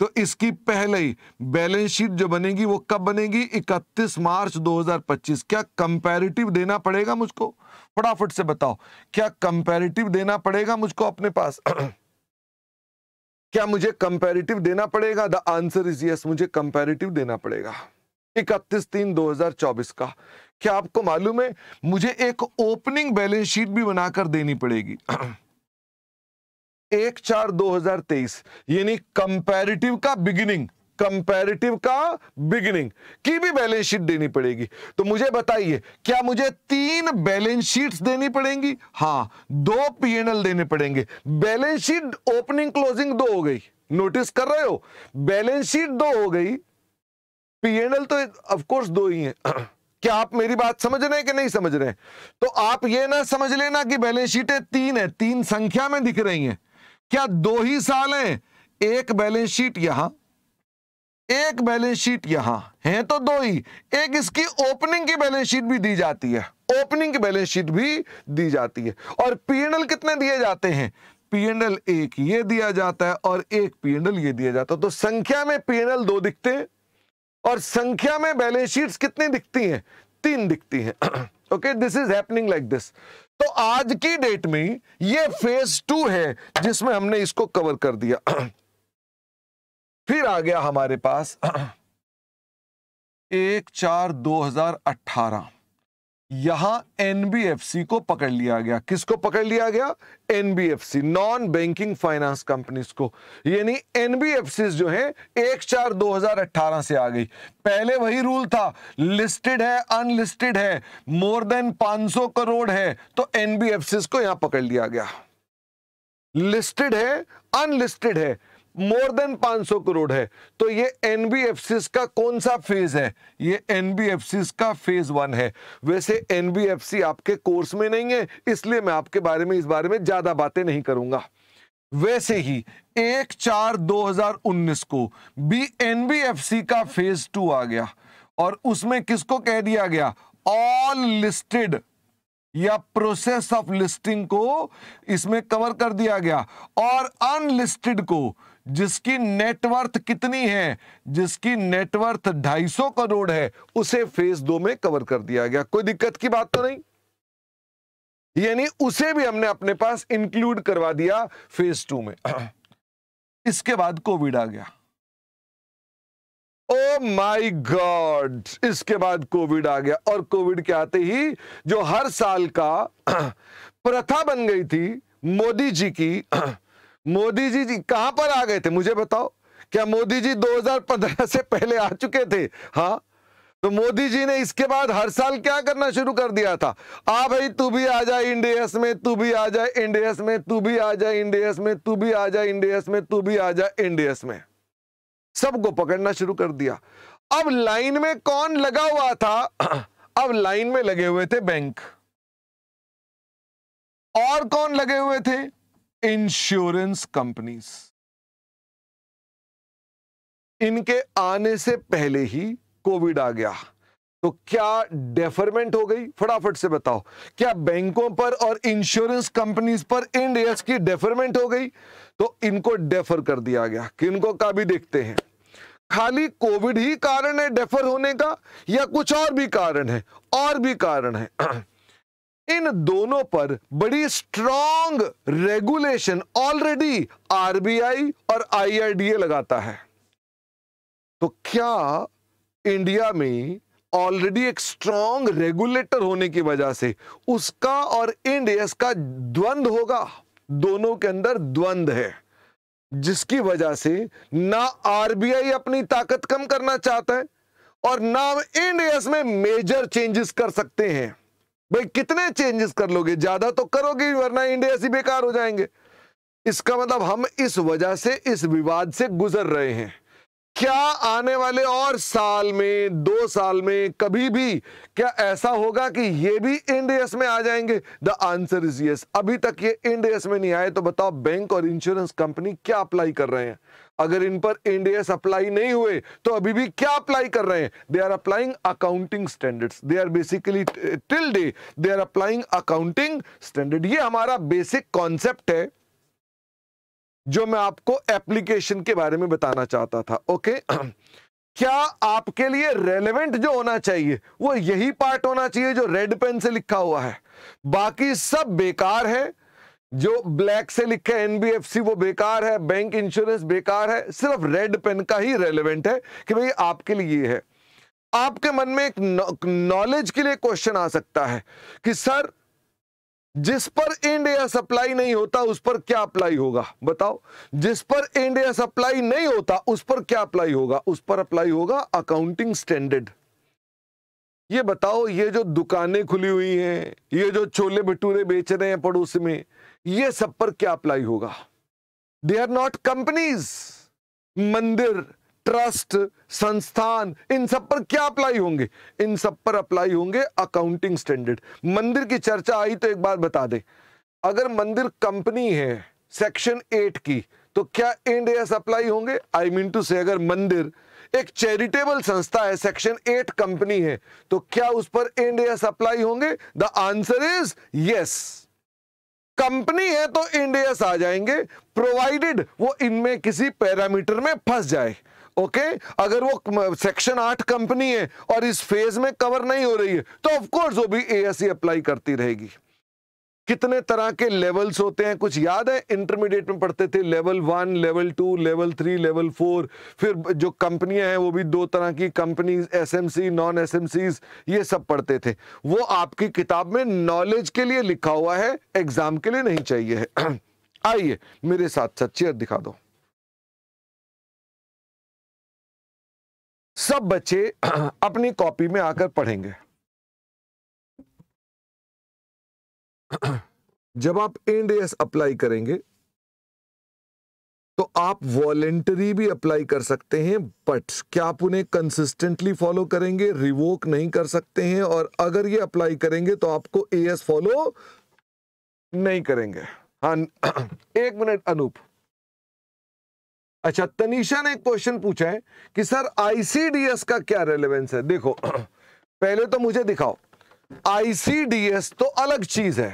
तो इसकी पहले ही बैलेंस शीट जो बनेगी वो कब बनेगी 31 मार्च 2025 क्या कंपैरेटिव देना पड़ेगा मुझको फटाफट से बताओ क्या कंपैरेटिव देना पड़ेगा मुझको अपने पास क्या मुझे कंपैरेटिव देना पड़ेगा द आंसर इज यस मुझे कंपैरेटिव देना पड़ेगा इकतीस तीन चौबीस का क्या आपको मालूम है मुझे एक ओपनिंग बैलेंस शीट भी बनाकर देनी पड़ेगी एक चार 2023 यानी कंपैरेटिव का बिगिनिंग कंपैरेटिव का बिगिनिंग की भी बैलेंस शीट देनी पड़ेगी तो मुझे बताइए क्या मुझे तीन बैलेंस शीट्स देनी पड़ेंगी हाँ दो पीएनएल देने पड़ेंगे बैलेंस शीट ओपनिंग क्लोजिंग दो हो गई नोटिस कर रहे हो बैलेंस शीट दो हो गई पीएनएल तो ऑफ कोर्स दो ही हैं क्या आप मेरी बात समझ रहे हैं कि नहीं समझ रहे हैं तो आप ये ना समझ लेना कि बैलेंस शीटें तीन है तीन संख्या में दिख रही हैं क्या दो ही साल हैं एक बैलेंस शीट यहां एक बैलेंस शीट यहां है तो दो ही एक इसकी ओपनिंग की बैलेंस शीट भी दी जाती है ओपनिंग की बैलेंस शीट भी दी जाती है और पीएनएल कितने दिए जाते हैं पीएनएल एक ये दिया जाता है और एक पीएनएल ये दिया जाता है तो संख्या में पीएनएल दो दिखते हैं और संख्या में बैलेंस शीट्स कितनी दिखती हैं तीन दिखती हैं okay this is happening like this तो आज की डेट में ये फेज टू है जिसमें हमने इसको कवर कर दिया फिर आ गया हमारे पास एक चार दो हजार अट्ठारह यहां एनबीएफसी को पकड़ लिया गया किसको पकड़ लिया गया NBFC non banking finance companies को यानी एनबीएफसी जो है एक चार 2018 से आ गई पहले वही रूल था लिस्टेड है अनलिस्टेड है मोर देन 500 करोड़ है तो एनबीएफसी को यहां पकड़ लिया गया लिस्टेड है अनलिस्टेड है मोर देन 500 करोड़ है तो ये एनबीएफसी का कौन सा फेज है ये एनबीएफसी का फेज वन है वैसे एनबीएफसी आपके कोर्स में नहीं है इसलिए मैं आपके बारे में इस बारे में ज्यादा बातें नहीं करूंगा वैसे ही एक चार 2019 को बी एनबीएफसी का फेज टू आ गया और उसमें किसको कह दिया गया ऑल लिस्टेड या प्रोसेस ऑफ लिस्टिंग को इसमें कवर कर दिया गया और अनलिस्टेड को जिसकी नेटवर्थ कितनी है जिसकी नेटवर्थ 250 करोड़ है उसे फेज दो में कवर कर दिया गया कोई दिक्कत की बात तो नहीं यानी उसे भी हमने अपने पास इंक्लूड करवा दिया फेज टू में इसके बाद कोविड आ गया ओ माय गॉड इसके बाद कोविड आ गया और कोविड के आते ही जो हर साल का प्रथा बन गई थी मोदी जी की मोदी जी जी कहां पर आ गए थे मुझे बताओ क्या मोदी जी 2015 से पहले आ चुके थे हाँ तो मोदी जी ने इसके बाद हर साल क्या करना शुरू कर दिया था आ भाई तू भी आ जाए इंडियस में तू भी आ जाए इंडियस में तू भी आ जाए इंडियस में तू भी आ जाए इंडियस में तू भी आ जाए इंडियस में सबको पकड़ना शुरू कर दिया अब लाइन में कौन लगा हुआ था अब लाइन में लगे हुए थे बैंक और कौन लगे हुए थे इंश्योरेंस कंपनीज इनके आने से पहले ही कोविड आ गया तो क्या डेफरमेंट हो गई फटाफट से बताओ क्या बैंकों पर और इंश्योरेंस कंपनीज पर इन एस की डेफरमेंट हो गई तो इनको डेफर कर दिया गया किनको का भी देखते हैं खाली कोविड ही कारण है डेफर होने का या कुछ और भी कारण है और भी कारण है इन दोनों पर बड़ी स्ट्रॉन्ग रेगुलेशन ऑलरेडी आरबीआई और आईआरडीए लगाता है तो क्या इंडिया में ऑलरेडी एक स्ट्रॉन्ग रेगुलेटर होने की वजह से उसका और इंडियस का द्वंद होगा दोनों के अंदर द्वंद है जिसकी वजह से ना आरबीआई अपनी ताकत कम करना चाहता है और ना इंडियस में मेजर चेंजेस कर सकते हैं भाई कितने चेंजेस कर लोगे ज्यादा तो करोगे वरना इंडिया से बेकार हो जाएंगे इसका मतलब हम इस वजह से इस विवाद से गुजर रहे हैं क्या आने वाले और साल में दो साल में कभी भी क्या ऐसा होगा कि ये भी इंडियस में आ जाएंगे द आंसर इज यस अभी तक ये इंडियस में नहीं आए तो बताओ बैंक और इंश्योरेंस कंपनी क्या अप्लाई कर रहे हैं अगर इन पर एनडीएस अप्लाई नहीं हुए तो अभी भी क्या अप्लाई कर रहे हैं they are applying accounting standards they are basically till day they are applying accounting standard ये हमारा बेसिक कॉन्सेप्ट है जो मैं आपको एप्लीकेशन के बारे में बताना चाहता था ओके क्या आपके लिए रेलेवेंट जो होना चाहिए वो यही पार्ट होना चाहिए जो रेड पेन से लिखा हुआ है बाकी सब बेकार है जो ब्लैक से लिखे एनबीएफसी वो बेकार है बैंक इंश्योरेंस बेकार है सिर्फ रेड पेन का ही रेलिवेंट है कि भाई आपके लिए है आपके मन में एक नॉलेज के लिए क्वेश्चन आ सकता है कि सर जिस पर इंडिया सप्लाई नहीं होता उस पर क्या अप्लाई होगा बताओ जिस पर इंडिया सप्लाई नहीं होता उस पर क्या अप्लाई होगा उस पर अप्लाई होगा अकाउंटिंग स्टैंडर्ड ये बताओ ये जो दुकानें खुली हुई हैं ये जो छोले भटूरे बेच रहे हैं पड़ोस में ये सब पर क्या अप्लाई होगा दे आर नॉट कंपनीज मंदिर ट्रस्ट संस्थान इन सब पर क्या अप्लाई होंगे इन सब पर अप्लाई होंगे अकाउंटिंग स्टैंडर्ड मंदिर की चर्चा आई तो एक बार बता दे अगर मंदिर कंपनी है सेक्शन एट की तो क्या एंड एस अप्लाई होंगे आई मीन टू से अगर मंदिर एक चैरिटेबल संस्था है सेक्शन एट कंपनी है तो क्या उस पर एंड एस अप्लाई होंगे the answer is yes company है तो इंडियस आ जाएंगे प्रोवाइडेड वो इनमें किसी पैरामीटर में फंस जाए ओके okay? अगर वो सेक्शन आठ कंपनी है और इस फेज में कवर नहीं हो रही है तो ऑफकोर्स वो भी एएससी अप्लाई e करती रहेगी कितने तरह के लेवल्स होते हैं कुछ याद है इंटरमीडिएट में पढ़ते थे level one level two level three level four फिर जो कंपनियां हैं वो भी दो तरह की कंपनीज एसएमसी नॉन एसएमसीज ये सब पढ़ते थे वो आपकी किताब में नॉलेज के लिए लिखा हुआ है एग्जाम के लिए नहीं चाहिए है आइए मेरे साथ साथ चेयर दिखा दो सब बच्चे अपनी कॉपी में आकर पढ़ेंगे जब आप इंड अप्लाई करेंगे तो आप वॉलेंटरी भी अप्लाई कर सकते हैं बट क्या आप उन्हें कंसिस्टेंटली फॉलो करेंगे रिवोक नहीं कर सकते हैं और अगर ये अप्लाई करेंगे तो आपको ए एस फॉलो नहीं करेंगे हाँ एक मिनट अनूप अच्छा तनिषा ने एक क्वेश्चन पूछा है कि सर आईसीडीएस का क्या रेलेवेंस है देखो पहले तो मुझे दिखाओ आईसीडीएस तो अलग चीज है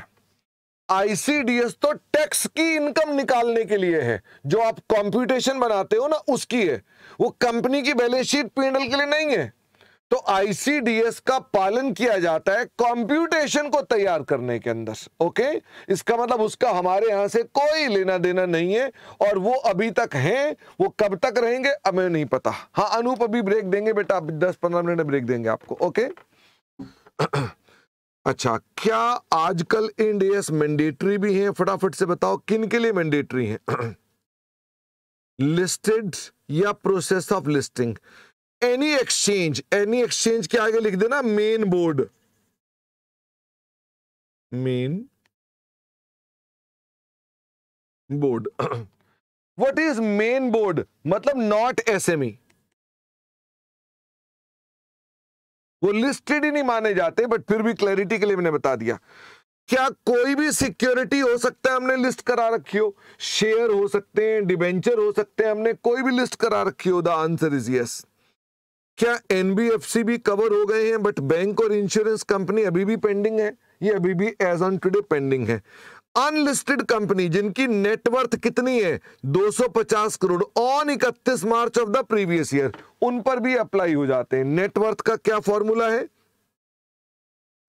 आईसीडीएस तो टैक्स की इनकम निकालने के लिए है जो आप कॉम्प्यूटेशन बनाते हो ना उसकी है वो कंपनी की बैलेंस शीट पीएनएल के लिए नहीं है तो आईसीडीएस का पालन किया जाता है कंप्यूटेशन को तैयार करने के अंदर ओके इसका मतलब उसका हमारे यहां से कोई लेना देना नहीं है और वो अभी तक हैं वो कब तक रहेंगे हमें नहीं पता हाँ अनूप अभी ब्रेक देंगे बेटा दस पंद्रह मिनट ब्रेक देंगे आपको ओके अच्छा क्या आजकल इंडियस मैंडेटरी भी हैं फटाफट से बताओ किन के लिए मैंडेटरी हैं लिस्टेड या process of listing any exchange any exchange के आगे लिख देना main board main board what is main board मतलब नॉट एसएमई वो लिस्टेड ही नहीं माने जाते बट फिर भी क्लैरिटी के लिए मैंने बता दिया क्या कोई भी सिक्योरिटी हो सकता है हमने लिस्ट करा रखी हो शेयर हो सकते हैं डिबेंचर हो सकते हैं हमने कोई भी लिस्ट करा रखी हो द आंसर इज यस क्या एनबीएफसी भी कवर हो गए हैं बट बैंक और इंश्योरेंस कंपनी अभी भी पेंडिंग है ये अभी भी एज ऑन टूडे पेंडिंग है अनलिस्टेड कंपनी जिनकी नेटवर्थ कितनी है 250 crore on 31 March of the previous year उन पर भी अप्लाई हो जाते हैं नेटवर्थ का क्या फॉर्मूला है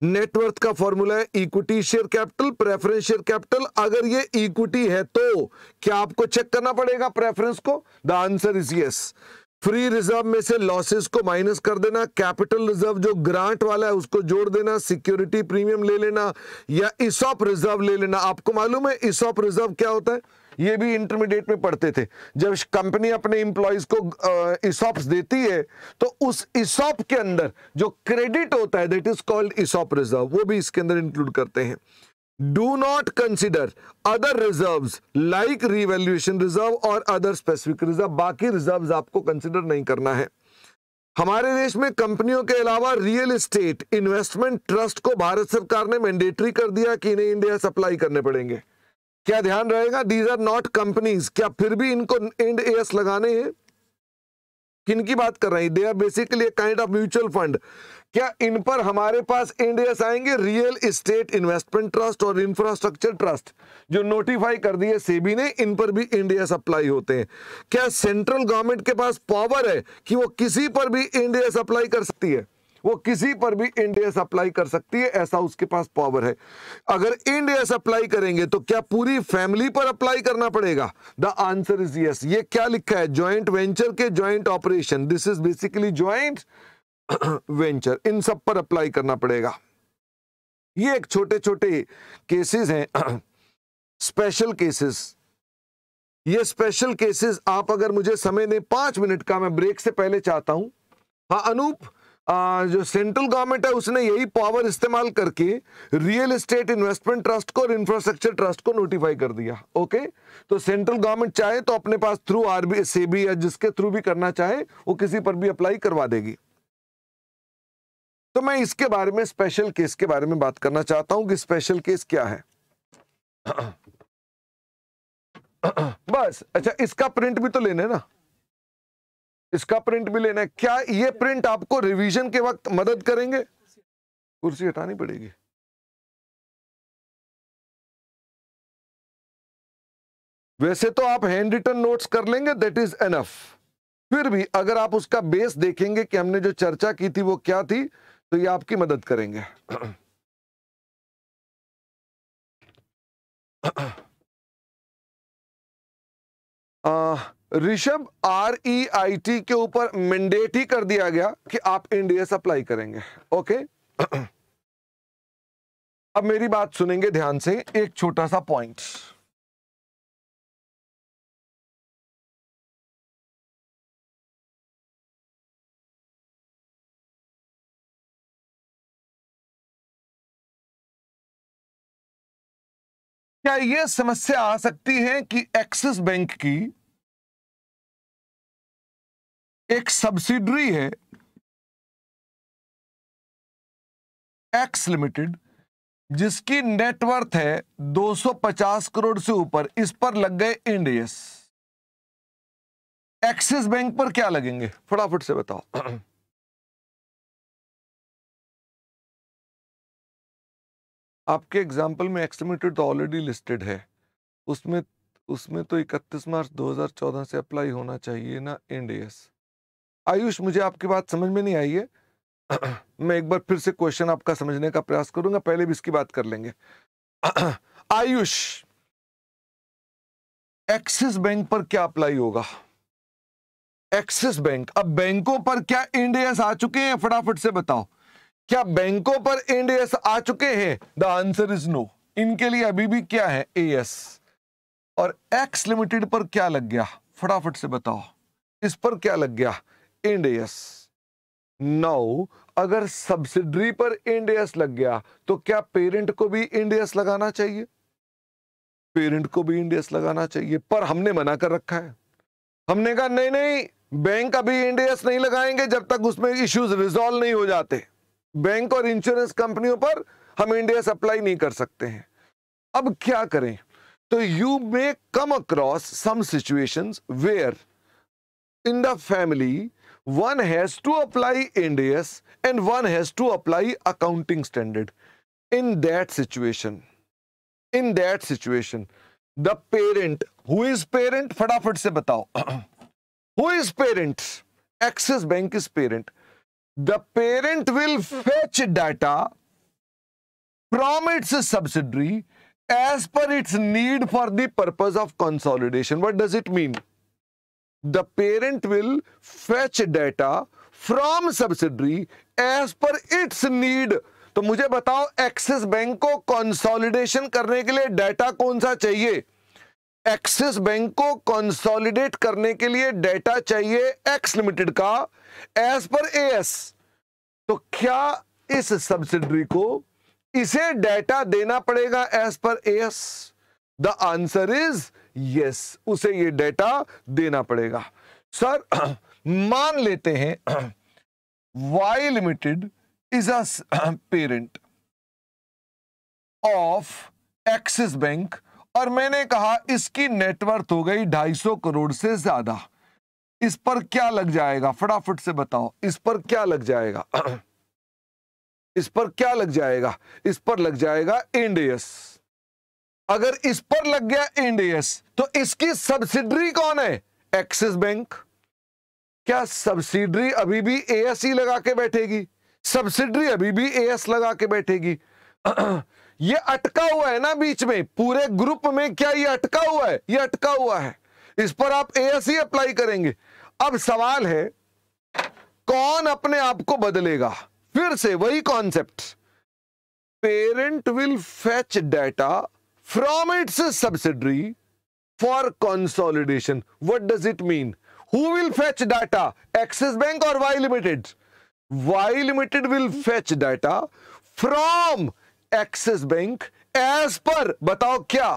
नेटवर्थ का फॉर्मूला है equity share capital preference share capital अगर ये इक्विटी है तो क्या आपको चेक करना पड़ेगा प्रेफरेंस को the answer is yes free reserve में से लॉसेस को माइनस कर देना कैपिटल रिजर्व जो ग्रांट वाला है उसको जोड़ देना सिक्योरिटी प्रीमियम ले लेना या इसॉप रिजर्व ले लेना आपको मालूम है इसॉप रिजर्व क्या होता है ये भी इंटरमीडिएट में पढ़ते थे जब कंपनी अपने इंप्लॉयज को इसॉप्स देती है तो उस इसॉप के अंदर जो क्रेडिट होता है that is called ESOP reserve वो भी इसके अंदर इंक्लूड करते हैं do not consider other reserves like revaluation reserve or other specific reserve बाकी reserves आपको consider नहीं करना है हमारे देश में कंपनियों के अलावा रियल एस्टेट इन्वेस्टमेंट ट्रस्ट को भारत सरकार ने मैंडेटरी कर दिया कि इन्हें इंडिया सप्लाई करने पड़ेंगे क्या ध्यान रहेगा दीज आर नॉट कंपनीज क्या फिर भी इनको इंड एस लगाने हैं किन की बात कर रहे हैं they are basically kind of mutual fund क्या इन पर हमारे पास इंडियस आएंगे रियल इस्टेट इन्वेस्टमेंट ट्रस्ट और इंफ्रास्ट्रक्चर ट्रस्ट जो नोटिफाई कर दिए सेबी ने इन पर भी इंडिया अप्लाई होते हैं क्या सेंट्रल गवर्नमेंट के पास पावर है कि वो किसी पर भी इंडिया अप्लाई कर सकती है वो किसी पर भी इंडियस अप्लाई कर सकती है ऐसा उसके पास पावर है अगर इंडियस अप्लाई करेंगे तो क्या पूरी फैमिली पर अप्लाई करना पड़ेगा द आंसर इज यस ये क्या लिखा है ज्वाइंट वेंचर के joint operation this is basically joint venture इन सब पर अप्लाई करना पड़ेगा ये एक छोटे छोटे केसेस हैं स्पेशल केसेस ये स्पेशल केसेस आप अगर मुझे समय दें पांच मिनट का मैं ब्रेक से पहले चाहता हूं हाँ अनूप आ, जो सेंट्रल गवर्नमेंट है उसने यही पावर इस्तेमाल करके रियल एस्टेट इन्वेस्टमेंट ट्रस्ट को और इंफ्रास्ट्रक्चर ट्रस्ट को नोटिफाई कर दिया ओके तो सेंट्रल गवर्नमेंट चाहे तो अपने पास थ्रू आरबी सेबी या जिसके थ्रू भी करना चाहे वो किसी पर भी अप्लाई करवा देगी तो मैं इसके बारे में स्पेशल केस के बारे में बात करना चाहता हूं कि स्पेशल केस क्या है बस अच्छा इसका प्रिंट भी तो लेना ना इसका प्रिंट भी लेना है क्या ये प्रिंट आपको रिवीजन के वक्त मदद करेंगे कुर्सी हटानी पड़ेगी वैसे तो आप हैंड रिटर्न नोट्स कर लेंगे दैट इज एनफ फिर भी अगर आप उसका बेस देखेंगे कि हमने जो चर्चा की थी वो क्या थी तो ये आपकी मदद करेंगे आ, Rishabh R E I T के ऊपर मैंडेट ही कर दिया गया कि आप इंडिया अप्लाई करेंगे ओके अब मेरी बात सुनेंगे ध्यान से एक छोटा सा पॉइंट क्या यह समस्या आ सकती है कि एक्सिस बैंक की एक सब्सिडरी है एक्स लिमिटेड जिसकी नेटवर्थ है 250 करोड़ से ऊपर इस पर लग गए इंडियस एक्सिस बैंक पर क्या लगेंगे फटाफट से बताओ आपके एग्जाम्पल में एक्स लिमिटेड तो ऑलरेडी लिस्टेड है उसमें उसमें तो 31 मार्च 2014 से अप्लाई होना चाहिए ना इंडियस आयुष मुझे आपकी बात समझ में नहीं आई है मैं एक बार फिर से क्वेश्चन आपका समझने का प्रयास करूंगा पहले भी इसकी बात कर लेंगे आयुष एक्सिस बैंक पर क्या अप्लाई होगा एक्सिस बैंक अब बैंकों पर क्या इंडियस आ चुके हैं फटाफट से बताओ क्या बैंकों पर इंडियस आ चुके हैं द आंसर इज नो इनके लिए अभी भी क्या है ए एस और एक्स लिमिटेड पर क्या लग गया फटाफट से बताओ इस पर क्या लग गया इंडेस नौ अगर सब्सिडरी पर इंडेस लग गया तो क्या पेरेंट को भी इंडेस लगाना चाहिए पेरेंट को भी इंडेस लगाना चाहिए पर हमने मना कर रखा है हमने कहा नहीं नहीं बैंक अभी इंडेस नहीं लगाएंगे जब तक उसमें इश्यूज रिजोल्व नहीं हो जाते बैंक और इंश्योरेंस कंपनियों पर हम इंडेस अप्लाई नहीं कर सकते हैं अब क्या करें तो you may come across some situations where in the family one has to apply Ind and one has to apply accounting standard. In that situation, in that situation, the parent, who is parent? फटाफट से बताओ. who is parent? Axis Bank is parent. The parent will fetch data from its subsidiary as per its need for the purpose of consolidation. What does it mean? The parent will fetch data from subsidiary as per its need तो मुझे बताओ axis bank को consolidation करने के लिए data कौन सा चाहिए एक्सिस बैंक को कंसोलिडेट करने के लिए डाटा चाहिए एक्स लिमिटेड का एज पर एस तो क्या इस सब्सिडरी को इसे डाटा देना पड़ेगा as per AS the answer is yes उसे ये डेटा देना पड़ेगा सर मान लेते हैं Y limited is a parent of Axis bank और मैंने कहा इसकी नेटवर्थ हो गई सौ करोड़ से ज्यादा इस पर क्या लग जाएगा फटाफट से बताओ इस पर क्या लग जाएगा इस पर क्या लग जाएगा इस पर लग जाएगा इंडियस अगर इस पर लग गया इंडियस तो इसकी सब्सिडरी कौन है एक्सिस बैंक क्या सब्सिडरी अभी भी एएसई e लगा के बैठेगी सब्सिडरी अभी भी एस लगा के बैठेगी ये अटका हुआ है ना बीच में पूरे ग्रुप में क्या ये अटका हुआ है ये अटका हुआ है इस पर आप एएसई अप्लाई e करेंगे अब सवाल है कौन अपने आप को बदलेगा फिर से वही concept parent will fetch data from its subsidiary for consolidation what does it mean who will fetch data Axis bank और Y limited Y limited will fetch data from Axis bank as per बताओ क्या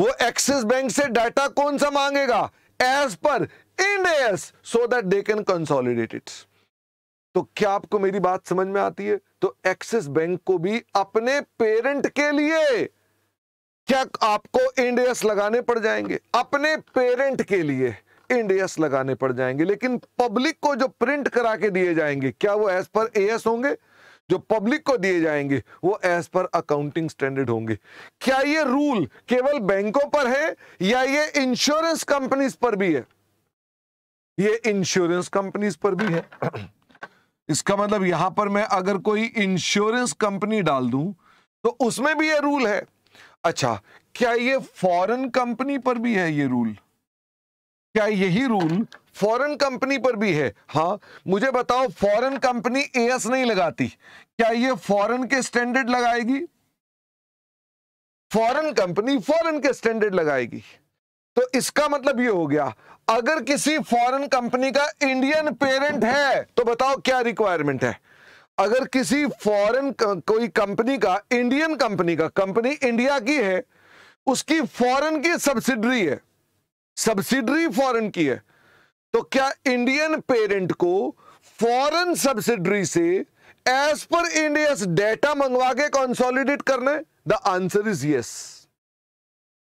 वो axis bank से data कौन सा मांगेगा as per Ind AS so that they can consolidate its तो क्या आपको मेरी बात समझ में आती है तो एक्सिस बैंक को भी अपने पेरेंट के लिए क्या आपको इंडियस लगाने पड़ जाएंगे अपने पेरेंट के लिए इंडियस लगाने पड़ जाएंगे लेकिन पब्लिक को जो प्रिंट करा के दिए जाएंगे क्या वो एज पर ए होंगे जो पब्लिक को दिए जाएंगे वो एज पर अकाउंटिंग स्टैंडर्ड होंगे क्या ये रूल केवल बैंकों पर है या ये इंश्योरेंस कंपनीज पर भी है ये इंश्योरेंस कंपनीज पर भी है इसका मतलब यहां पर मैं अगर कोई इंश्योरेंस कंपनी डाल दूं तो उसमें भी ये रूल है अच्छा क्या ये फॉरेन कंपनी पर भी है ये रूल क्या यही रूल फॉरेन कंपनी पर भी है हाँ मुझे बताओ फॉरेन कंपनी एएस नहीं लगाती क्या ये फॉरेन के स्टैंडर्ड लगाएगी फॉरेन कंपनी फॉरेन के स्टैंडर्ड लगाएगी तो इसका मतलब ये हो गया अगर किसी फॉरेन कंपनी का इंडियन पेरेंट है तो बताओ क्या रिक्वायरमेंट है अगर किसी फॉरेन कोई कंपनी का इंडियन कंपनी का कंपनी इंडिया की है उसकी फॉरेन की सब्सिडरी है सब्सिडरी फॉरेन की है तो क्या इंडियन पेरेंट को फॉरेन सब्सिडरी से एज पर इंडिया डेटा मंगवा के कंसोलिडेट करना है द आंसर इज यस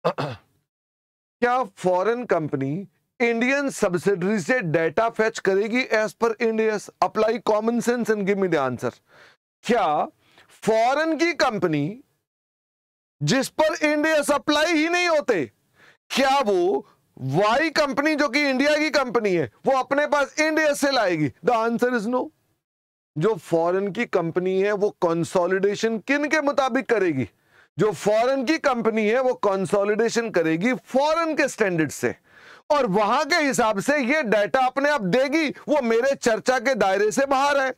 क्या फॉरेन कंपनी इंडियन सब्सिडरी से डेटा फेच करेगी as per Ind AS apply common sense and give me the answer क्या फॉरेन की कंपनी जिस पर इंडिया अप्लाई ही नहीं होते क्या वो वाई कंपनी जो कि इंडिया की कंपनी है वो अपने पास इंडिया से लाएगी द आंसर इज नो जो फॉरेन की कंपनी है वो कंसोलिडेशन किन के मुताबिक करेगी जो फॉरेन की कंपनी है वो कंसोलिडेशन करेगी फॉरेन के स्टैंडर्ड से और वहां के हिसाब से ये डाटा अपने आप देगी वो मेरे चर्चा के दायरे से बाहर है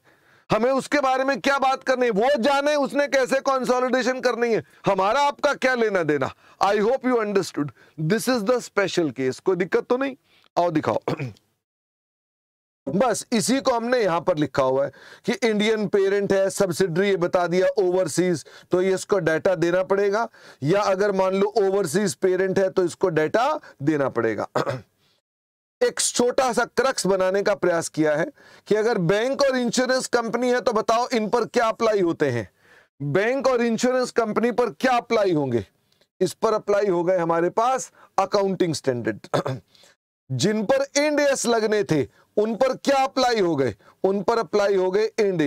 हमें उसके बारे में क्या बात करनी है वो जाने उसने कैसे कंसोलिडेशन करनी है हमारा आपका क्या लेना देना I hope you understood this is the special case कोई दिक्कत तो नहीं आओ दिखाओ बस इसी को हमने यहां पर लिखा हुआ है कि इंडियन पेरेंट है सब्सिडरी ये बता दिया ओवरसीज तो ये इसको डाटा देना पड़ेगा या अगर मान लो ओवरसीज पेरेंट है तो इसको डाटा देना पड़ेगा एक छोटा सा क्रक्स बनाने का प्रयास किया है कि अगर बैंक और इंश्योरेंस कंपनी है तो बताओ इन पर क्या अप्लाई होते हैं बैंक और इंश्योरेंस कंपनी पर क्या अप्लाई होंगे इस पर अप्लाई हो गए हमारे पास अकाउंटिंग स्टैंडर्ड जिन पर इंडियस लगने थे उन पर क्या अप्लाई हो गए उन पर अप्लाई हो गए इंड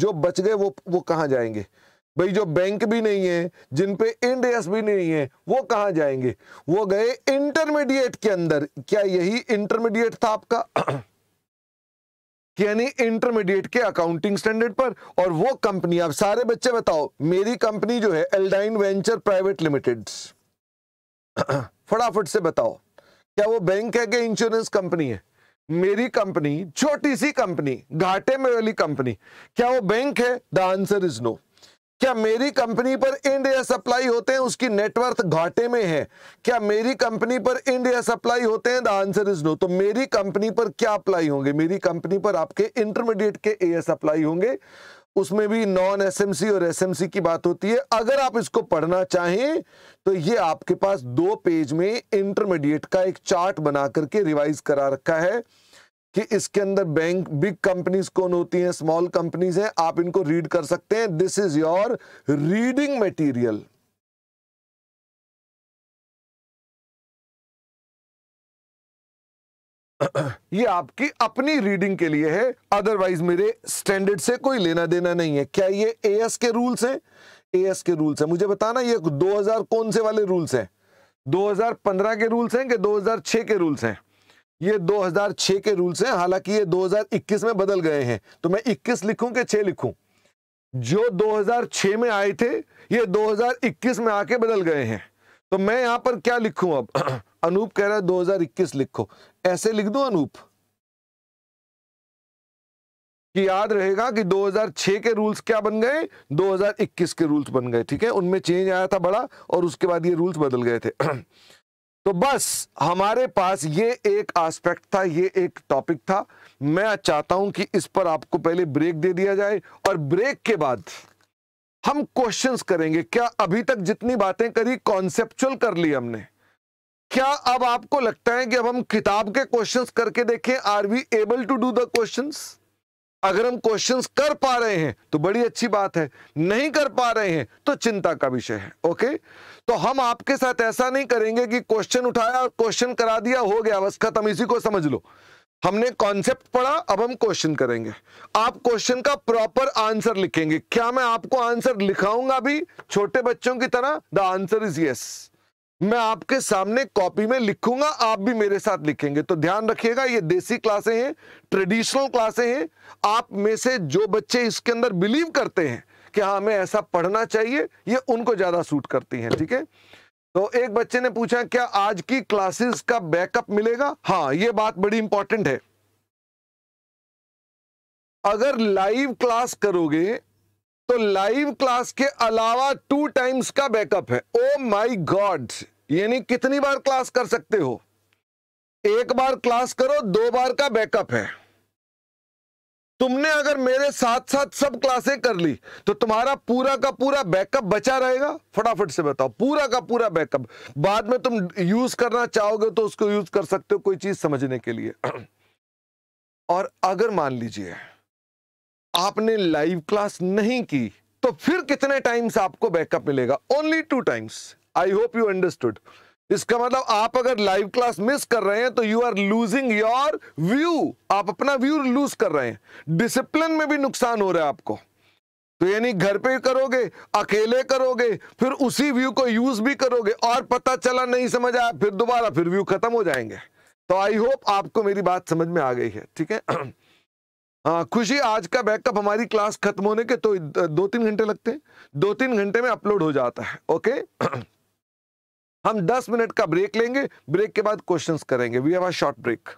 जो बच गए वो वो कहाँ जाएंगे भाई जो बैंक भी नहीं है जिन पे इंडियस भी नहीं है वो कहाँ जाएंगे वो गए इंटरमीडिएट के अंदर क्या यही इंटरमीडिएट था आपका यानी इंटरमीडिएट के अकाउंटिंग स्टैंडर्ड पर और वो कंपनी आप सारे बच्चे बताओ मेरी कंपनी जो है एल्डाइन वेंचर प्राइवेट लिमिटेड फटाफट से बताओ क्या वो बैंक है कि इंश्योरेंस कंपनी है मेरी कंपनी छोटी सी कंपनी घाटे में वाली कंपनी क्या वो बैंक है द आंसर इज नो क्या मेरी कंपनी पर इंडिया सप्लाई होते हैं उसकी नेटवर्थ घाटे में है क्या मेरी कंपनी पर इंडिया सप्लाई होते हैं द आंसर इज नो तो मेरी कंपनी पर क्या अप्लाई होंगे मेरी कंपनी पर आपके इंटरमीडिएट के एएस अप्लाई होंगे उसमें भी नॉन एसएमसी और एसएमसी की बात होती है अगर आप इसको पढ़ना चाहें तो ये आपके पास दो पेज में इंटरमीडिएट का एक चार्ट बना करके रिवाइज करा रखा है कि इसके अंदर बैंक बिग कंपनीज कौन होती हैं स्मॉल कंपनीज हैं आप इनको रीड कर सकते हैं this is your reading material ये आपकी अपनी रीडिंग के लिए है अदरवाइज मेरे स्टैंडर्ड से कोई लेना देना नहीं है क्या ये एएस के रूल्स हैं एएस के रूल्स हैं मुझे बताना ये 2000 कौन से वाले रूल्स हैं 2015 के रूल्स हैं कि 2006 के रूल्स हैं ये 2006 के रूल्स हैं हालांकि ये 2021 में बदल गए हैं तो मैं 21 लिखूं कि 6 लिखूं जो 2006 में आए थे ये 2021 में आके बदल गए हैं तो मैं यहां पर क्या लिखूं अब अनूप कह रहा है 2021 लिखो ऐसे लिख दो अनूप कि याद रहेगा कि 2006 के रूल्स क्या बन गए 2021 के रूल्स बन गए ठीक है उनमें चेंज आया था बड़ा और उसके बाद ये रूल्स बदल गए थे तो बस हमारे पास ये एक एस्पेक्ट था ये एक टॉपिक था मैं चाहता हूं कि इस पर आपको पहले ब्रेक दे दिया जाए और ब्रेक के बाद हम क्वेश्चंस करेंगे क्या अभी तक जितनी बातें करी कॉन्सेप्चुअल कर ली हमने क्या अब आपको लगता है कि अब हम किताब के क्वेश्चंस करके देखें are we able to do the questions अगर हम क्वेश्चंस कर पा रहे हैं तो बड़ी अच्छी बात है नहीं कर पा रहे हैं तो चिंता का विषय है ओके तो हम आपके साथ ऐसा नहीं करेंगे कि क्वेश्चन उठाया और क्वेश्चन करा दिया हो गया बस खत्म इसी को समझ लो हमने कॉन्सेप्ट पढ़ा अब हम क्वेश्चन करेंगे आप क्वेश्चन का प्रॉपर आंसर लिखेंगे क्या मैं आपको आंसर लिखाऊंगा भी छोटे बच्चों की तरह द आंसर इज यस मैं आपके सामने कॉपी में लिखूंगा आप भी मेरे साथ लिखेंगे तो ध्यान रखिएगा ये देसी क्लासे हैं ट्रेडिशनल क्लासे हैं आप में से जो बच्चे इसके अंदर बिलीव करते हैं कि हाँ हमें ऐसा पढ़ना चाहिए ये उनको ज़्यादा सूट करती हैं ठीक है तो एक बच्चे ने पूछा क्या आज की क्लासेस का बैकअप मिलेगा हाँ ये बात बड़ी इंपॉर्टेंट है अगर लाइव क्लास करोगे तो लाइव क्लास के अलावा टू टाइम्स का बैकअप है ओ माय गॉड यानी कितनी बार क्लास कर सकते हो एक बार क्लास करो दो बार का बैकअप है तुमने अगर मेरे साथ साथ सब क्लासें कर ली तो तुम्हारा पूरा का पूरा बैकअप बचा रहेगा फटाफट से बताओ पूरा का पूरा बैकअप बाद में तुम यूज करना चाहोगे तो उसको यूज कर सकते हो कोई चीज समझने के लिए और अगर मान लीजिए आपने लाइव क्लास नहीं की तो फिर कितने टाइम्स आपको बैकअप मिलेगा only two times I hope you understood इसका मतलब आप अगर लाइव क्लास मिस कर रहे हैं तो you are losing your view आप अपना व्यू लूज कर रहे हैं डिसिप्लिन में भी नुकसान हो रहा है आपको तो यानी घर पे करोगे अकेले करोगे फिर उसी व्यू को यूज भी करोगे और पता चला नहीं समझ आया फिर दोबारा फिर व्यू खत्म हो जाएंगे तो आई होप आपको मेरी बात समझ में आ गई है ठीक है हाँ खुशी आज का बैकअप हमारी क्लास खत्म होने के तो दो तीन घंटे लगते हैं दो तीन घंटे में अपलोड हो जाता है ओके हम 10 मिनट का ब्रेक लेंगे ब्रेक के बाद क्वेश्चंस करेंगे we have a short break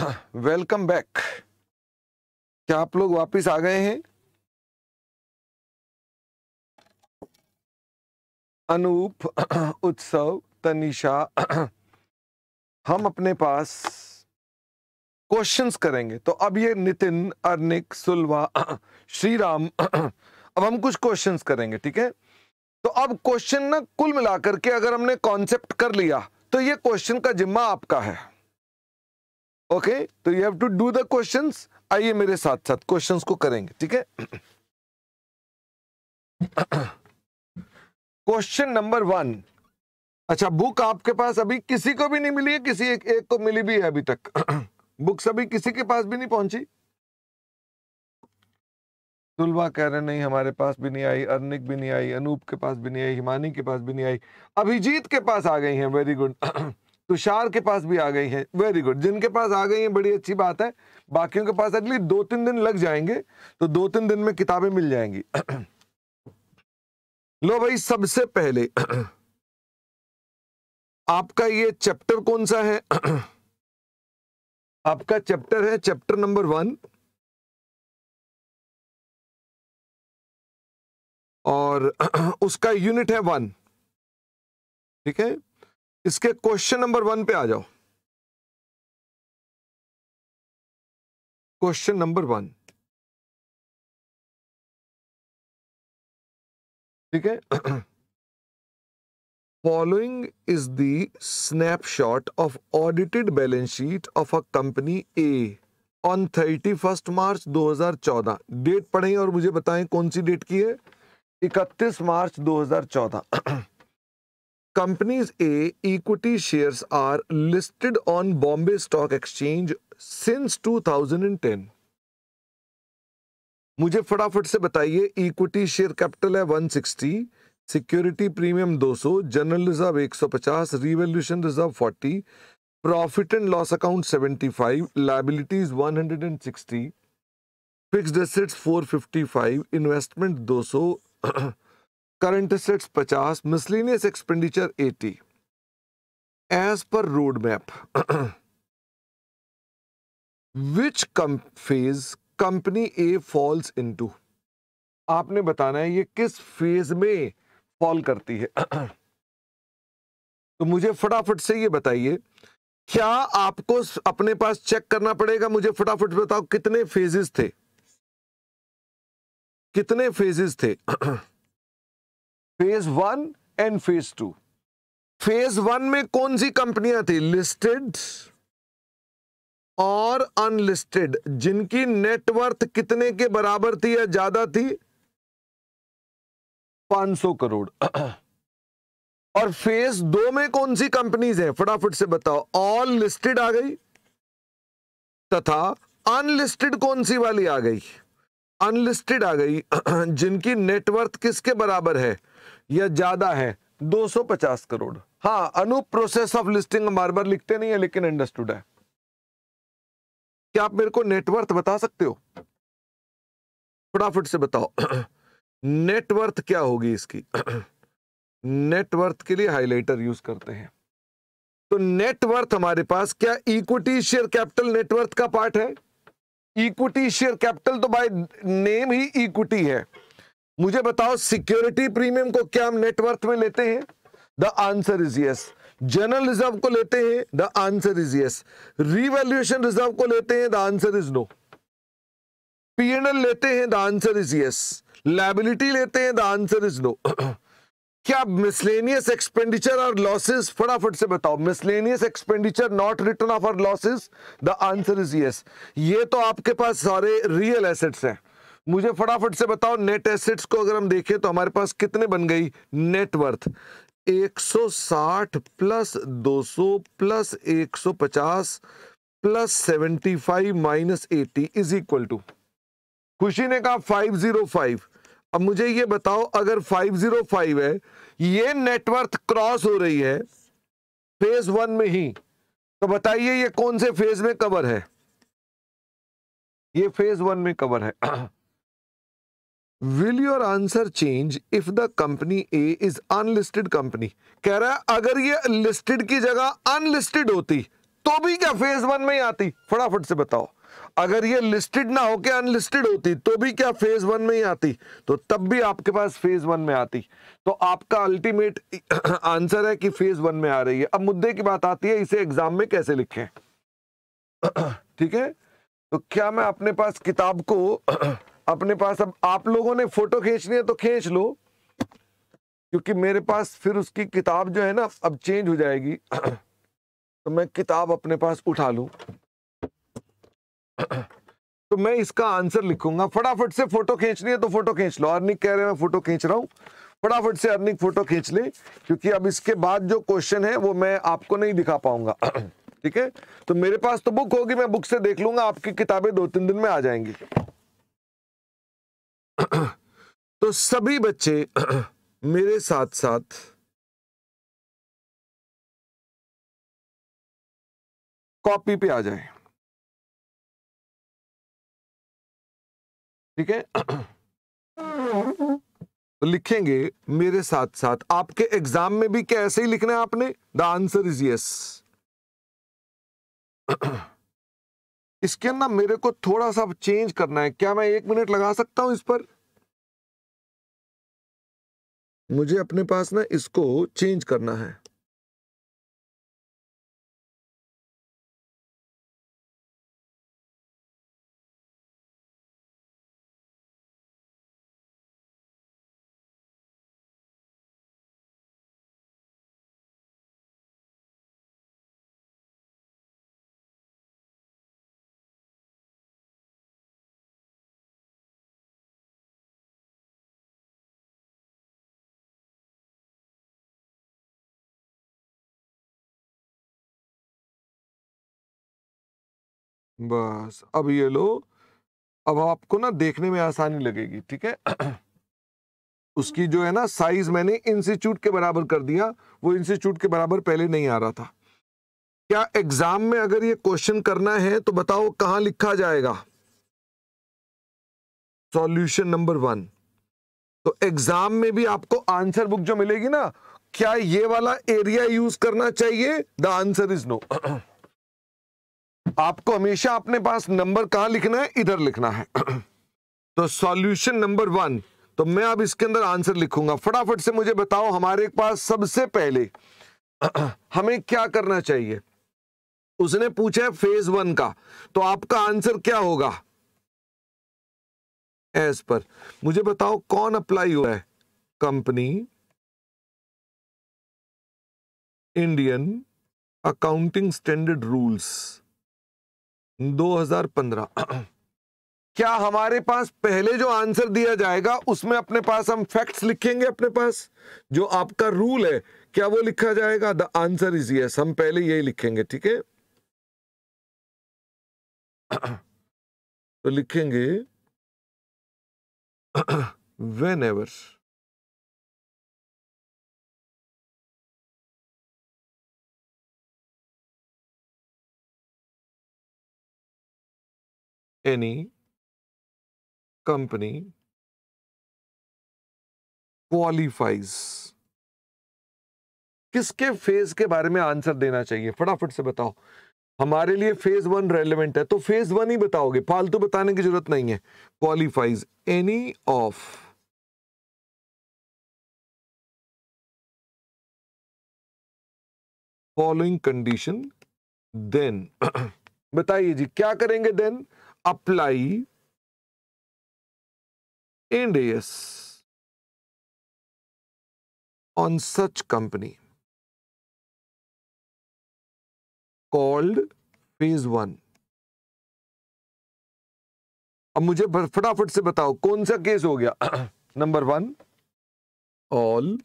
welcome back क्या आप लोग वापस आ गए हैं अनूप उत्सव तनिषा हम अपने पास क्वेश्चंस करेंगे तो अब ये नितिन अर्निक सुलवा श्री राम अब हम कुछ क्वेश्चंस करेंगे ठीक है तो अब क्वेश्चन ना कुल मिलाकर के अगर हमने कॉन्सेप्ट कर लिया तो ये क्वेश्चन का जिम्मा आपका है ओके तो you have to do the questions आइए मेरे साथ साथ क्वेश्चंस को करेंगे ठीक है क्वेश्चन नंबर वन अच्छा बुक आपके पास अभी किसी को भी नहीं मिली है किसी एक, एक को मिली भी है अभी तक बुक्स अभी किसी के पास भी नहीं पहुंची तुलवा कह रहे नहीं हमारे पास भी नहीं आई अर्निक भी नहीं आई अनूप के पास भी नहीं आई हिमानी के पास भी नहीं आई अभिजीत के पास आ गई है वेरी गुड तुषार के पास भी आ गई है वेरी गुड जिनके पास आ गई है बड़ी अच्छी बात है बाकियों के पास अगली दो तीन दिन लग जाएंगे तो दो तीन दिन में किताबें मिल जाएंगी लो भाई सबसे पहले आपका ये चैप्टर कौन सा है आपका चैप्टर है चैप्टर नंबर वन और उसका यूनिट है वन ठीक है इसके क्वेश्चन नंबर वन पे आ जाओ क्वेश्चन नंबर वन ठीक है following is the snapshot of audited balance sheet of a company A on thirty first March 2014 date पढ़ें और मुझे बताएं कौन सी डेट की है 31 March 2014 companies A equity shares are listed on Bombay stock exchange since 2010 मुझे फटाफट से बताइए इक्विटी शेयर कैपिटल है 160 security premium 200 general reserve 150 revaluation reserve forty profit and loss account 75 five liabilities one hundred and sixty fixed assets five investment दो सौ current assets पचास miscellaneous expenditure eighty as per road map which phase company A falls into आपने बताना है ये किस phase में fall करती है तो मुझे फटाफट से ये बताइए क्या आपको अपने पास चेक करना पड़ेगा मुझे फटाफट बताओ कितने फेजेस थे कितने फेजेस थे phase one and phase two phase one में कौन सी कंपनियां थी लिस्टेड और अनलिस्टेड जिनकी नेटवर्थ कितने के बराबर थी या ज्यादा थी 500 करोड़ और फेज दो में कौन सी कंपनीज हैं फटाफट से बताओ ऑल लिस्टेड आ गई तथा अनलिस्टेड कौन सी वाली आ गई अनलिस्टेड आ गई जिनकी नेटवर्थ किसके बराबर है या ज्यादा है 250 करोड़ हाँ अनूप प्रोसेस ऑफ लिस्टिंग बार बार लिखते नहीं है लेकिन अंडरस्टूड है क्या आप मेरे को नेटवर्थ बता सकते हो फटाफट से बताओ नेटवर्थ क्या होगी इसकी नेटवर्थ के लिए हाईलाइटर यूज करते हैं तो नेटवर्थ हमारे पास क्या इक्विटी शेयर कैपिटल नेटवर्थ का पार्ट है इक्विटी शेयर कैपिटल तो बाय नेम ही इक्विटी है मुझे बताओ सिक्योरिटी प्रीमियम को क्या हम नेटवर्थ में लेते हैं the answer is yes general reserve को लेते हैं the answer is yes revaluation reserve को लेते हैं the answer is no PNL लेते हैं the answer is yes liability लेते हैं द आंसर इज नो क्या मिसलेनियस एक्सपेंडिचर और लॉसेस फटाफट से बताओ miscellaneous expenditure not written off or losses the answer is yes ये तो आपके पास सारे रियल एसेट्स हैं मुझे फटाफट से बताओ नेट एसेट्स को अगर हम देखें तो हमारे पास कितने बन गई net worth 160 plus 200 plus 150 plus 75 minus eighty is equal to Khushi ने कहा 505 अब मुझे ये बताओ अगर 505 है ये नेटवर्थ क्रॉस हो रही है फेज वन में ही तो बताइए ये कौन से फेज में कवर है ये फेज वन में कवर है will your answer change if the company A is unlisted company कह रहा है अगर ये लिस्टेड की जगह अनलिस्टेड होती तो भी क्या फेज वन में ही आती फटाफट से बताओ अगर ये लिस्टेड ना होके अनलिस्टेड होती तो भी क्या फेज वन में ही आती तो तब भी आपके पास फेज वन में आती तो आपका अल्टीमेट आंसर है कि फेज वन में आ रही है अब मुद्दे की बात आती है इसे एग्जाम में कैसे लिखें ठीक है तो क्या मैं अपने पास किताब को अपने पास अब आप लोगों ने फोटो खींचनी है तो खींच लो क्योंकि मेरे पास फिर उसकी किताब जो है ना अब चेंज हो जाएगी तो मैं किताब अपने पास उठा लू तो मैं इसका आंसर लिखूंगा फटाफट से फोटो खींचनी है तो फोटो खींच लो अर्निक कह रहे हैं मैं फोटो खींच रहा हूँ फटाफट से अर्निक फोटो खींच ले क्योंकि अब इसके बाद जो क्वेश्चन है वो मैं आपको नहीं दिखा पाऊंगा ठीक है तो मेरे पास तो बुक होगी मैं बुक से देख लूंगा आपकी किताबें दो तीन दिन में आ जाएंगी तो सभी बच्चे मेरे साथ साथ कॉपी पे आ जाए ठीक है तो लिखेंगे मेरे साथ साथ आपके एग्जाम में भी क्या ऐसे ही लिखना है आपने द आंसर इज यस इसके अंदर मेरे को थोड़ा सा चेंज करना है क्या मैं एक मिनट लगा सकता हूं इस पर मुझे अपने पास ना इसको चेंज करना है बस अब ये लो अब आपको ना देखने में आसानी लगेगी ठीक है उसकी जो है ना साइज मैंने इंस्टीट्यूट के बराबर कर दिया वो इंस्टीट्यूट के बराबर पहले नहीं आ रहा था क्या एग्जाम में अगर ये क्वेश्चन करना है तो बताओ कहा लिखा जाएगा सॉल्यूशन नंबर वन तो एग्जाम में भी आपको आंसर बुक जो मिलेगी ना क्या ये वाला एरिया यूज करना चाहिए द आंसर इज नो आपको हमेशा अपने पास नंबर कहां लिखना है इधर लिखना है तो सॉल्यूशन नंबर वन तो मैं अब इसके अंदर आंसर लिखूंगा फटाफट से मुझे बताओ हमारे पास सबसे पहले हमें क्या करना चाहिए उसने पूछा है फेज वन का तो आपका आंसर क्या होगा एस पर मुझे बताओ कौन अप्लाई हुआ है company Indian accounting standard rules 2015 क्या हमारे पास पहले जो आंसर दिया जाएगा उसमें अपने पास हम फैक्ट्स लिखेंगे अपने पास जो आपका रूल है क्या वो लिखा जाएगा द आंसर इज यस हम पहले यही लिखेंगे ठीक है तो लिखेंगे whenever any company qualifies किसके फेज के बारे में आंसर देना चाहिए फटाफट से बताओ हमारे लिए फेज वन रेलिवेंट है तो फेज वन ही बताओगे फालतू तो बताने की जरूरत नहीं है qualifies any of following condition then बताइए जी क्या करेंगे then apply Ind AS on such company called phase one अब मुझे फटाफट से बताओ कौन सा केस हो गया नंबर वन ऑल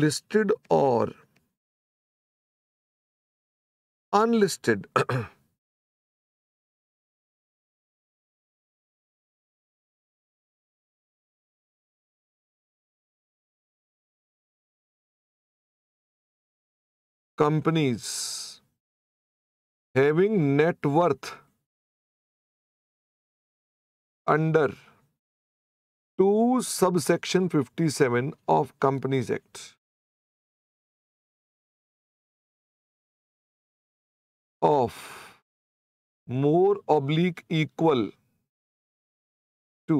लिस्टेड और unlisted companies having net worth under 2 subsection 57 of companies act of more oblique equal to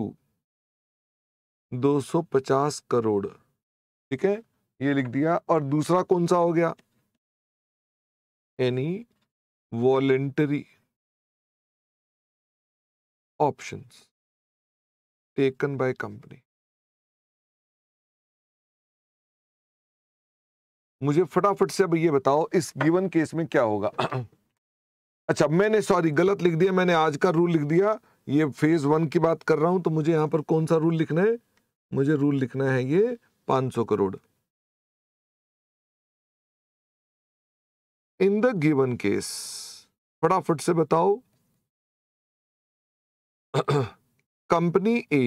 250 crore ठीक है ये लिख दिया और दूसरा कौन सा हो गया any voluntary options taken by company मुझे फटाफट से अब ये बताओ इस गिवन केस में क्या होगा अच्छा मैंने सॉरी गलत लिख दिया मैंने आज का रूल लिख दिया ये फेज वन की बात कर रहा हूं तो मुझे यहां पर कौन सा रूल लिखना है मुझे रूल लिखना है ये 500 crore in the given case फटाफट से बताओ company A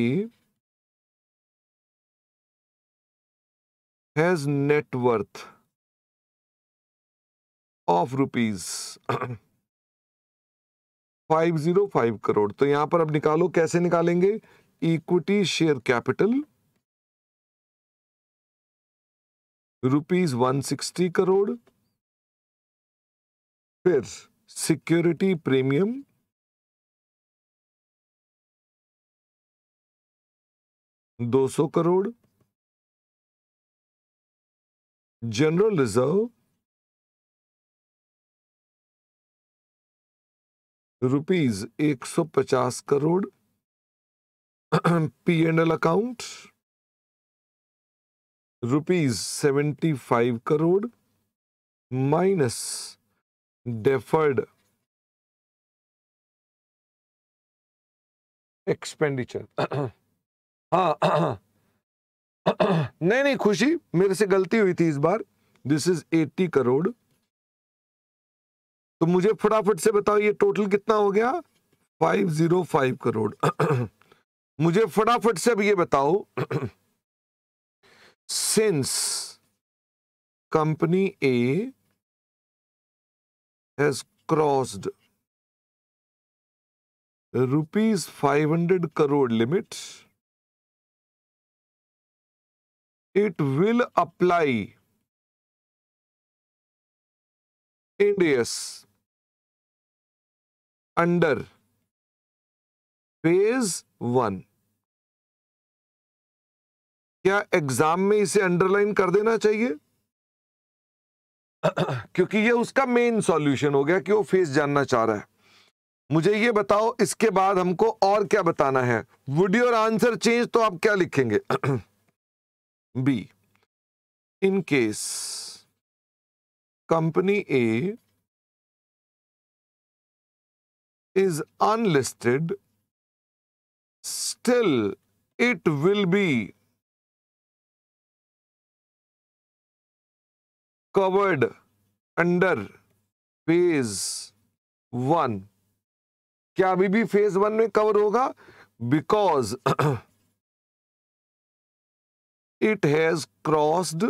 has net worth of rupees five zero five crore तो यहां पर अब निकालो कैसे निकालेंगे equity share capital rupees one sixty crore फिर सिक्योरिटी प्रीमियम दो सौ करोड़ जनरल रिजर्व रुपीज एक सौ पचास crore P and L account rupees seventy five crore minus deferred expenditure हाँ नहीं नहीं खुशी मेरे से गलती हुई थी इस बार दिस इज एट्टी करोड़ तो मुझे फटाफट से बताओ ये टोटल कितना हो गया फाइव जीरो फाइव करोड़ मुझे फटाफट से अब ये बताओ since company A has crossed rupees 500 crore limit it will apply indias under phase 1 क्या एग्जाम में इसे अंडरलाइन कर देना चाहिए क्योंकि ये उसका मेन सॉल्यूशन हो गया कि वो फेस जानना चाह रहा है मुझे ये बताओ इसके बाद हमको और क्या बताना है वुड योर आंसर चेंज तो आप क्या लिखेंगे B in case company A is unlisted still it will be covered under phase one क्या अभी भी फेज वन में कवर होगा because it has crossed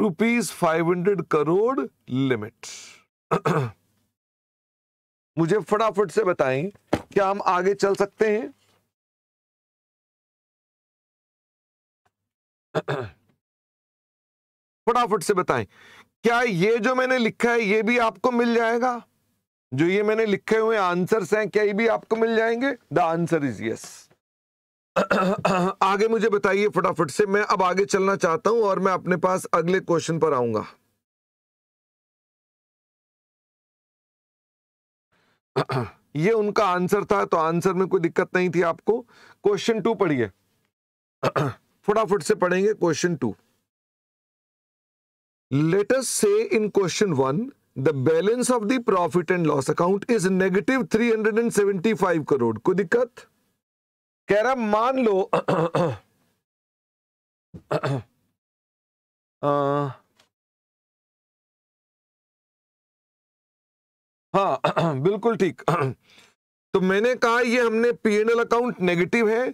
rupees five hundred crore limit मुझे फटाफट से बताएं क्या हम आगे चल सकते हैं फटाफट से बताएं क्या ये जो मैंने लिखा है ये भी आपको मिल जाएगा जो ये मैंने लिखे हुए आंसर्स हैं क्या ये भी आपको मिल जाएंगे द आंसर इज यस आगे मुझे बताइए फटाफट से मैं अब आगे चलना चाहता हूं और मैं अपने पास अगले क्वेश्चन पर आऊंगा ये उनका आंसर था तो आंसर में कोई दिक्कत नहीं थी आपको क्वेश्चन टू पढ़िए फटाफट से पढ़ेंगे question two let us say in question 1 the balance of the profit and loss account is negative 375 crore कोई दिक्कत कह रहा मान लो आ, हाँ बिल्कुल ठीक तो मैंने कहा ये हमने पीएनएल अकाउंट नेगेटिव है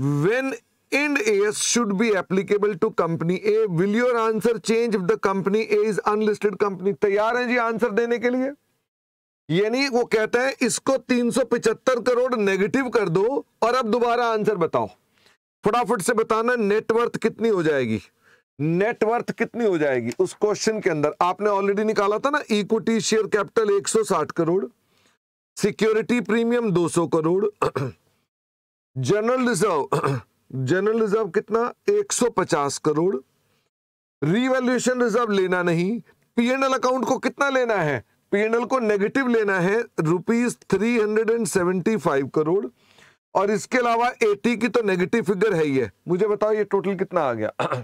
when Ind AS should be applicable to company A. Will your answer change if the company A is unlisted company? तैयार हैं जी आंसर देने के लिए यानी वो कहते हैं इसको 375 करोड़ नेगेटिव कर दो और अब दोबारा आंसर बताओ फटाफट से बताना नेटवर्थ कितनी हो जाएगी नेटवर्थ कितनी हो जाएगी उस क्वेश्चन के अंदर आपने ऑलरेडी निकाला था ना equity share capital 160 crore security premium 200 crore general reserve general reserve कितना 150 करोड़ रिवेल्यूशन रिजर्व लेना नहीं पीएनएल अकाउंट को कितना लेना है पीएनएल को नेगेटिव लेना है rupees three hundred and seventy five crore और इसके अलावा एटी की तो नेगेटिव फिगर है ही है मुझे बताओ ये टोटल कितना आ गया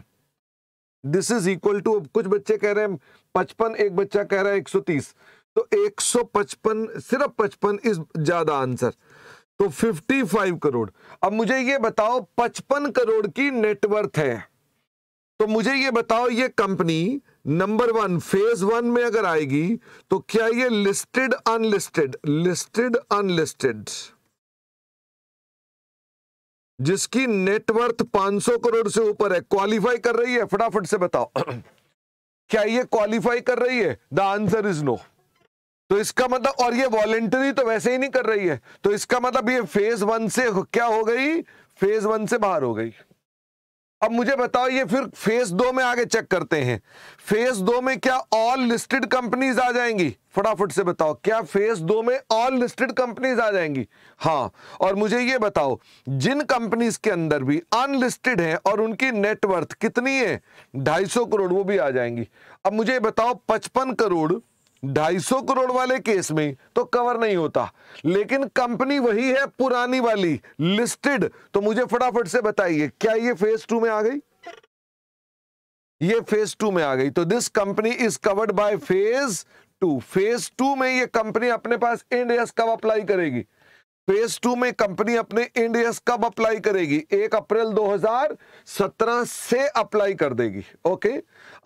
दिस इज इक्वल टू कुछ बच्चे कह रहे हैं पचपन एक बच्चा कह रहा है एक सौ तीस तो एक सौ पचपन सिर्फ पचपन इज ज्यादा आंसर तो 55 करोड़ अब मुझे ये बताओ 55 करोड़ की नेटवर्थ है तो मुझे ये बताओ ये company number one phase one में अगर आएगी तो क्या ये लिस्टेड अनलिस्टेड लिस्टेड अनलिस्टेड जिसकी नेटवर्थ 500 करोड़ से ऊपर है क्वालिफाई कर रही है फटाफट से बताओ क्या ये क्वालिफाई कर रही है द आंसर इज नो तो इसका मतलब और ये वॉलेंटरी तो वैसे ही नहीं कर रही है तो इसका मतलब ये फेज वन से क्या हो गई फेज वन से बाहर हो गई अब मुझे बताओ ये फिर फेज दो में आगे चेक करते हैं फेज दो में क्या ऑल लिस्टेड कंपनीज आ जाएंगी फटाफट से बताओ क्या फेज दो में ऑल लिस्टेड कंपनीज आ जाएंगी हाँ और मुझे ये बताओ जिन कंपनीज के अंदर भी अनलिस्टेड हैं और उनकी नेटवर्थ कितनी है ढाई सौ करोड़ वो भी आ जाएंगी अब मुझे बताओ पचपन करोड़ 250 करोड़ वाले केस में तो कवर नहीं होता लेकिन कंपनी वही है पुरानी वाली लिस्टेड तो मुझे फटाफट से बताइए क्या ये फेज टू में आ गई ये फेज टू में आ गई तो this company is covered by phase two phase two में ये कंपनी अपने पास इंडियस कब अप्लाई करेगी फेज टू में कंपनी अपने इंडियस कब अप्लाई करेगी एक अप्रैल 2017 से अप्लाई कर देगी ओके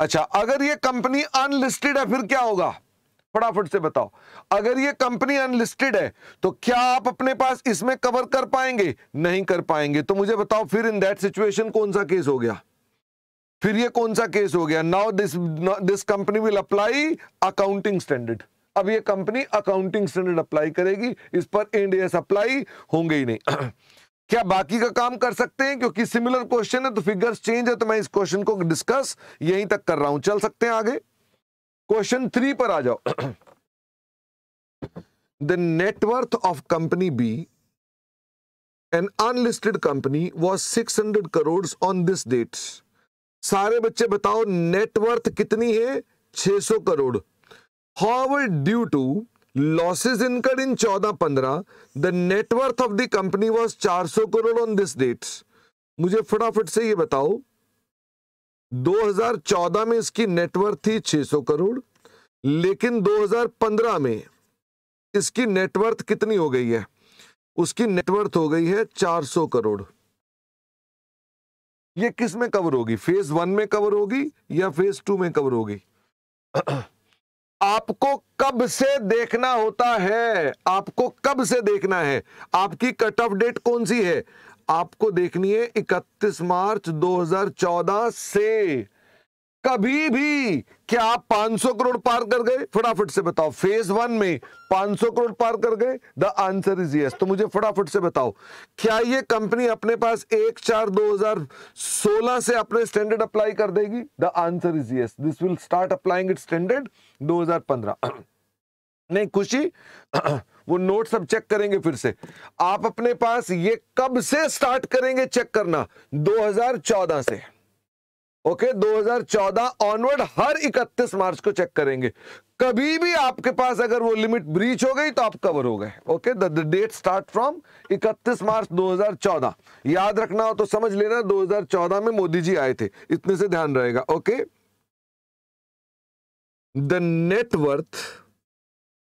अच्छा अगर ये कंपनी अनलिस्टेड है फिर क्या होगा फटाफट से बताओ अगर ये कंपनी अनलिस्टेड है तो क्या आप अपने पास इसमें कवर कर पाएंगे नहीं कर पाएंगे तो मुझे बताओ फिर इन दैट सिचुएशन कौन सा केस हो गया फिर ये कौन सा केस हो गया now this this company will apply accounting standard अब ये कंपनी अकाउंटिंग स्टैंडर्ड अप्लाई करेगी इस पर एनडीएस अप्लाई होंगे ही नहीं क्या बाकी का काम कर सकते हैं क्योंकि सिमिलर क्वेश्चन है तो फिगर्स चेंज है तो मैं इस क्वेश्चन को डिस्कस यहीं तक कर रहा हूं चल सकते हैं आगे क्वेश्चन थ्री पर आ जाओ the net worth of company B an unlisted company was six hundred crore on this date सारे बच्चे बताओ नेटवर्थ कितनी है 600 crore however due to losses incurred in चौदह पंद्रह the net worth of the company was 400 crore on this date मुझे फटाफट से ये बताओ 2014 में इसकी नेटवर्थ थी 600 करोड़ लेकिन 2015 में इसकी नेटवर्थ कितनी हो गई है उसकी नेटवर्थ हो गई है 400 करोड़ ये किस में कवर होगी फेज वन में कवर होगी या फेज टू में कवर होगी आपको कब से देखना होता है आपको कब से देखना है आपकी कट ऑफ डेट कौन सी है आपको देखनी है 31 मार्च 2014 से कभी भी क्या आप 500 करोड़ पार कर गए फटाफट से बताओ फेज वन में 500 करोड़ पार कर गए द आंसर इज यस तो मुझे फटाफट से बताओ क्या ये कंपनी अपने पास एक चार 2016 से अपने स्टैंडर्ड अप्लाई कर देगी the answer is yes this will start applying it standard 2015 नहीं खुशी वो नोट सब चेक करेंगे फिर से आप अपने पास ये कब से स्टार्ट करेंगे चेक करना 2014 से ओके okay, 2014 ऑनवर्ड हर 31 मार्च को चेक करेंगे कभी भी आपके पास अगर वो लिमिट ब्रीच हो गई तो आप कवर हो गए okay the date start from 31 March 2014 याद रखना हो तो समझ लेना 2014 में मोदी जी आए थे इतने से ध्यान रहेगा okay the net worth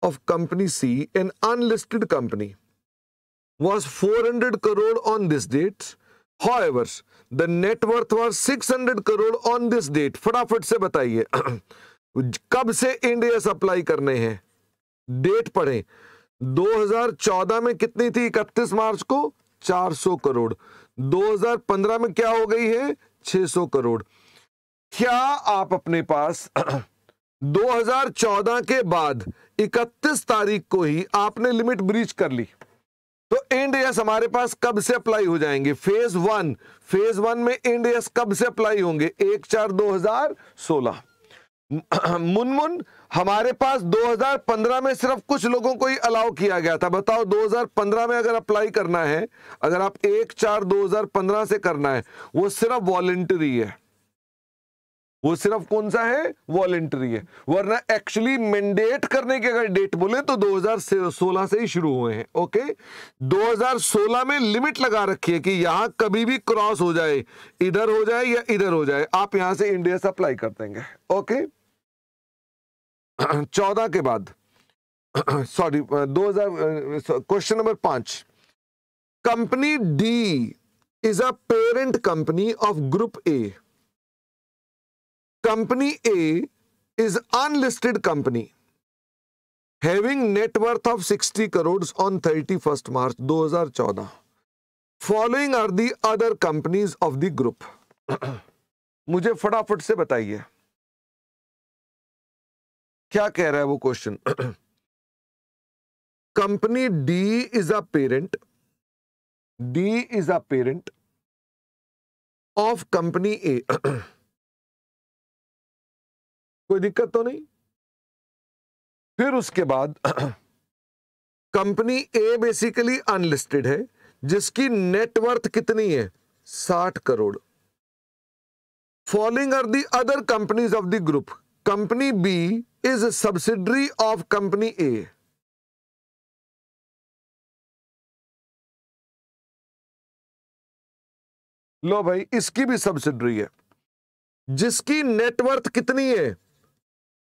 of company C, an unlisted company, was 400 crore on this date. However, the net worth was 600 crore on this date. फटाफट से बताइए कब से इंडिया सप्लाई करने हैं डेट पढ़ें 2014 में कितनी थी 31 मार्च को 400 करोड़ 2015 में क्या हो गई है 600 करोड़ क्या आप अपने पास 2014 के बाद 31 तारीख को ही आपने लिमिट ब्रीच कर ली तो एंड एस हमारे पास कब से अप्लाई हो जाएंगे फेज वन फेज वन में एंड एस कब से अप्लाई होंगे एक चार 2016 मुनमुन हमारे पास 2015 में सिर्फ कुछ लोगों को ही अलाउ किया गया था बताओ 2015 में अगर अप्लाई करना है अगर आप एक चार 2015 से करना है वो सिर्फ वॉलेंटरी है वो सिर्फ कौन सा है वॉलेंटरी है वरना एक्चुअली मैंडेट करने के अगर डेट बोले तो 2016 से ही शुरू हुए हैं ओके 2016 में लिमिट लगा रखी है कि यहां कभी भी क्रॉस हो जाए इधर हो जाए या इधर हो जाए आप यहां से इंडिया से अप्लाई कर देंगे ओके चौदह के बाद सॉरी 2000 क्वेश्चन नंबर पांच company D is a parent company of group A company A is unlisted company having net worth of sixty crore on thirty first March दो हजार चौदह following are the other companies of the group मुझे फटाफट से बताइए क्या कह रहा है वो question company D is a parent D is a parent of company A कोई दिक्कत तो नहीं फिर उसके बाद कंपनी ए बेसिकली अनलिस्टेड है जिसकी नेटवर्थ कितनी है साठ crore following are the other companies of the group company B is subsidiary of company A लो भाई इसकी भी सब्सिडरी है जिसकी नेटवर्थ कितनी है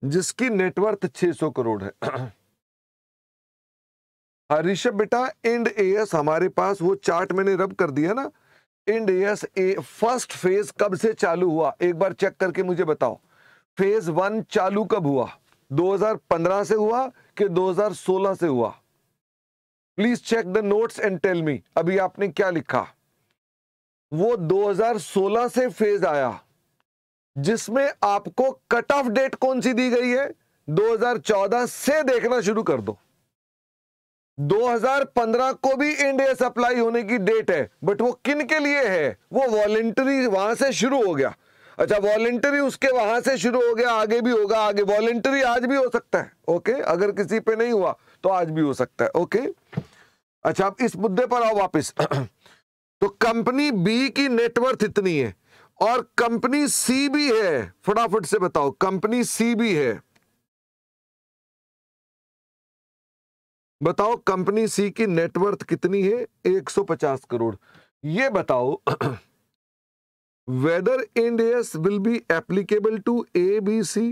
जिसकी नेटवर्थ 600 करोड़ है ऋषभ बेटा एंड एस हमारे पास वो चार्ट मैंने रब कर दिया ना Ind AS a first phase कब से चालू हुआ एक बार चेक करके मुझे बताओ फेज वन चालू कब हुआ 2015 से हुआ कि 2016 से हुआ please check the notes and tell me अभी आपने क्या लिखा वो 2016 से फेज आया जिसमें आपको कट ऑफ डेट कौन सी दी गई है 2014 से देखना शुरू कर दो 2015 को भी इंडिया सप्लाई होने की डेट है बट वो किन के लिए है वो वॉलेंटरी वहां से शुरू हो गया अच्छा वॉलेंटरी उसके वहां से शुरू हो गया आगे भी होगा आगे वॉलेंटरी आज भी हो सकता है ओके अगर किसी पे नहीं हुआ तो आज भी हो सकता है ओके अच्छा अब इस मुद्दे पर आओ वापस तो कंपनी बी की नेटवर्थ इतनी है और कंपनी सी भी है फटाफट से बताओ कंपनी सी भी है बताओ कंपनी सी की नेटवर्थ कितनी है 150 करोड़ ये बताओ whether Ind AS will be applicable to A B C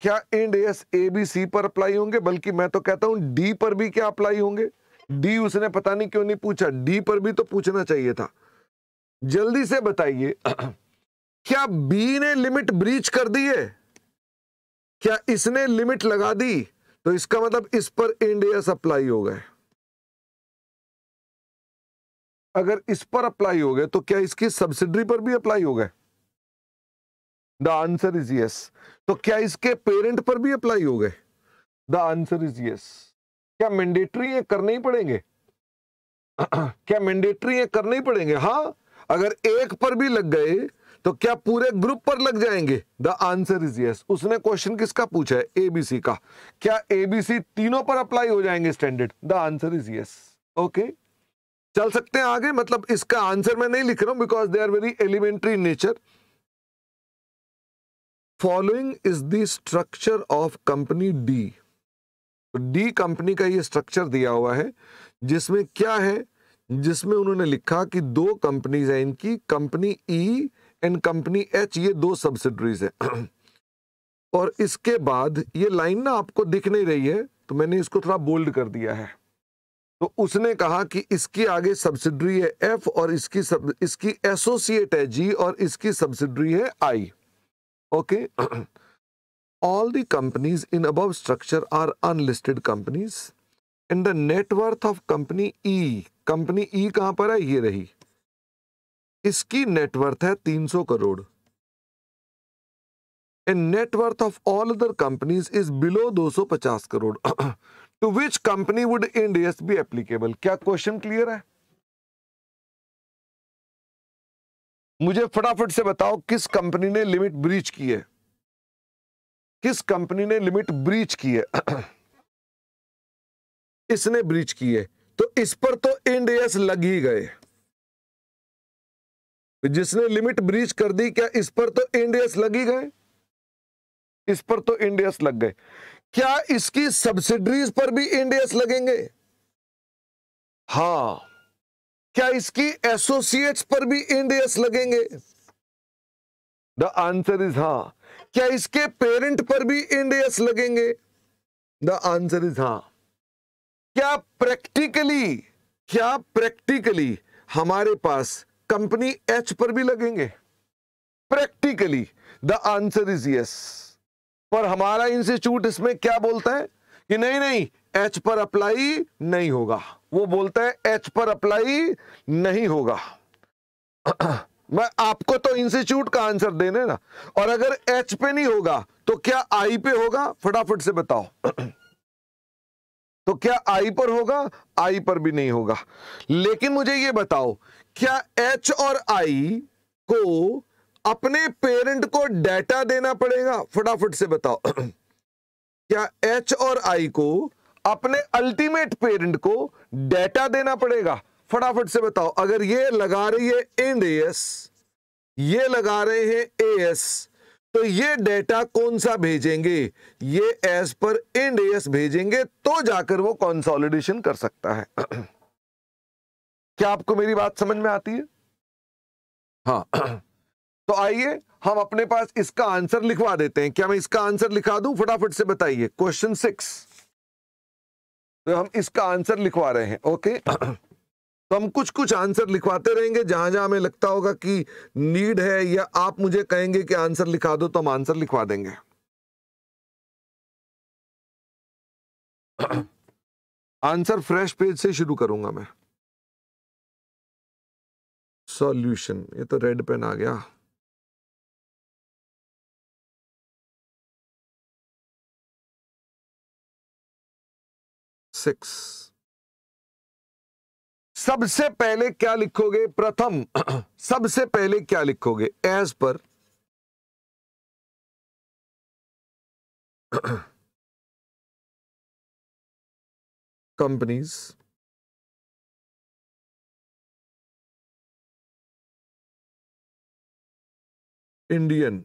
क्या Ind AS A B C पर अप्लाई होंगे बल्कि मैं तो कहता हूं डी पर भी क्या अप्लाई होंगे डी उसने पता नहीं क्यों नहीं पूछा डी पर भी तो पूछना चाहिए था जल्दी से बताइए क्या बी ने लिमिट ब्रीच कर दी है क्या इसने लिमिट लगा दी तो इसका मतलब इस पर इंडिया अप्लाई हो गए अगर इस पर अप्लाई हो गए तो क्या इसकी सब्सिडरी पर भी अप्लाई हो गए द आंसर इज यस तो क्या इसके पेरेंट पर भी अप्लाई हो गए द आंसर इज यस क्या मैंडेटरी ये करने ही पड़ेंगे क्या मैंडेटरी ये करने ही पड़ेंगे हाँ अगर एक पर भी लग गए तो क्या पूरे ग्रुप पर लग जाएंगे द आंसर इज यस उसने क्वेश्चन किसका पूछा है एबीसी का क्या एबीसी तीनों पर अप्लाई हो जाएंगे standard the answer is yes okay चल सकते हैं आगे मतलब इसका आंसर मैं नहीं लिख रहा हूं because they are very elementary nature following is the structure of company D D company का ये स्ट्रक्चर दिया हुआ है जिसमें क्या है जिसमें उन्होंने लिखा कि दो कंपनीज हैं इनकी company E e and company H ये दो सब्सिडरीज है और इसके बाद ये लाइन ना आपको दिख नहीं रही है तो मैंने इसको थोड़ा बोल्ड कर दिया है तो उसने कहा कि इसकी आगे सब्सिडरी है एफ और इसकी सब इसकी एसोसिएट है जी और इसकी सब्सिडरी है I okay all the companies in above structure are unlisted companies and the net worth of company E company E e कहां पर है ये रही इसकी नेटवर्थ है 300 crore a net worth of all other companies is below 250 crore to which company would Ind AS be क्या question clear है मुझे फटाफट से बताओ किस कंपनी ने लिमिट ब्रीच की है किस कंपनी ने लिमिट ब्रीच की है इसने ब्रीच की है तो इस पर तो इंडियस लग ही गए जिसने लिमिट ब्रीच कर दी क्या इस पर तो इंडियस लग ही गए इस पर तो इंडियस लग गए क्या इसकी सब्सिडरीज पर भी इंडियस लगेंगे हा क्या इसकी एसोसिएट्स पर भी इंडियस लगेंगे द आंसर इज हा क्या इसके पेरेंट पर भी इंडियस लगेंगे द आंसर इज हा क्या प्रैक्टिकली क्या प्रैक्टिकली हमारे पास कंपनी एच पर भी लगेंगे practically the answer is yes पर हमारा इंस्टीट्यूट इसमें क्या बोलता है कि नहीं नहीं एच पर अप्लाई नहीं होगा वो बोलता है एच पर अप्लाई नहीं होगा मैं आपको तो इंस्टीट्यूट का आंसर देने ना और अगर एच पे नहीं होगा तो क्या आई पे होगा फटाफट से बताओ तो क्या आई पर होगा आई पर भी नहीं होगा लेकिन मुझे ये बताओ क्या एच और आई को अपने पेरेंट को डेटा देना पड़ेगा फटाफट से बताओ क्या एच और आई को अपने अल्टीमेट पेरेंट को डेटा देना पड़ेगा फटाफट से बताओ अगर ये लगा रही है एंड एस ये लगा रहे हैं ए एस तो ये डेटा कौन सा भेजेंगे ये एज पर इंड एस भेजेंगे तो जाकर वो कंसोलिडेशन कर सकता है क्या आपको मेरी बात समझ में आती है हाँ तो आइए हम अपने पास इसका आंसर लिखवा देते हैं क्या मैं इसका आंसर लिखा दूं फटाफट से बताइए क्वेश्चन सिक्स तो हम इसका आंसर लिखवा रहे हैं ओके तो हम कुछ कुछ आंसर लिखवाते रहेंगे जहां जहां हमें लगता होगा कि नीड है या आप मुझे कहेंगे कि आंसर लिखा दो तो हम आंसर लिखवा देंगे आंसर फ्रेश पेज से शुरू करूंगा मैं सॉल्यूशन ये तो रेड पेन आ गया सिक्स सबसे पहले क्या लिखोगे प्रथम सबसे पहले क्या लिखोगे एज पर companies Indian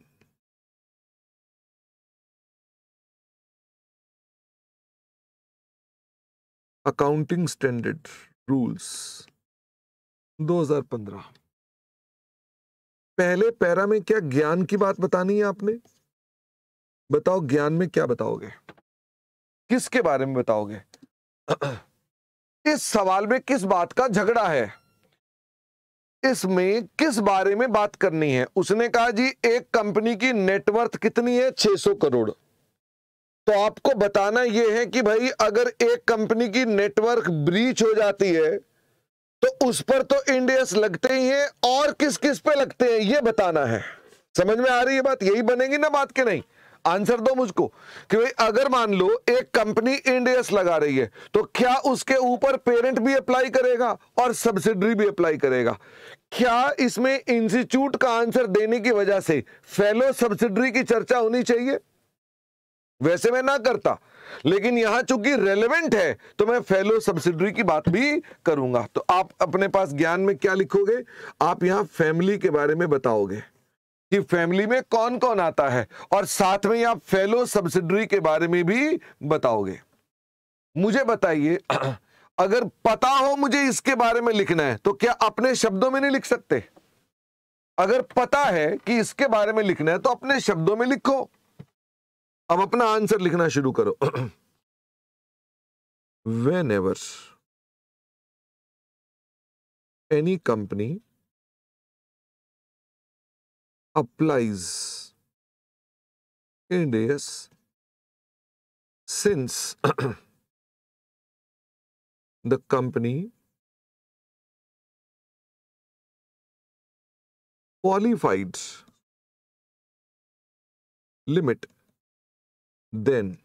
accounting standard rules 2015 पहले पैरा में क्या ज्ञान की बात बतानी है आपने बताओ ज्ञान में क्या बताओगे किसके बारे में बताओगे इस सवाल में किस बात का झगड़ा है इसमें किस बारे में बात करनी है उसने कहा जी एक कंपनी की नेटवर्थ कितनी है 600 करोड़ तो आपको बताना यह है कि भाई अगर एक कंपनी की नेटवर्क ब्रीच हो जाती है तो उस पर तो इंडियस लगते ही हैं और किस किस पे लगते हैं ये बताना है समझ में आ रही है बात यही बनेगी ना बात के नहीं आंसर दो मुझको कि भाई अगर मान लो एक कंपनी इंडियस लगा रही है तो क्या उसके ऊपर पेरेंट भी अप्लाई करेगा और सब्सिडरी भी अप्लाई करेगा क्या इसमें इंस्टीट्यूट का आंसर देने की वजह से फेलो सब्सिडरी की चर्चा होनी चाहिए वैसे मैं ना करता लेकिन यहां चूंकि रेलेवेंट है तो मैं फेलो सब्सिडरी की बात भी करूंगा तो आप अपने पास ज्ञान में क्या लिखोगे आप यहां फैमिली के बारे में बताओगे कि फैमिली में कौन कौन आता है और साथ में आप फेलो सब्सिडरी के बारे में भी बताओगे मुझे बताइए अगर पता हो मुझे इसके बारे में लिखना है तो क्या अपने शब्दों में नहीं लिख सकते अगर पता है कि इसके बारे में लिखना है तो अपने शब्दों में लिखो अब अपना आंसर लिखना शुरू करो whenever any company applies Ind AS since the company qualified limit then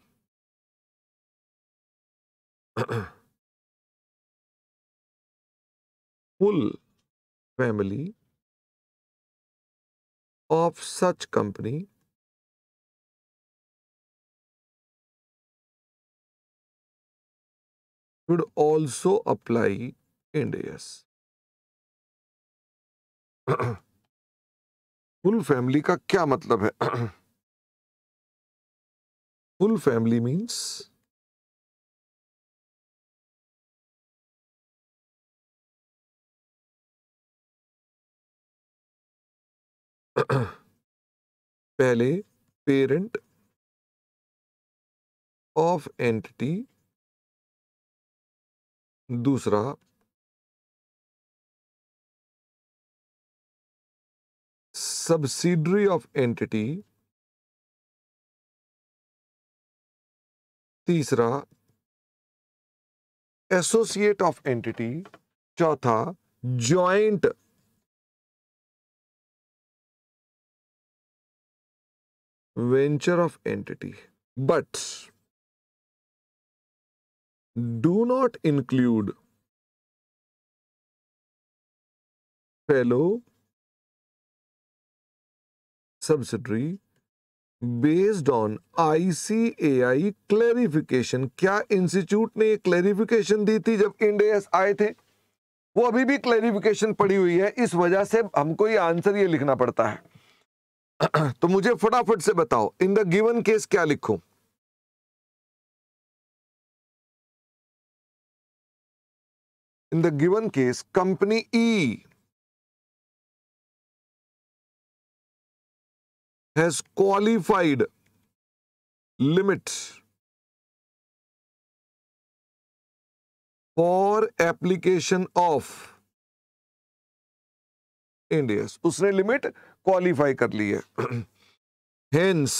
full family of such company should also apply indias full family ka kya matlab hai full family means पहले parent of entity दूसरा subsidiary of entity तीसरा associate of entity चौथा joint venture of entity but do not include fellow subsidiary based on ICAI clarification क्या institute ने ये clarification दी थी जब India आए थे वो अभी भी क्लेरिफिकेशन पड़ी हुई है इस वजह से हमको ये आंसर ये लिखना पड़ता है तो मुझे फटाफट से बताओ इन द गिवन केस क्या लिखूं in the given case company E has qualified limit for application of Ind AS उसने लिमिट क्वालिफाई कर ली है हेंस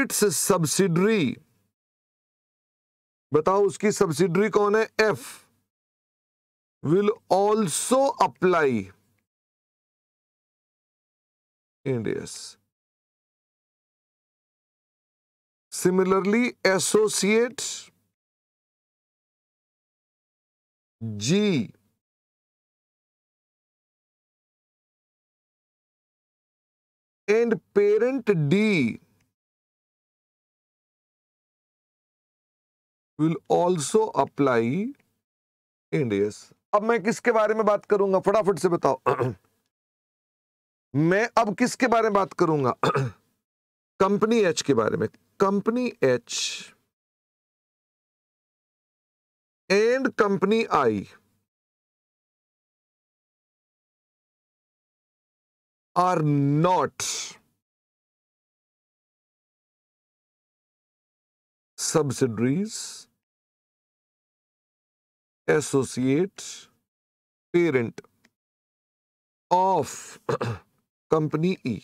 इट्स सब्सिडरी बताओ उसकी सब्सिडरी कौन है F will also apply Ind AS similarly associate G and parent D will also apply Ind AS अब मैं किसके बारे में बात करूंगा फटाफट से बताओ मैं अब किसके बारे में बात करूंगा कंपनी एच के बारे में company H and company I are not subsidiaries associate parent of company E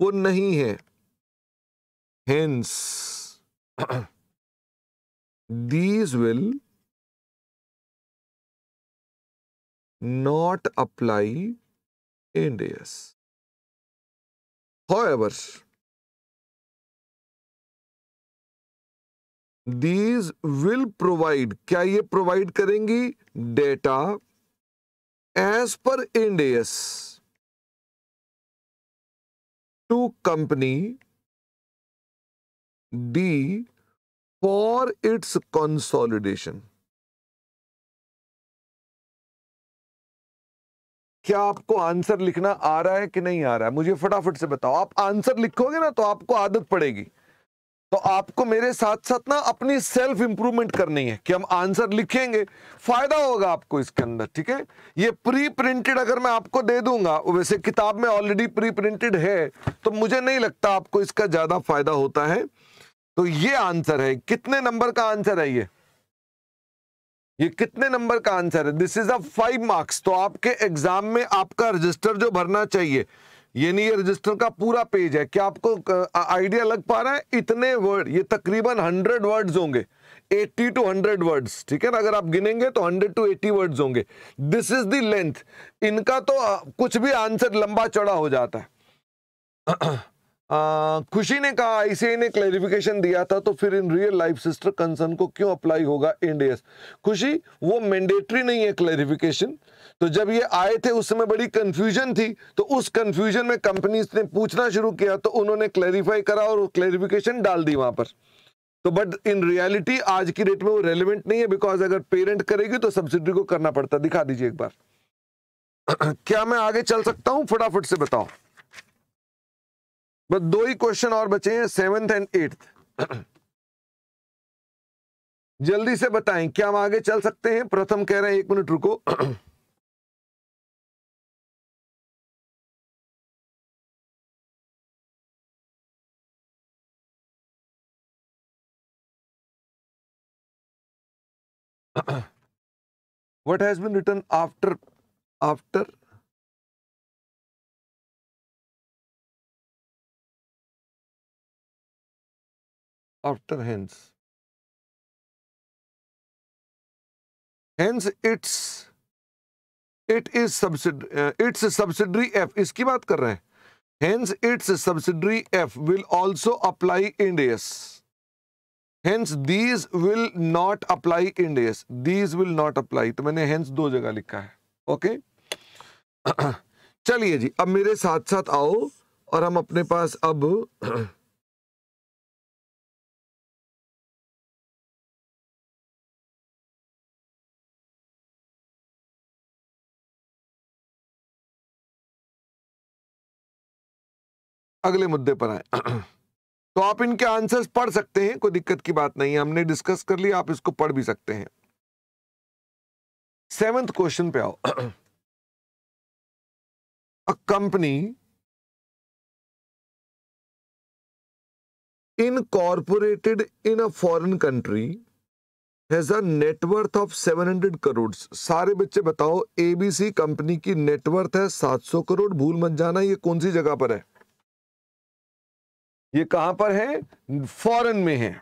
वो नहीं है hence these will not apply Ind AS however these will provide क्या ये प्रोवाइड करेंगी data as per Indias to company D for its consolidation. क्या आपको answer लिखना आ रहा है कि नहीं आ रहा है मुझे फटाफट से बताओ आप आंसर लिखोगे ना तो आपको आदत पड़ेगी तो आपको मेरे साथ साथ ना अपनी सेल्फ इंप्रूवमेंट करनी है कि हम आंसर लिखेंगे फायदा होगा आपको इसके अंदर ठीक है ये प्री प्रिंटेड अगर मैं आपको दे दूंगा वैसे किताब में ऑलरेडी प्री प्रिंटेड है तो मुझे नहीं लगता आपको इसका ज्यादा फायदा होता है तो ये आंसर है कितने नंबर का आंसर है ये ये कितने नंबर का आंसर है this is a five marks तो आपके एग्जाम में आपका रजिस्टर जो भरना चाहिए ये नहीं ये रजिस्टर का पूरा पेज है क्या आपको आइडिया लग पा रहा है इतने वर्ड ये तकरीबन हंड्रेड वर्ड्स होंगे 80 टू 100 वर्ड्स ठीक है ना अगर आप गिनेंगे तो 100 टू 80 वर्ड्स होंगे दिस इज दी लेंथ इनका तो कुछ भी आंसर लंबा चौड़ा हो जाता है आ, खुशी ने कहा आईसीआई ने क्लैरिफिकेशन दिया था तो फिर in real life sister concern को क्यों अप्लाई होगा इंडियस खुशी वो मैंडेटरी नहीं है क्लैरिफिकेशन तो जब ये आए थे उस समय बड़ी कंफ्यूजन थी तो उस कंफ्यूजन में कंपनीज ने पूछना शुरू किया तो उन्होंने क्लैरिफाई करा और क्लैरिफिकेशन डाल दी वहां पर तो बट इन रियलिटी आज की डेट में वो रेलिवेंट नहीं है बिकॉज अगर पेरेंट करेगी तो सब्सिडी को करना पड़ता दिखा दीजिए एक बार क्या मैं आगे चल सकता हूं फटाफट से बताओ बस दो ही क्वेश्चन और बचे हैं सेवेंथ एंड एट्थ जल्दी से बताएं क्या हम आगे चल सकते हैं प्रथम कह रहे हैं एक मिनट रुको what has been written after after after hence hence its it is subsidiary uh, its subsidiary f iski baat kar rahe hain hence its subsidiary f will also apply ind AS these will not not apply days. These will not apply तो मैंने hence दो जगह लिखा है okay okay? चलिए जी अब मेरे साथ साथ आओ और हम अपने पास अब अगले मुद्दे पर आए तो आप इनके आंसर्स पढ़ सकते हैं कोई दिक्कत की बात नहीं है हमने डिस्कस कर लिया आप इसको पढ़ भी सकते हैं सेवेंथ क्वेश्चन पे आओ a company corporated in a foreign country has a net worth of seven 700 crore सारे बच्चे बताओ एबीसी कंपनी की नेटवर्थ है 700 करोड़ भूल मत जाना ये कौन सी जगह पर है ये कहां पर है फॉरेन में है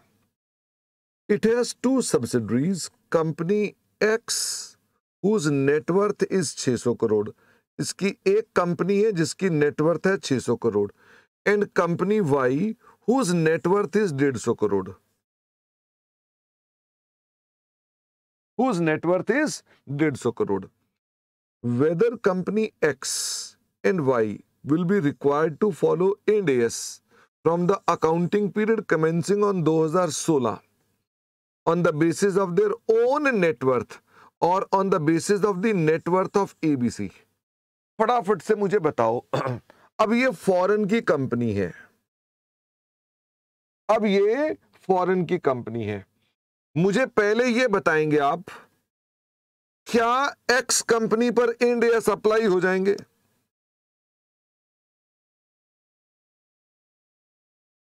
it has two subsidiaries company X whose net worth is 600 crore इसकी एक कंपनी है जिसकी नेटवर्थ है 600 crore and company Y whose net worth is 150 crore whose net worth is 150 crore whether company X and Y will be required to follow Ind AS from the accounting period commencing on 2016 on the basis of their own net worth और on the basis of the net worth of ABC फटाफट से मुझे बताओ अब ये foreign की company है अब ये फॉरेन की कंपनी है मुझे पहले ये बताएंगे आप क्या एक्स कंपनी पर इंडिया सप्लाई हो जाएंगे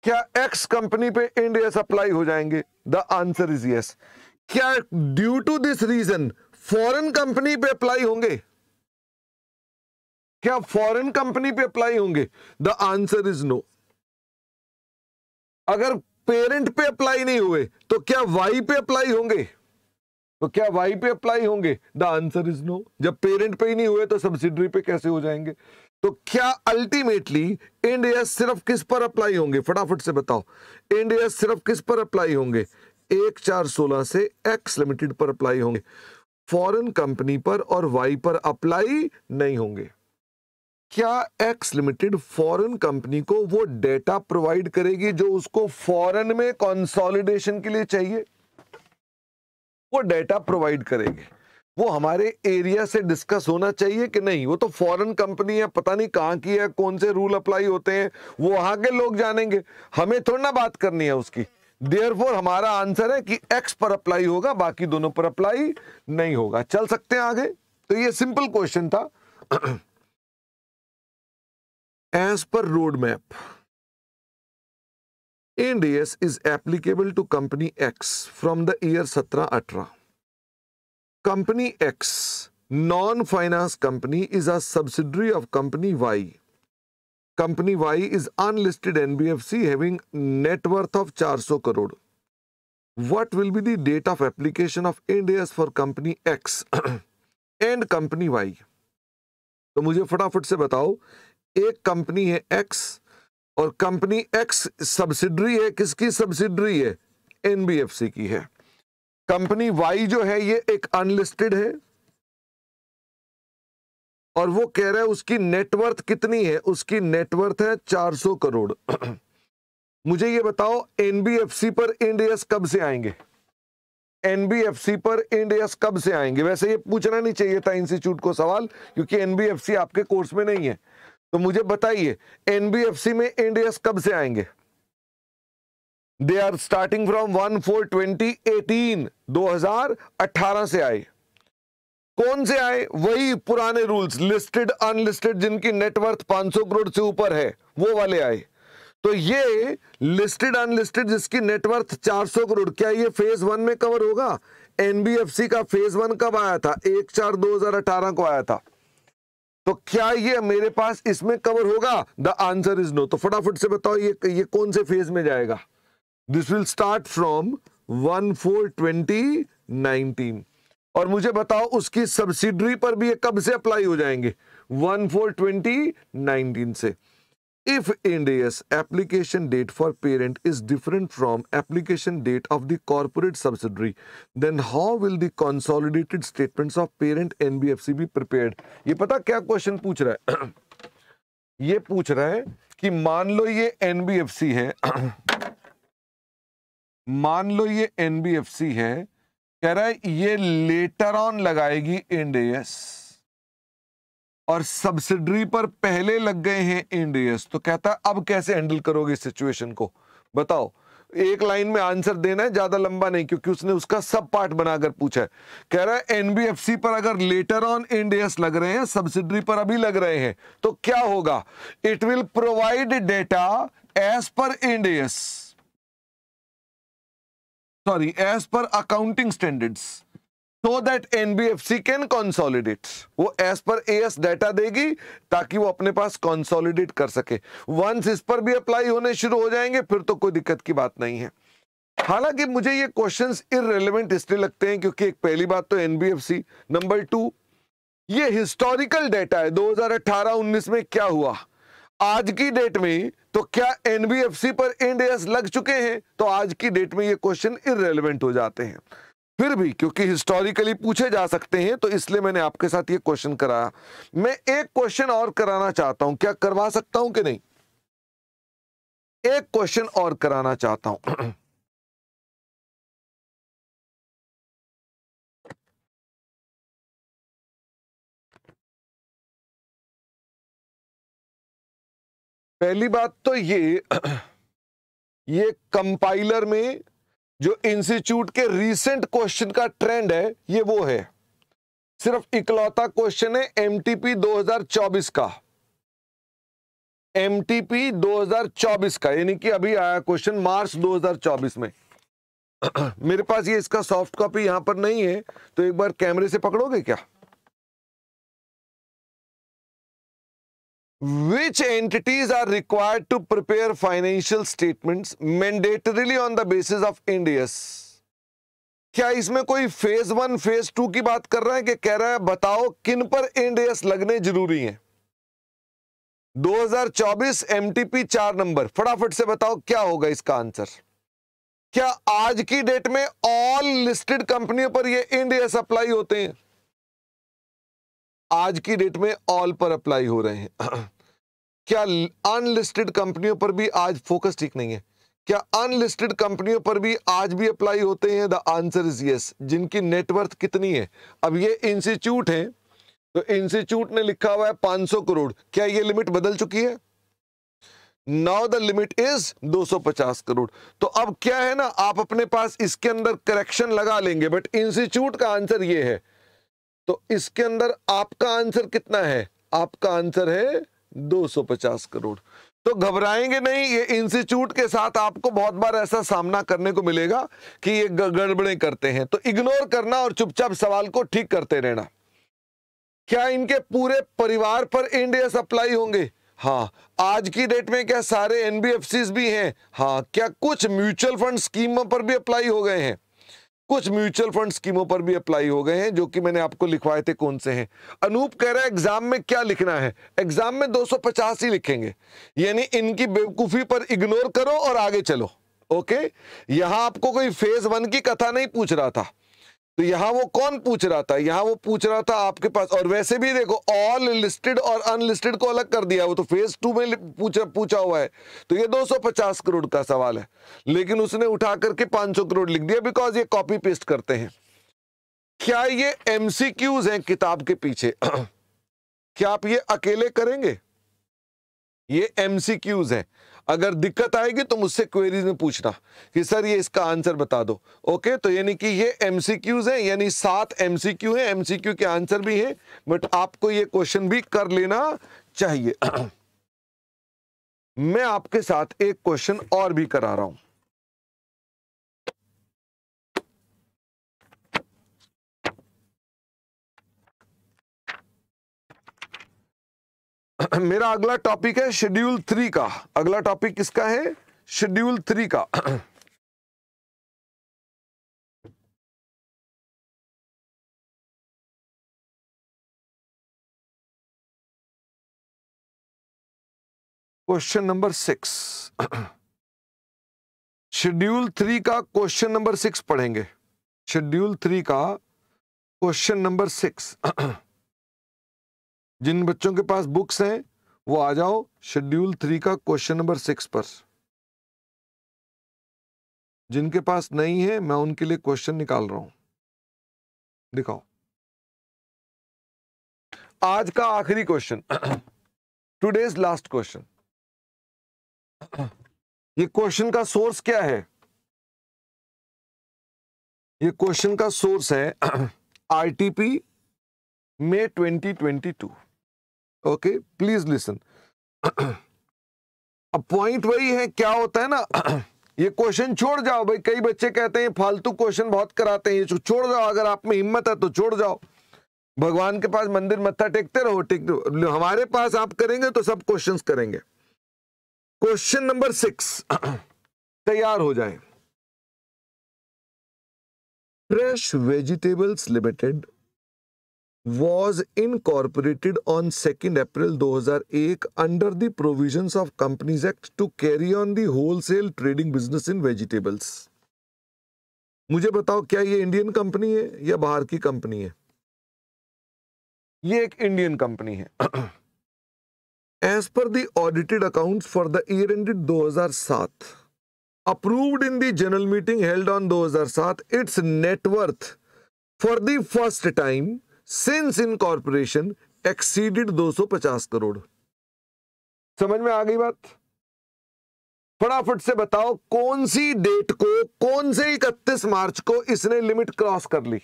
क्या एक्स कंपनी पे इंडिया सप्लाई हो जाएंगे द आंसर इज यस क्या due to this reason foreign company पे अप्लाई होंगे क्या फॉरेन कंपनी पे अप्लाई होंगे द आंसर इज नो अगर पेरेंट पे अप्लाई नहीं हुए तो क्या वाई पे अप्लाई होंगे तो क्या वाई पे अप्लाई होंगे द आंसर इज नो जब पेरेंट पे ही नहीं हुए तो सब्सिडरी पे कैसे हो जाएंगे तो क्या अल्टीमेटली इंडिया सिर्फ किस पर अप्लाई होंगे फटाफट से बताओ इंडिया सिर्फ किस पर अप्लाई होंगे एक चार सोलह से एक्स लिमिटेड पर अप्लाई होंगे फॉरेन कंपनी पर और वाई पर अप्लाई नहीं होंगे क्या एक्स लिमिटेड फॉरेन कंपनी को वो डेटा प्रोवाइड करेगी जो उसको फॉरेन में कंसोलिडेशन के लिए चाहिए वो डेटा प्रोवाइड करेगी वो हमारे एरिया से डिस्कस होना चाहिए कि नहीं वो तो फॉरेन कंपनी है पता नहीं कहाँ की है कौन से रूल अप्लाई होते हैं वो वहां के लोग जानेंगे हमें थोड़ा ना बात करनी है उसकी देयर हमारा आंसर है कि एक्स पर अप्लाई होगा बाकी दोनों पर अप्लाई नहीं होगा चल सकते हैं आगे तो ये सिंपल क्वेश्चन था as per road roadmap Ind AS is applicable to company X from the year सत्रह अठारह company X non finance company is a subsidiary of company Y company Y is unlisted NBFC having net worth of 400 crore what will be the date of application of India for company X and company Y तो मुझे फटाफट से बताओ एक company है x और company x subsidiary है किसकी सब्सिडरी है एनबीएफसी की है कंपनी वाई जो है ये एक अनलिस्टेड है और वो कह रहा है उसकी नेटवर्थ कितनी है उसकी नेटवर्थ है 400 करोड़ मुझे ये बताओ एनबीएफसी पर इंडियस कब से आएंगे एनबीएफसी पर इंडियस कब से आएंगे वैसे ये पूछना नहीं चाहिए था इंस्टीट्यूट को सवाल क्योंकि एनबीएफसी आपके कोर्स में नहीं है तो मुझे बताइए एनबीएफसी में इंडियस कब से आएंगे they are starting from one four twenty eighteen दो हजार अठारह से आए कौन से आए वही पुराने रूल्स लिस्टेड अनलिस्टेड जिनकी नेटवर्थ 500 करोड़ से ऊपर है वो वाले आए तो ये लिस्टेड अनलिस्टेड जिसकी नेटवर्थ 400 करोड़ क्या ये फेज वन में कवर होगा एनबीएफसी का फेज वन कब आया था एक चार दो हजार अठारह को आया था तो क्या ये मेरे पास इसमें कवर होगा द आंसर इज नो तो फटाफट से बताओ ये ये कौन से फेज में जाएगा this will start from one four twenty nineteen और मुझे बताओ उसकी सब्सिडरी पर भी ये कब से अप्लाई हो जाएंगे वन फोर ट्वेंटी नाइनटीन से if india's application date for parent is different from application date of the corporate subsidiary then how will the consolidated statements of parent nbfc be prepared ye pata kya question puch raha hai ye puch raha hai ki maan lo ye nbfc hai मान लो ये NBFC है कह रहा है ये later on लगाएगी Ind AS और subsidiary पर पहले लग गए हैं इंडियस तो कहता है अब कैसे हैंडल करोगे सिचुएशन को बताओ एक लाइन में आंसर देना है ज्यादा लंबा नहीं क्योंकि उसने उसका सब पार्ट बनाकर पूछा है कह रहा है एनबीएफसी पर अगर लेटर ऑन इंडियस लग रहे हैं सब्सिडरी पर अभी लग रहे हैं तो क्या होगा it will provide data as per Ind AS sorry, as per accounting standards. So that NBFC can consolidate. वो as per AS data देगी ताकि वो अपने पास consolidate कर सके Once इस पर भी apply होने शुरू हो जाएंगे फिर तो कोई दिक्कत की बात नहीं है हालांकि मुझे ये क्वेश्चंस इरेलीवेंट इसलिए लगते हैं क्योंकि एक पहली बात तो एनबीएफसी नंबर टू ये हिस्टोरिकल डेटा है 2018-19 में क्या हुआ आज की डेट में तो क्या एनबीएफसी पर इंडियस लग चुके हैं तो आज की डेट में ये क्वेश्चन इनरेलीवेंट हो जाते हैं फिर भी क्योंकि हिस्टोरिकली पूछे जा सकते हैं तो इसलिए मैंने आपके साथ ये क्वेश्चन कराया मैं एक क्वेश्चन और कराना चाहता हूं क्या करवा सकता हूं कि नहीं एक क्वेश्चन और कराना चाहता हूं पहली बात तो ये ये कंपाइलर में जो इंस्टीट्यूट के रीसेंट क्वेश्चन का ट्रेंड है ये वो है सिर्फ इकलौता क्वेश्चन है एमटीपी 2024 का एमटीपी 2024 का यानी कि अभी आया क्वेश्चन मार्च 2024 में मेरे पास ये इसका सॉफ्ट कॉपी यहां पर नहीं है तो एक बार कैमरे से पकड़ोगे क्या which entities are required to prepare financial statements mandatorily on the basis of Indias? क्या इसमें कोई फेज वन फेज टू की बात कर रहा है कि कह रहा है बताओ किन पर इंडियस लगने जरूरी हैं 2024 एमटीपी चार नंबर फटाफट से बताओ क्या होगा इसका आंसर क्या आज की डेट में ऑल लिस्टेड कंपनियों पर ये इंडियस अप्लाई होते हैं आज की डेट में ऑल पर अप्लाई हो रहे हैं क्या अनलिस्टेड कंपनियों पर भी आज फोकस ठीक नहीं है क्या अनलिस्टेड कंपनियों पर भी आज भी अप्लाई होते हैं द आंसर इज यस जिनकी नेटवर्थ कितनी है अब ये इंस्टीट्यूट है तो इंस्टीट्यूट ने लिखा हुआ है 500 करोड़ क्या ये लिमिट बदल चुकी है now the limit is 250 crore तो अब क्या है ना आप अपने पास इसके अंदर करेक्शन लगा लेंगे बट इंस्टीट्यूट का आंसर ये है तो इसके अंदर आपका आंसर कितना है आपका आंसर है 250 करोड़ तो घबराएंगे नहीं ये इंस्टीट्यूट के साथ आपको बहुत बार ऐसा सामना करने को मिलेगा कि ये गड़बड़े करते हैं तो इग्नोर करना और चुपचाप सवाल को ठीक करते रहना क्या इनके पूरे परिवार पर इंडियस अप्लाई होंगे हाँ आज की डेट में क्या सारे एनबीएफसी भी हैं हाँ क्या कुछ म्यूचुअल फंड स्कीमों पर भी अप्लाई हो गए हैं कुछ म्यूचुअल फंड स्कीमों पर भी अप्लाई हो गए हैं जो कि मैंने आपको लिखवाए थे कौन से हैं अनूप कह रहा है एग्जाम में क्या लिखना है एग्जाम में 250 ही लिखेंगे यानी इनकी बेवकूफी पर इग्नोर करो और आगे चलो ओके यहां आपको कोई फेज वन की कथा नहीं पूछ रहा था तो यहां वो कौन पूछ रहा था यहां वो पूछ रहा था आपके पास और वैसे भी देखो ऑल लिस्टेड और अनलिस्टेड को अलग कर दिया वो तो फेज टू में पूछा पूछा हुआ है तो ये 250 करोड़ का सवाल है लेकिन उसने उठा करके 500 करोड़ लिख दिया बिकॉज ये कॉपी पेस्ट करते हैं क्या ये एमसीक्यूज हैं किताब के पीछे क्या आप ये अकेले करेंगे ये एमसीक्यूज है अगर दिक्कत आएगी तो मुझसे क्वेरीज में पूछना कि सर ये इसका आंसर बता दो ओके तो यानी कि ये एमसीक्यूज हैं यानी सात एमसीक्यू हैं एमसीक्यू के आंसर भी हैं बट आपको ये क्वेश्चन भी कर लेना चाहिए मैं आपके साथ एक क्वेश्चन और भी करा रहा हूं मेरा अगला टॉपिक है शेड्यूल थ्री का अगला टॉपिक किसका है शेड्यूल थ्री का question number six schedule three का क्वेश्चन नंबर सिक्स पढ़ेंगे शेड्यूल थ्री का क्वेश्चन नंबर सिक्स जिन बच्चों के पास बुक्स हैं वो आ जाओ शेड्यूल थ्री का क्वेश्चन नंबर सिक्स पर जिनके पास नहीं है मैं उनके लिए क्वेश्चन निकाल रहा हूं दिखाओ आज का आखिरी क्वेश्चन टूडेज लास्ट क्वेश्चन ये क्वेश्चन का सोर्स क्या है ये क्वेश्चन का सोर्स है RTP May 2022 okay please listen अब पॉइंट वही है क्या होता है ना ये क्वेश्चन छोड़ जाओ भाई कई बच्चे कहते हैं फालतू क्वेश्चन बहुत कराते हैं छोड़ जाओ अगर आप में हिम्मत है तो छोड़ जाओ भगवान के पास मंदिर मत्था टेकते रहो टेक हमारे पास आप करेंगे तो सब क्वेश्चंस करेंगे क्वेश्चन नंबर सिक्स तैयार हो जाए fresh vegetables limited was incorporated on 2nd April 2001 under the provisions of Companies Act to carry on the wholesale trading business in vegetables. मुझे बताओ क्या ये इंडियन कंपनी है या बाहर की कंपनी है ये एक इंडियन कंपनी है as per the audited accounts for the year ended 2007 approved in the general meeting held on 2007 its net worth for the first time since incorporation exceeded 250 crore समझ में आ गई बात फटाफट से बताओ कौन सी डेट को कौन से 31 मार्च को इसने लिमिट क्रॉस कर ली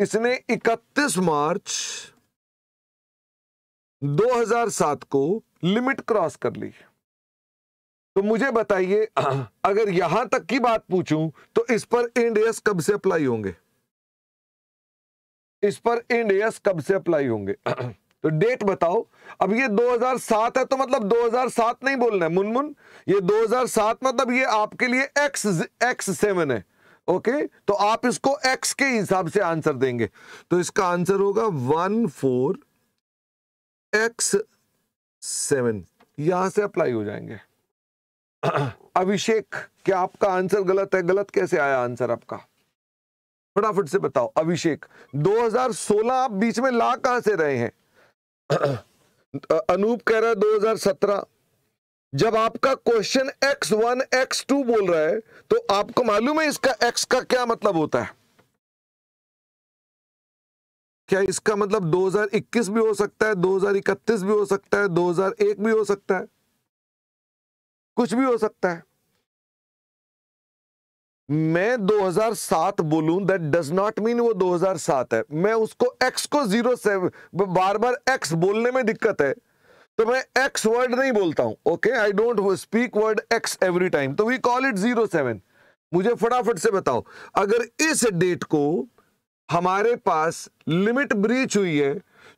इसने 31 मार्च 2007 को लिमिट क्रॉस कर ली तो मुझे बताइए अगर यहां तक की बात पूछूं तो इस पर इंडियस कब से अप्लाई होंगे इस पर इंड एस कब से अप्लाई होंगे तो डेट बताओ अब ये 2007 है तो मतलब 2007 नहीं बोलना है मुनमुन ये 2007 मतलब ये आपके लिए एक्स एक्स सेवन है ओके तो आप इसको एक्स के हिसाब से आंसर देंगे तो इसका आंसर होगा वन फोर एक्स सेवन यहां से अप्लाई हो जाएंगे अभिषेक क्या आपका आंसर गलत है गलत कैसे आया आंसर आपका फटाफट से बताओ अभिषेक 2016 आप बीच में ला कहां से रहे हैं अनूप कह रहा है 2017 जब आपका question X one X two बोल रहा है तो आपको मालूम है इसका एक्स का क्या मतलब होता है क्या इसका मतलब 2021 भी हो सकता है 2031 भी हो सकता है 2001 भी हो सकता है कुछ भी हो सकता है मैं 2007 बोलूं दैट डज नॉट मीन वो 2007 है मैं उसको एक्स को जीरो से बार बार एक्स बोलने में दिक्कत है तो मैं एक्स वर्ड नहीं बोलता हूं okay I don't speak word X every time तो we call it zero seven मुझे फटाफट से बताओ अगर इस डेट को हमारे पास लिमिट ब्रीच हुई है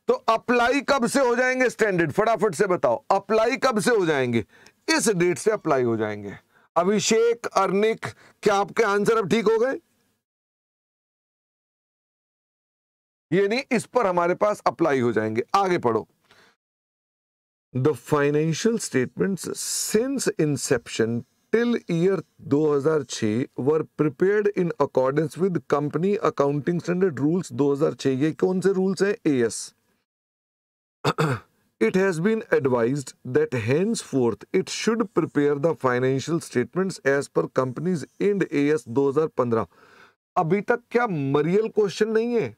तो अप्लाई कब से हो जाएंगे स्टैंडर्ड फटाफट से बताओ अप्लाई कब से हो जाएंगे इस डेट से अप्लाई हो जाएंगे अभिषेक अर्निक क्या आपके आंसर अब ठीक हो गए यानी इस पर हमारे पास अप्लाई हो जाएंगे आगे पढ़ो the financial statement since inception till year 2006 were prepared in accordance with company accounting standard rules 2006 ये कौन से रूल्स हैं AS it has been advised that henceforth it should prepare the financial statements as per companies Ind AS 2015 अभी तक क्या मरियल question नहीं है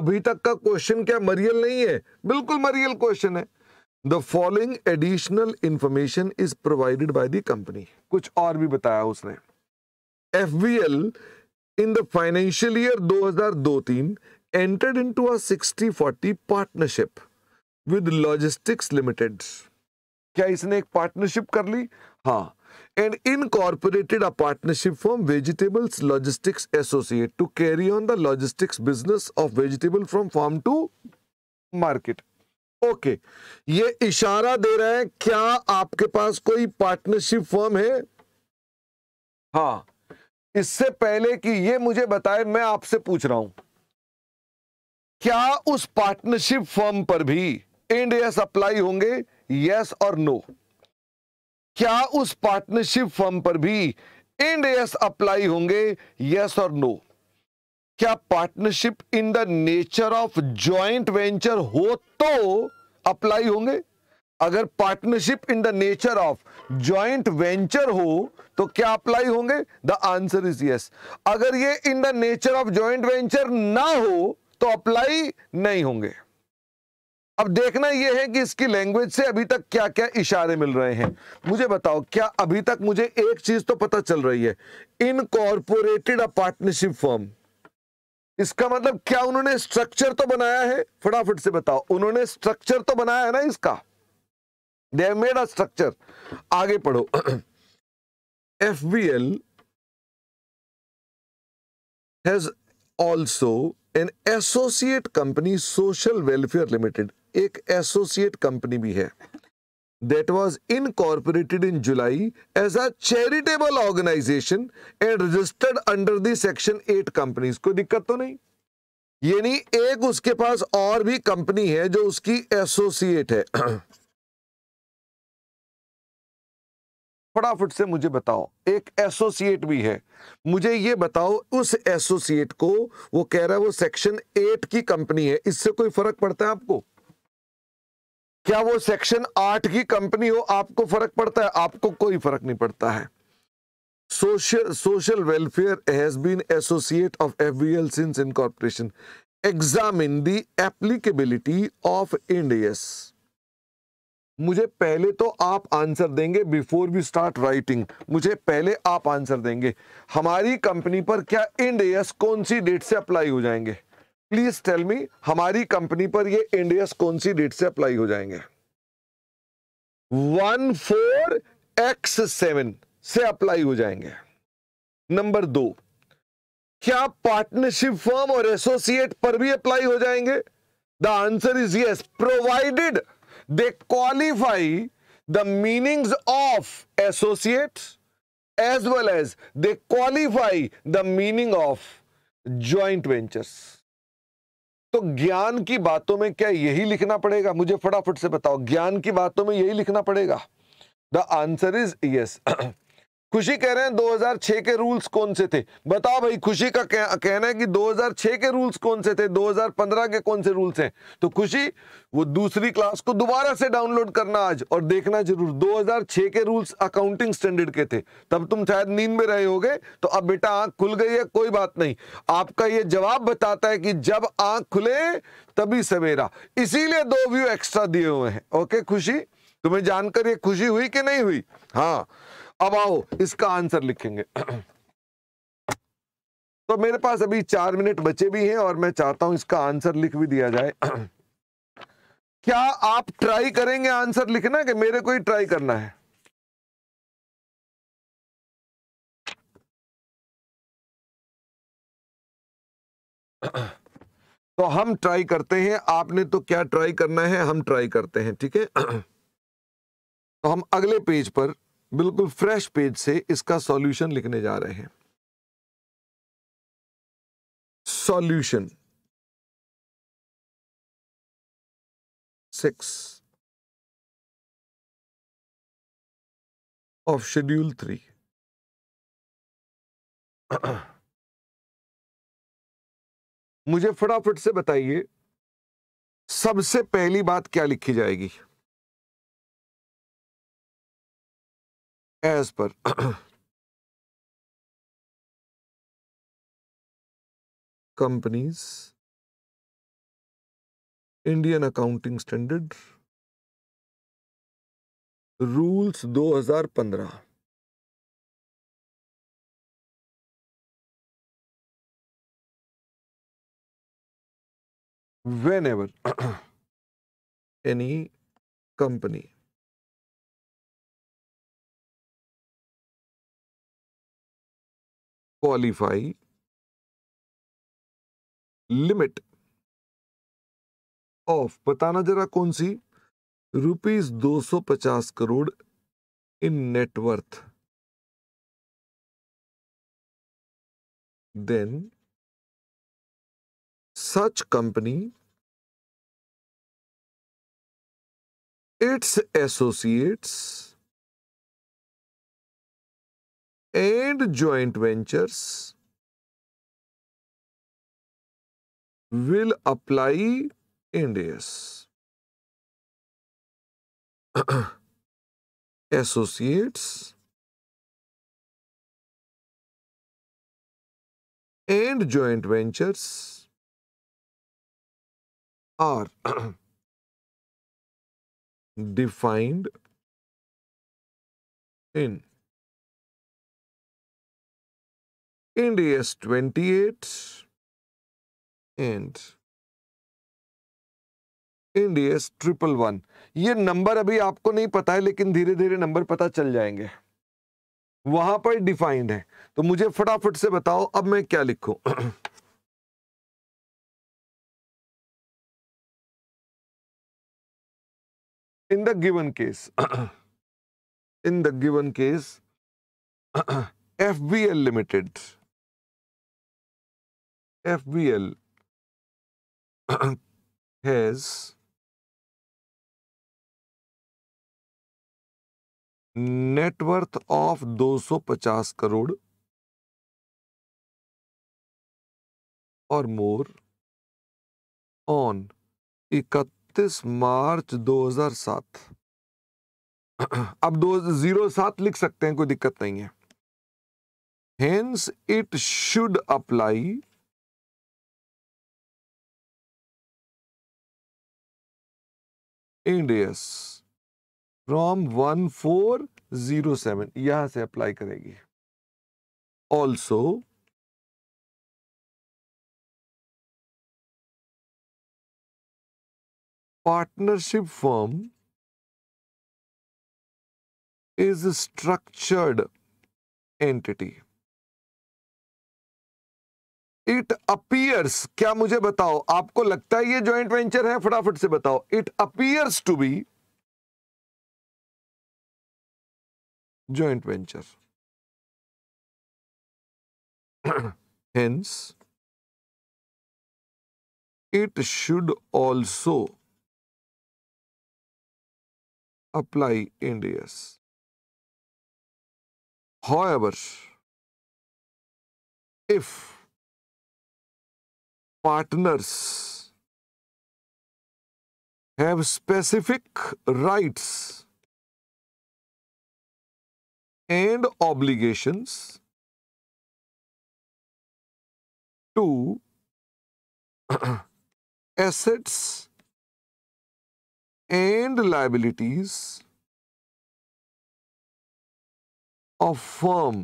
अभी तक का क्वेश्चन क्या मरियल नहीं है बिल्कुल मरियल क्वेश्चन है the following additional information is provided by the company कुछ और भी बताया उसने F B L in the financial year दो हजार दो तीन entered into a sixty forty partnership with logistics limited क्या इसने एक पार्टनरशिप कर ली हाँ and incorporated a partnership form vegetables logistics associate to carry on the logistics business of vegetable from farm to market okay ये इशारा दे रहा है क्या आपके पास कोई पार्टनरशिप फॉर्म है हाँ इससे पहले कि ये मुझे बताए मैं आपसे पूछ रहा हूं क्या उस पार्टनरशिप फॉर्म पर भी एंड यस अप्लाई होंगे यस और नो क्या उस पार्टनरशिप फर्म पर भी एंड अप्लाई होंगे यस और नो क्या partnership in the nature of joint venture हो तो अप्लाई होंगे अगर partnership in the nature of joint venture हो तो क्या अप्लाई होंगे द आंसर इज यस अगर ये in the nature of joint venture ना हो तो अप्लाई नहीं होंगे अब देखना यह है कि इसकी लैंग्वेज से अभी तक क्या क्या इशारे मिल रहे हैं मुझे बताओ क्या अभी तक मुझे एक चीज तो पता चल रही है इनकॉर्पोरेटेड अ पार्टनरशिप फर्म इसका मतलब क्या उन्होंने स्ट्रक्चर तो बनाया है फटाफट से बताओ उन्होंने स्ट्रक्चर तो बनाया है ना इसका दे मेड अ स्ट्रक्चर आगे पढ़ो F B L has also an associate company social welfare limited एक एसोसिएट कंपनी भी है that that incorporated in July as a charitable organisation and registered under the section eight companies कोई दिक्कत तो नहीं यानी एक उसके पास और भी कंपनी है जो उसकी एसोसिएट है फटाफट से मुझे बताओ एक एसोसिएट भी है मुझे ये बताओ उस एसोसिएट को वो कह रहा है वो सेक्शन एट की कंपनी है इससे कोई फर्क पड़ता है आपको क्या वो सेक्शन आठ की कंपनी हो आपको फर्क पड़ता है आपको कोई फर्क नहीं पड़ता है social social welfare has been associate of FVL since incorporation. Examine the applicability of Ind AS मुझे पहले तो आप आंसर देंगे बिफोर वी स्टार्ट राइटिंग मुझे पहले आप आंसर देंगे हमारी कंपनी पर क्या इंडियस कौन सी डेट से अप्लाई हो जाएंगे प्लीज टेल मी हमारी कंपनी पर ये इंडियस कौन सी डेट से अप्लाई हो जाएंगे वन फोर एक्स सेवन से अप्लाई हो जाएंगे नंबर दो क्या पार्टनरशिप फर्म और एसोसिएट पर भी अप्लाई हो जाएंगे the answer is yes provided they qualify the meanings of associate as well as they qualify the meaning of joint ventures तो ज्ञान की बातों में क्या यही लिखना पड़ेगा मुझे फटाफट से बताओ ज्ञान की बातों में यही लिखना पड़ेगा द आंसर इज यस खुशी कह रहे हैं 2006 के रूल्स कौन से थे बताओ भाई खुशी का कह, कहना है कि 2006 के रूल्स कौन से थे 2015 के कौन से रूल्स हैं तो खुशी वो दूसरी क्लास को दोबारा से डाउनलोड करना आज और देखना जरूर 2006 के रूल्स अकाउंटिंग स्टैंडर्ड के थे तब तुम शायद नींद में रहे होगे तो अब बेटा आंख खुल गई है कोई बात नहीं आपका ये जवाब बताता है कि जब आंख खुले तभी सवेरा इसीलिए दो व्यू एक्स्ट्रा दिए हुए हैं ओके खुशी तुम्हें जानकर ये खुशी हुई कि नहीं हुई हाँ अब आओ इसका आंसर लिखेंगे तो मेरे पास अभी चार मिनट बचे भी हैं और मैं चाहता हूं इसका आंसर लिख भी दिया जाए क्या आप ट्राई करेंगे आंसर लिखना कि मेरे को ही ट्राई करना है तो हम ट्राई करते हैं आपने तो क्या ट्राई करना है हम ट्राई करते हैं ठीक है तो हम अगले पेज पर बिल्कुल फ्रेश पेज से इसका सॉल्यूशन लिखने जा रहे हैं solution six of schedule three मुझे फटाफट से बताइए सबसे पहली बात क्या लिखी जाएगी has, but companies, Indian Accounting Standard, rules 2015 whenever any company qualify limit of बताना जरा कौन सी रुपीज दो सौ पचास करोड़ in net worth then such company its associates and joint ventures will apply Ind Associates and joint ventures are defined in AS twenty 28 and Ind AS triple one ये number अभी आपको नहीं पता है लेकिन धीरे धीरे नंबर पता चल जाएंगे वहां पर डिफाइंड है तो मुझे फटाफट से बताओ अब मैं क्या लिखूं given case in the given case F B L limited L has net worth of 250 crore और मोर ऑन 31 मार्च 2007 अब दो जीरो सात लिख सकते हैं कोई दिक्कत नहीं है hence it should apply Ind AS from one four zero seven यहां से अप्लाई करेगी also partnership form is structured entity it appears क्या मुझे बताओ आपको लगता है ये ज्वाइंट वेंचर है फटाफट से बताओ it appears to be joint venture hence it should also apply India's. However, if partners have specific rights and obligations to assets and liabilities of firm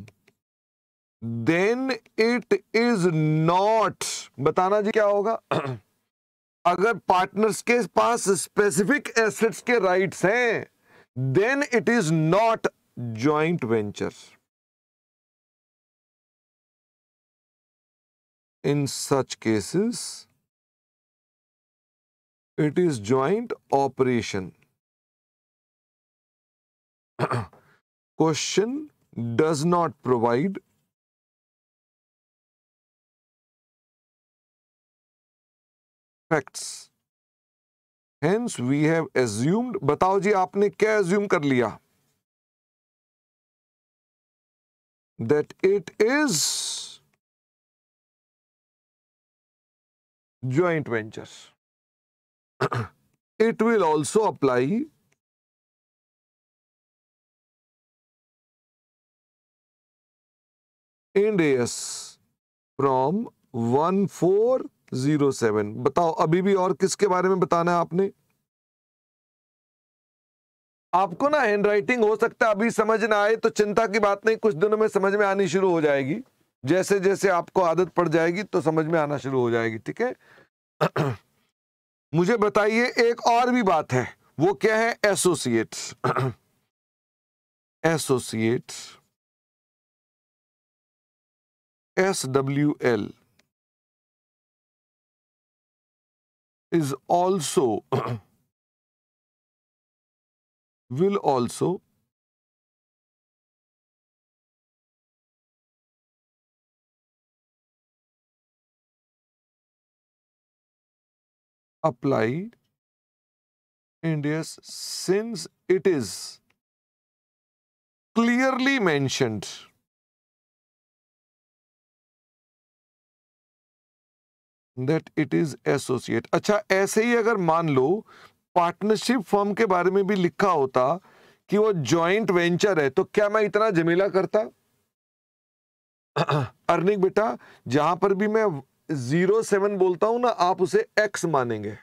then it is not बताना जी क्या होगा अगर partners के पास specific assets के rights हैं then it is not joint venture in such cases it is joint operation question does not provide facts hence we have assumed बताओ जी आपने क्या एज्यूम कर लिया that it is joint ventures it will also apply Ind AS from one four zero seven बताओ अभी भी और किसके बारे में बताना है आपने आपको ना हैंड राइटिंग हो सकता है अभी समझ ना आए तो चिंता की बात नहीं कुछ दिनों में समझ में आनी शुरू हो जाएगी जैसे जैसे आपको आदत पड़ जाएगी तो समझ में आना शुरू हो जाएगी ठीक है मुझे बताइए एक और भी बात है वो क्या है associates associates S W L is also will also applied and since it is clearly mentioned that it is associate अच्छा ऐसे ही अगर मान लो पार्टनरशिप फर्म के बारे में भी लिखा होता कि वो जॉइंट वेंचर है तो क्या मैं इतना जमीला करता अर्निंग बेटा जहां पर भी मैं जीरो सेवन बोलता हूं ना आप उसे एक्स मानेंगे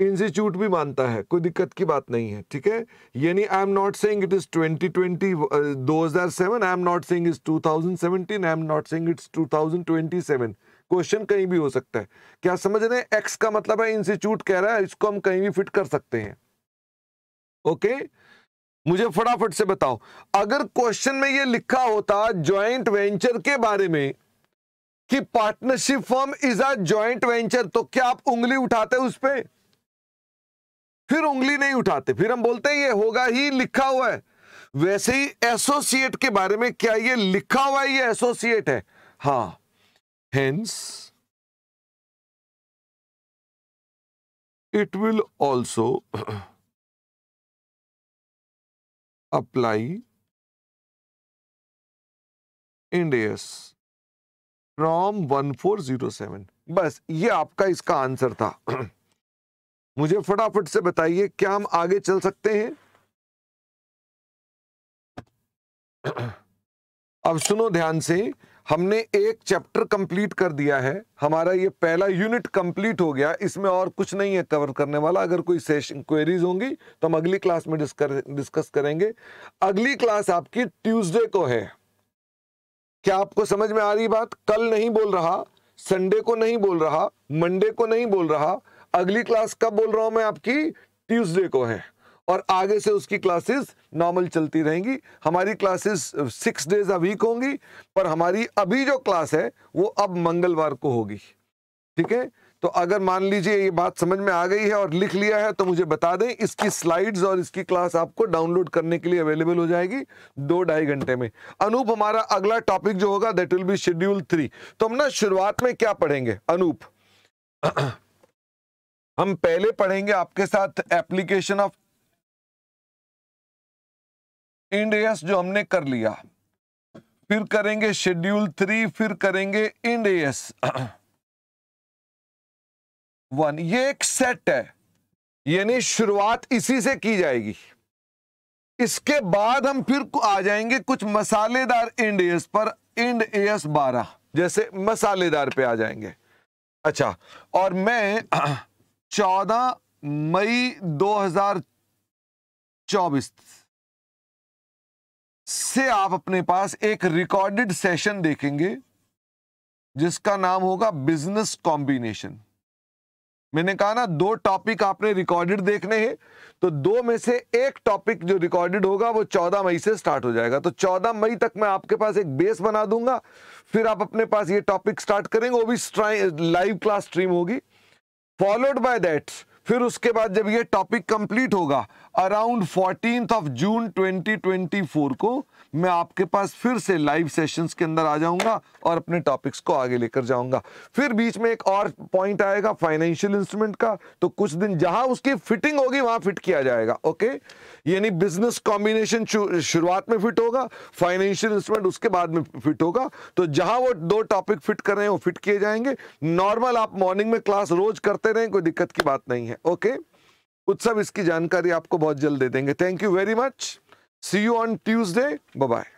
इंस्टीट्यूट भी मानता है कोई दिक्कत की बात नहीं है ठीक है यानी I am not saying it is 2020 2007 I am not saying it's 2017 I am not saying it's 2027 question कहीं भी हो सकता है क्या समझ रहे हैं एक्स का मतलब है इंस्टीट्यूट कह रहा है इसको हम कहीं भी फिट कर सकते हैं ओके मुझे फटाफट से बताओ अगर क्वेश्चन में ये लिखा होता ज्वाइंट वेंचर के बारे में कि partnership form is a joint venture तो क्या आप उंगली उठाते उस पर फिर उंगली नहीं उठाते फिर हम बोलते हैं ये होगा ही लिखा हुआ है वैसे ही एसोसिएट के बारे में क्या ये लिखा हुआ है ये एसोसिएट है हाँ Hence, it will also apply Indias from 1407 बस ये आपका इसका आंसर था मुझे फटाफट से बताइए क्या हम आगे चल सकते हैं अब सुनो ध्यान से हमने एक चैप्टर कंप्लीट कर दिया है हमारा ये पहला यूनिट कंप्लीट हो गया इसमें और कुछ नहीं है कवर करने वाला अगर कोई सेशन क्वेरीज होंगी तो हम अगली क्लास में डिस्कर, डिस्कस करेंगे अगली क्लास आपकी ट्यूसडे को है क्या आपको समझ में आ रही बात कल नहीं बोल रहा संडे को नहीं बोल रहा मंडे को नहीं बोल रहा अगली क्लास कब बोल रहा हूं मैं आपकी ट्यूजडे को है और आगे से उसकी क्लासेस नॉर्मल चलती रहेंगी हमारी classes six days a week होंगी पर हमारी अभी जो क्लास है वो अब मंगलवार को होगी ठीक है तो अगर मान लीजिए ये बात समझ में आ गई है और लिख लिया है तो मुझे बता दें इसकी स्लाइड्स और इसकी क्लास आपको डाउनलोड करने के लिए अवेलेबल हो जाएगी दो ढाई घंटे में अनूप हमारा अगला टॉपिक जो होगा that will be schedule three तो हम ना शुरुआत में क्या पढ़ेंगे अनूप हम पहले पढ़ेंगे आपके साथ एप्लीकेशन ऑफ इंडियस जो हमने कर लिया फिर करेंगे शेड्यूल थ्री फिर करेंगे इंडियस वन ये एक सेट है यानी शुरुआत इसी से की जाएगी इसके बाद हम फिर आ जाएंगे कुछ मसालेदार इंडियस पर इंड एस बारह जैसे मसालेदार पे आ जाएंगे अच्छा और मैं चौदह मई 2024 से आप अपने पास एक रिकॉर्डेड सेशन देखेंगे जिसका नाम होगा बिजनेस कॉम्बिनेशन मैंने कहा ना दो टॉपिक आपने रिकॉर्डेड देखने हैं तो दो में से एक टॉपिक जो रिकॉर्डेड होगा वो 14 मई से स्टार्ट हो जाएगा तो 14 मई तक मैं आपके पास एक बेस बना दूंगा फिर आप अपने पास ये टॉपिक स्टार्ट करेंगे वो भी लाइव क्लास स्ट्रीम होगी फॉलोड बाय दैट फिर उसके बाद जब ये टॉपिक कंप्लीट होगा अराउंड फोर्टीन ऑफ जून 2024 को मैं आपके पास फिर से लाइव सेशंस के अंदर आ जाऊंगा और अपने टॉपिक्स को आगे लेकर जाऊंगा फिर बीच में एक और पॉइंट आएगा फाइनेंशियल इंस्ट्रूमेंट का तो कुछ दिन जहां उसकी फिटिंग होगी वहां फिट किया जाएगा ओके यानी बिजनेस कॉम्बिनेशन शुरुआत में फिट होगा फाइनेंशियल इंस्ट्रूमेंट उसके बाद में फिट होगा तो जहां वो दो टॉपिक फिट कर रहे हैं वो फिट किए जाएंगे नॉर्मल आप मॉर्निंग में क्लास रोज करते रहें कोई दिक्कत की बात नहीं है ओके उत्सव इसकी जानकारी आपको बहुत जल्द दे देंगे thank you very much see you on Tuesday bye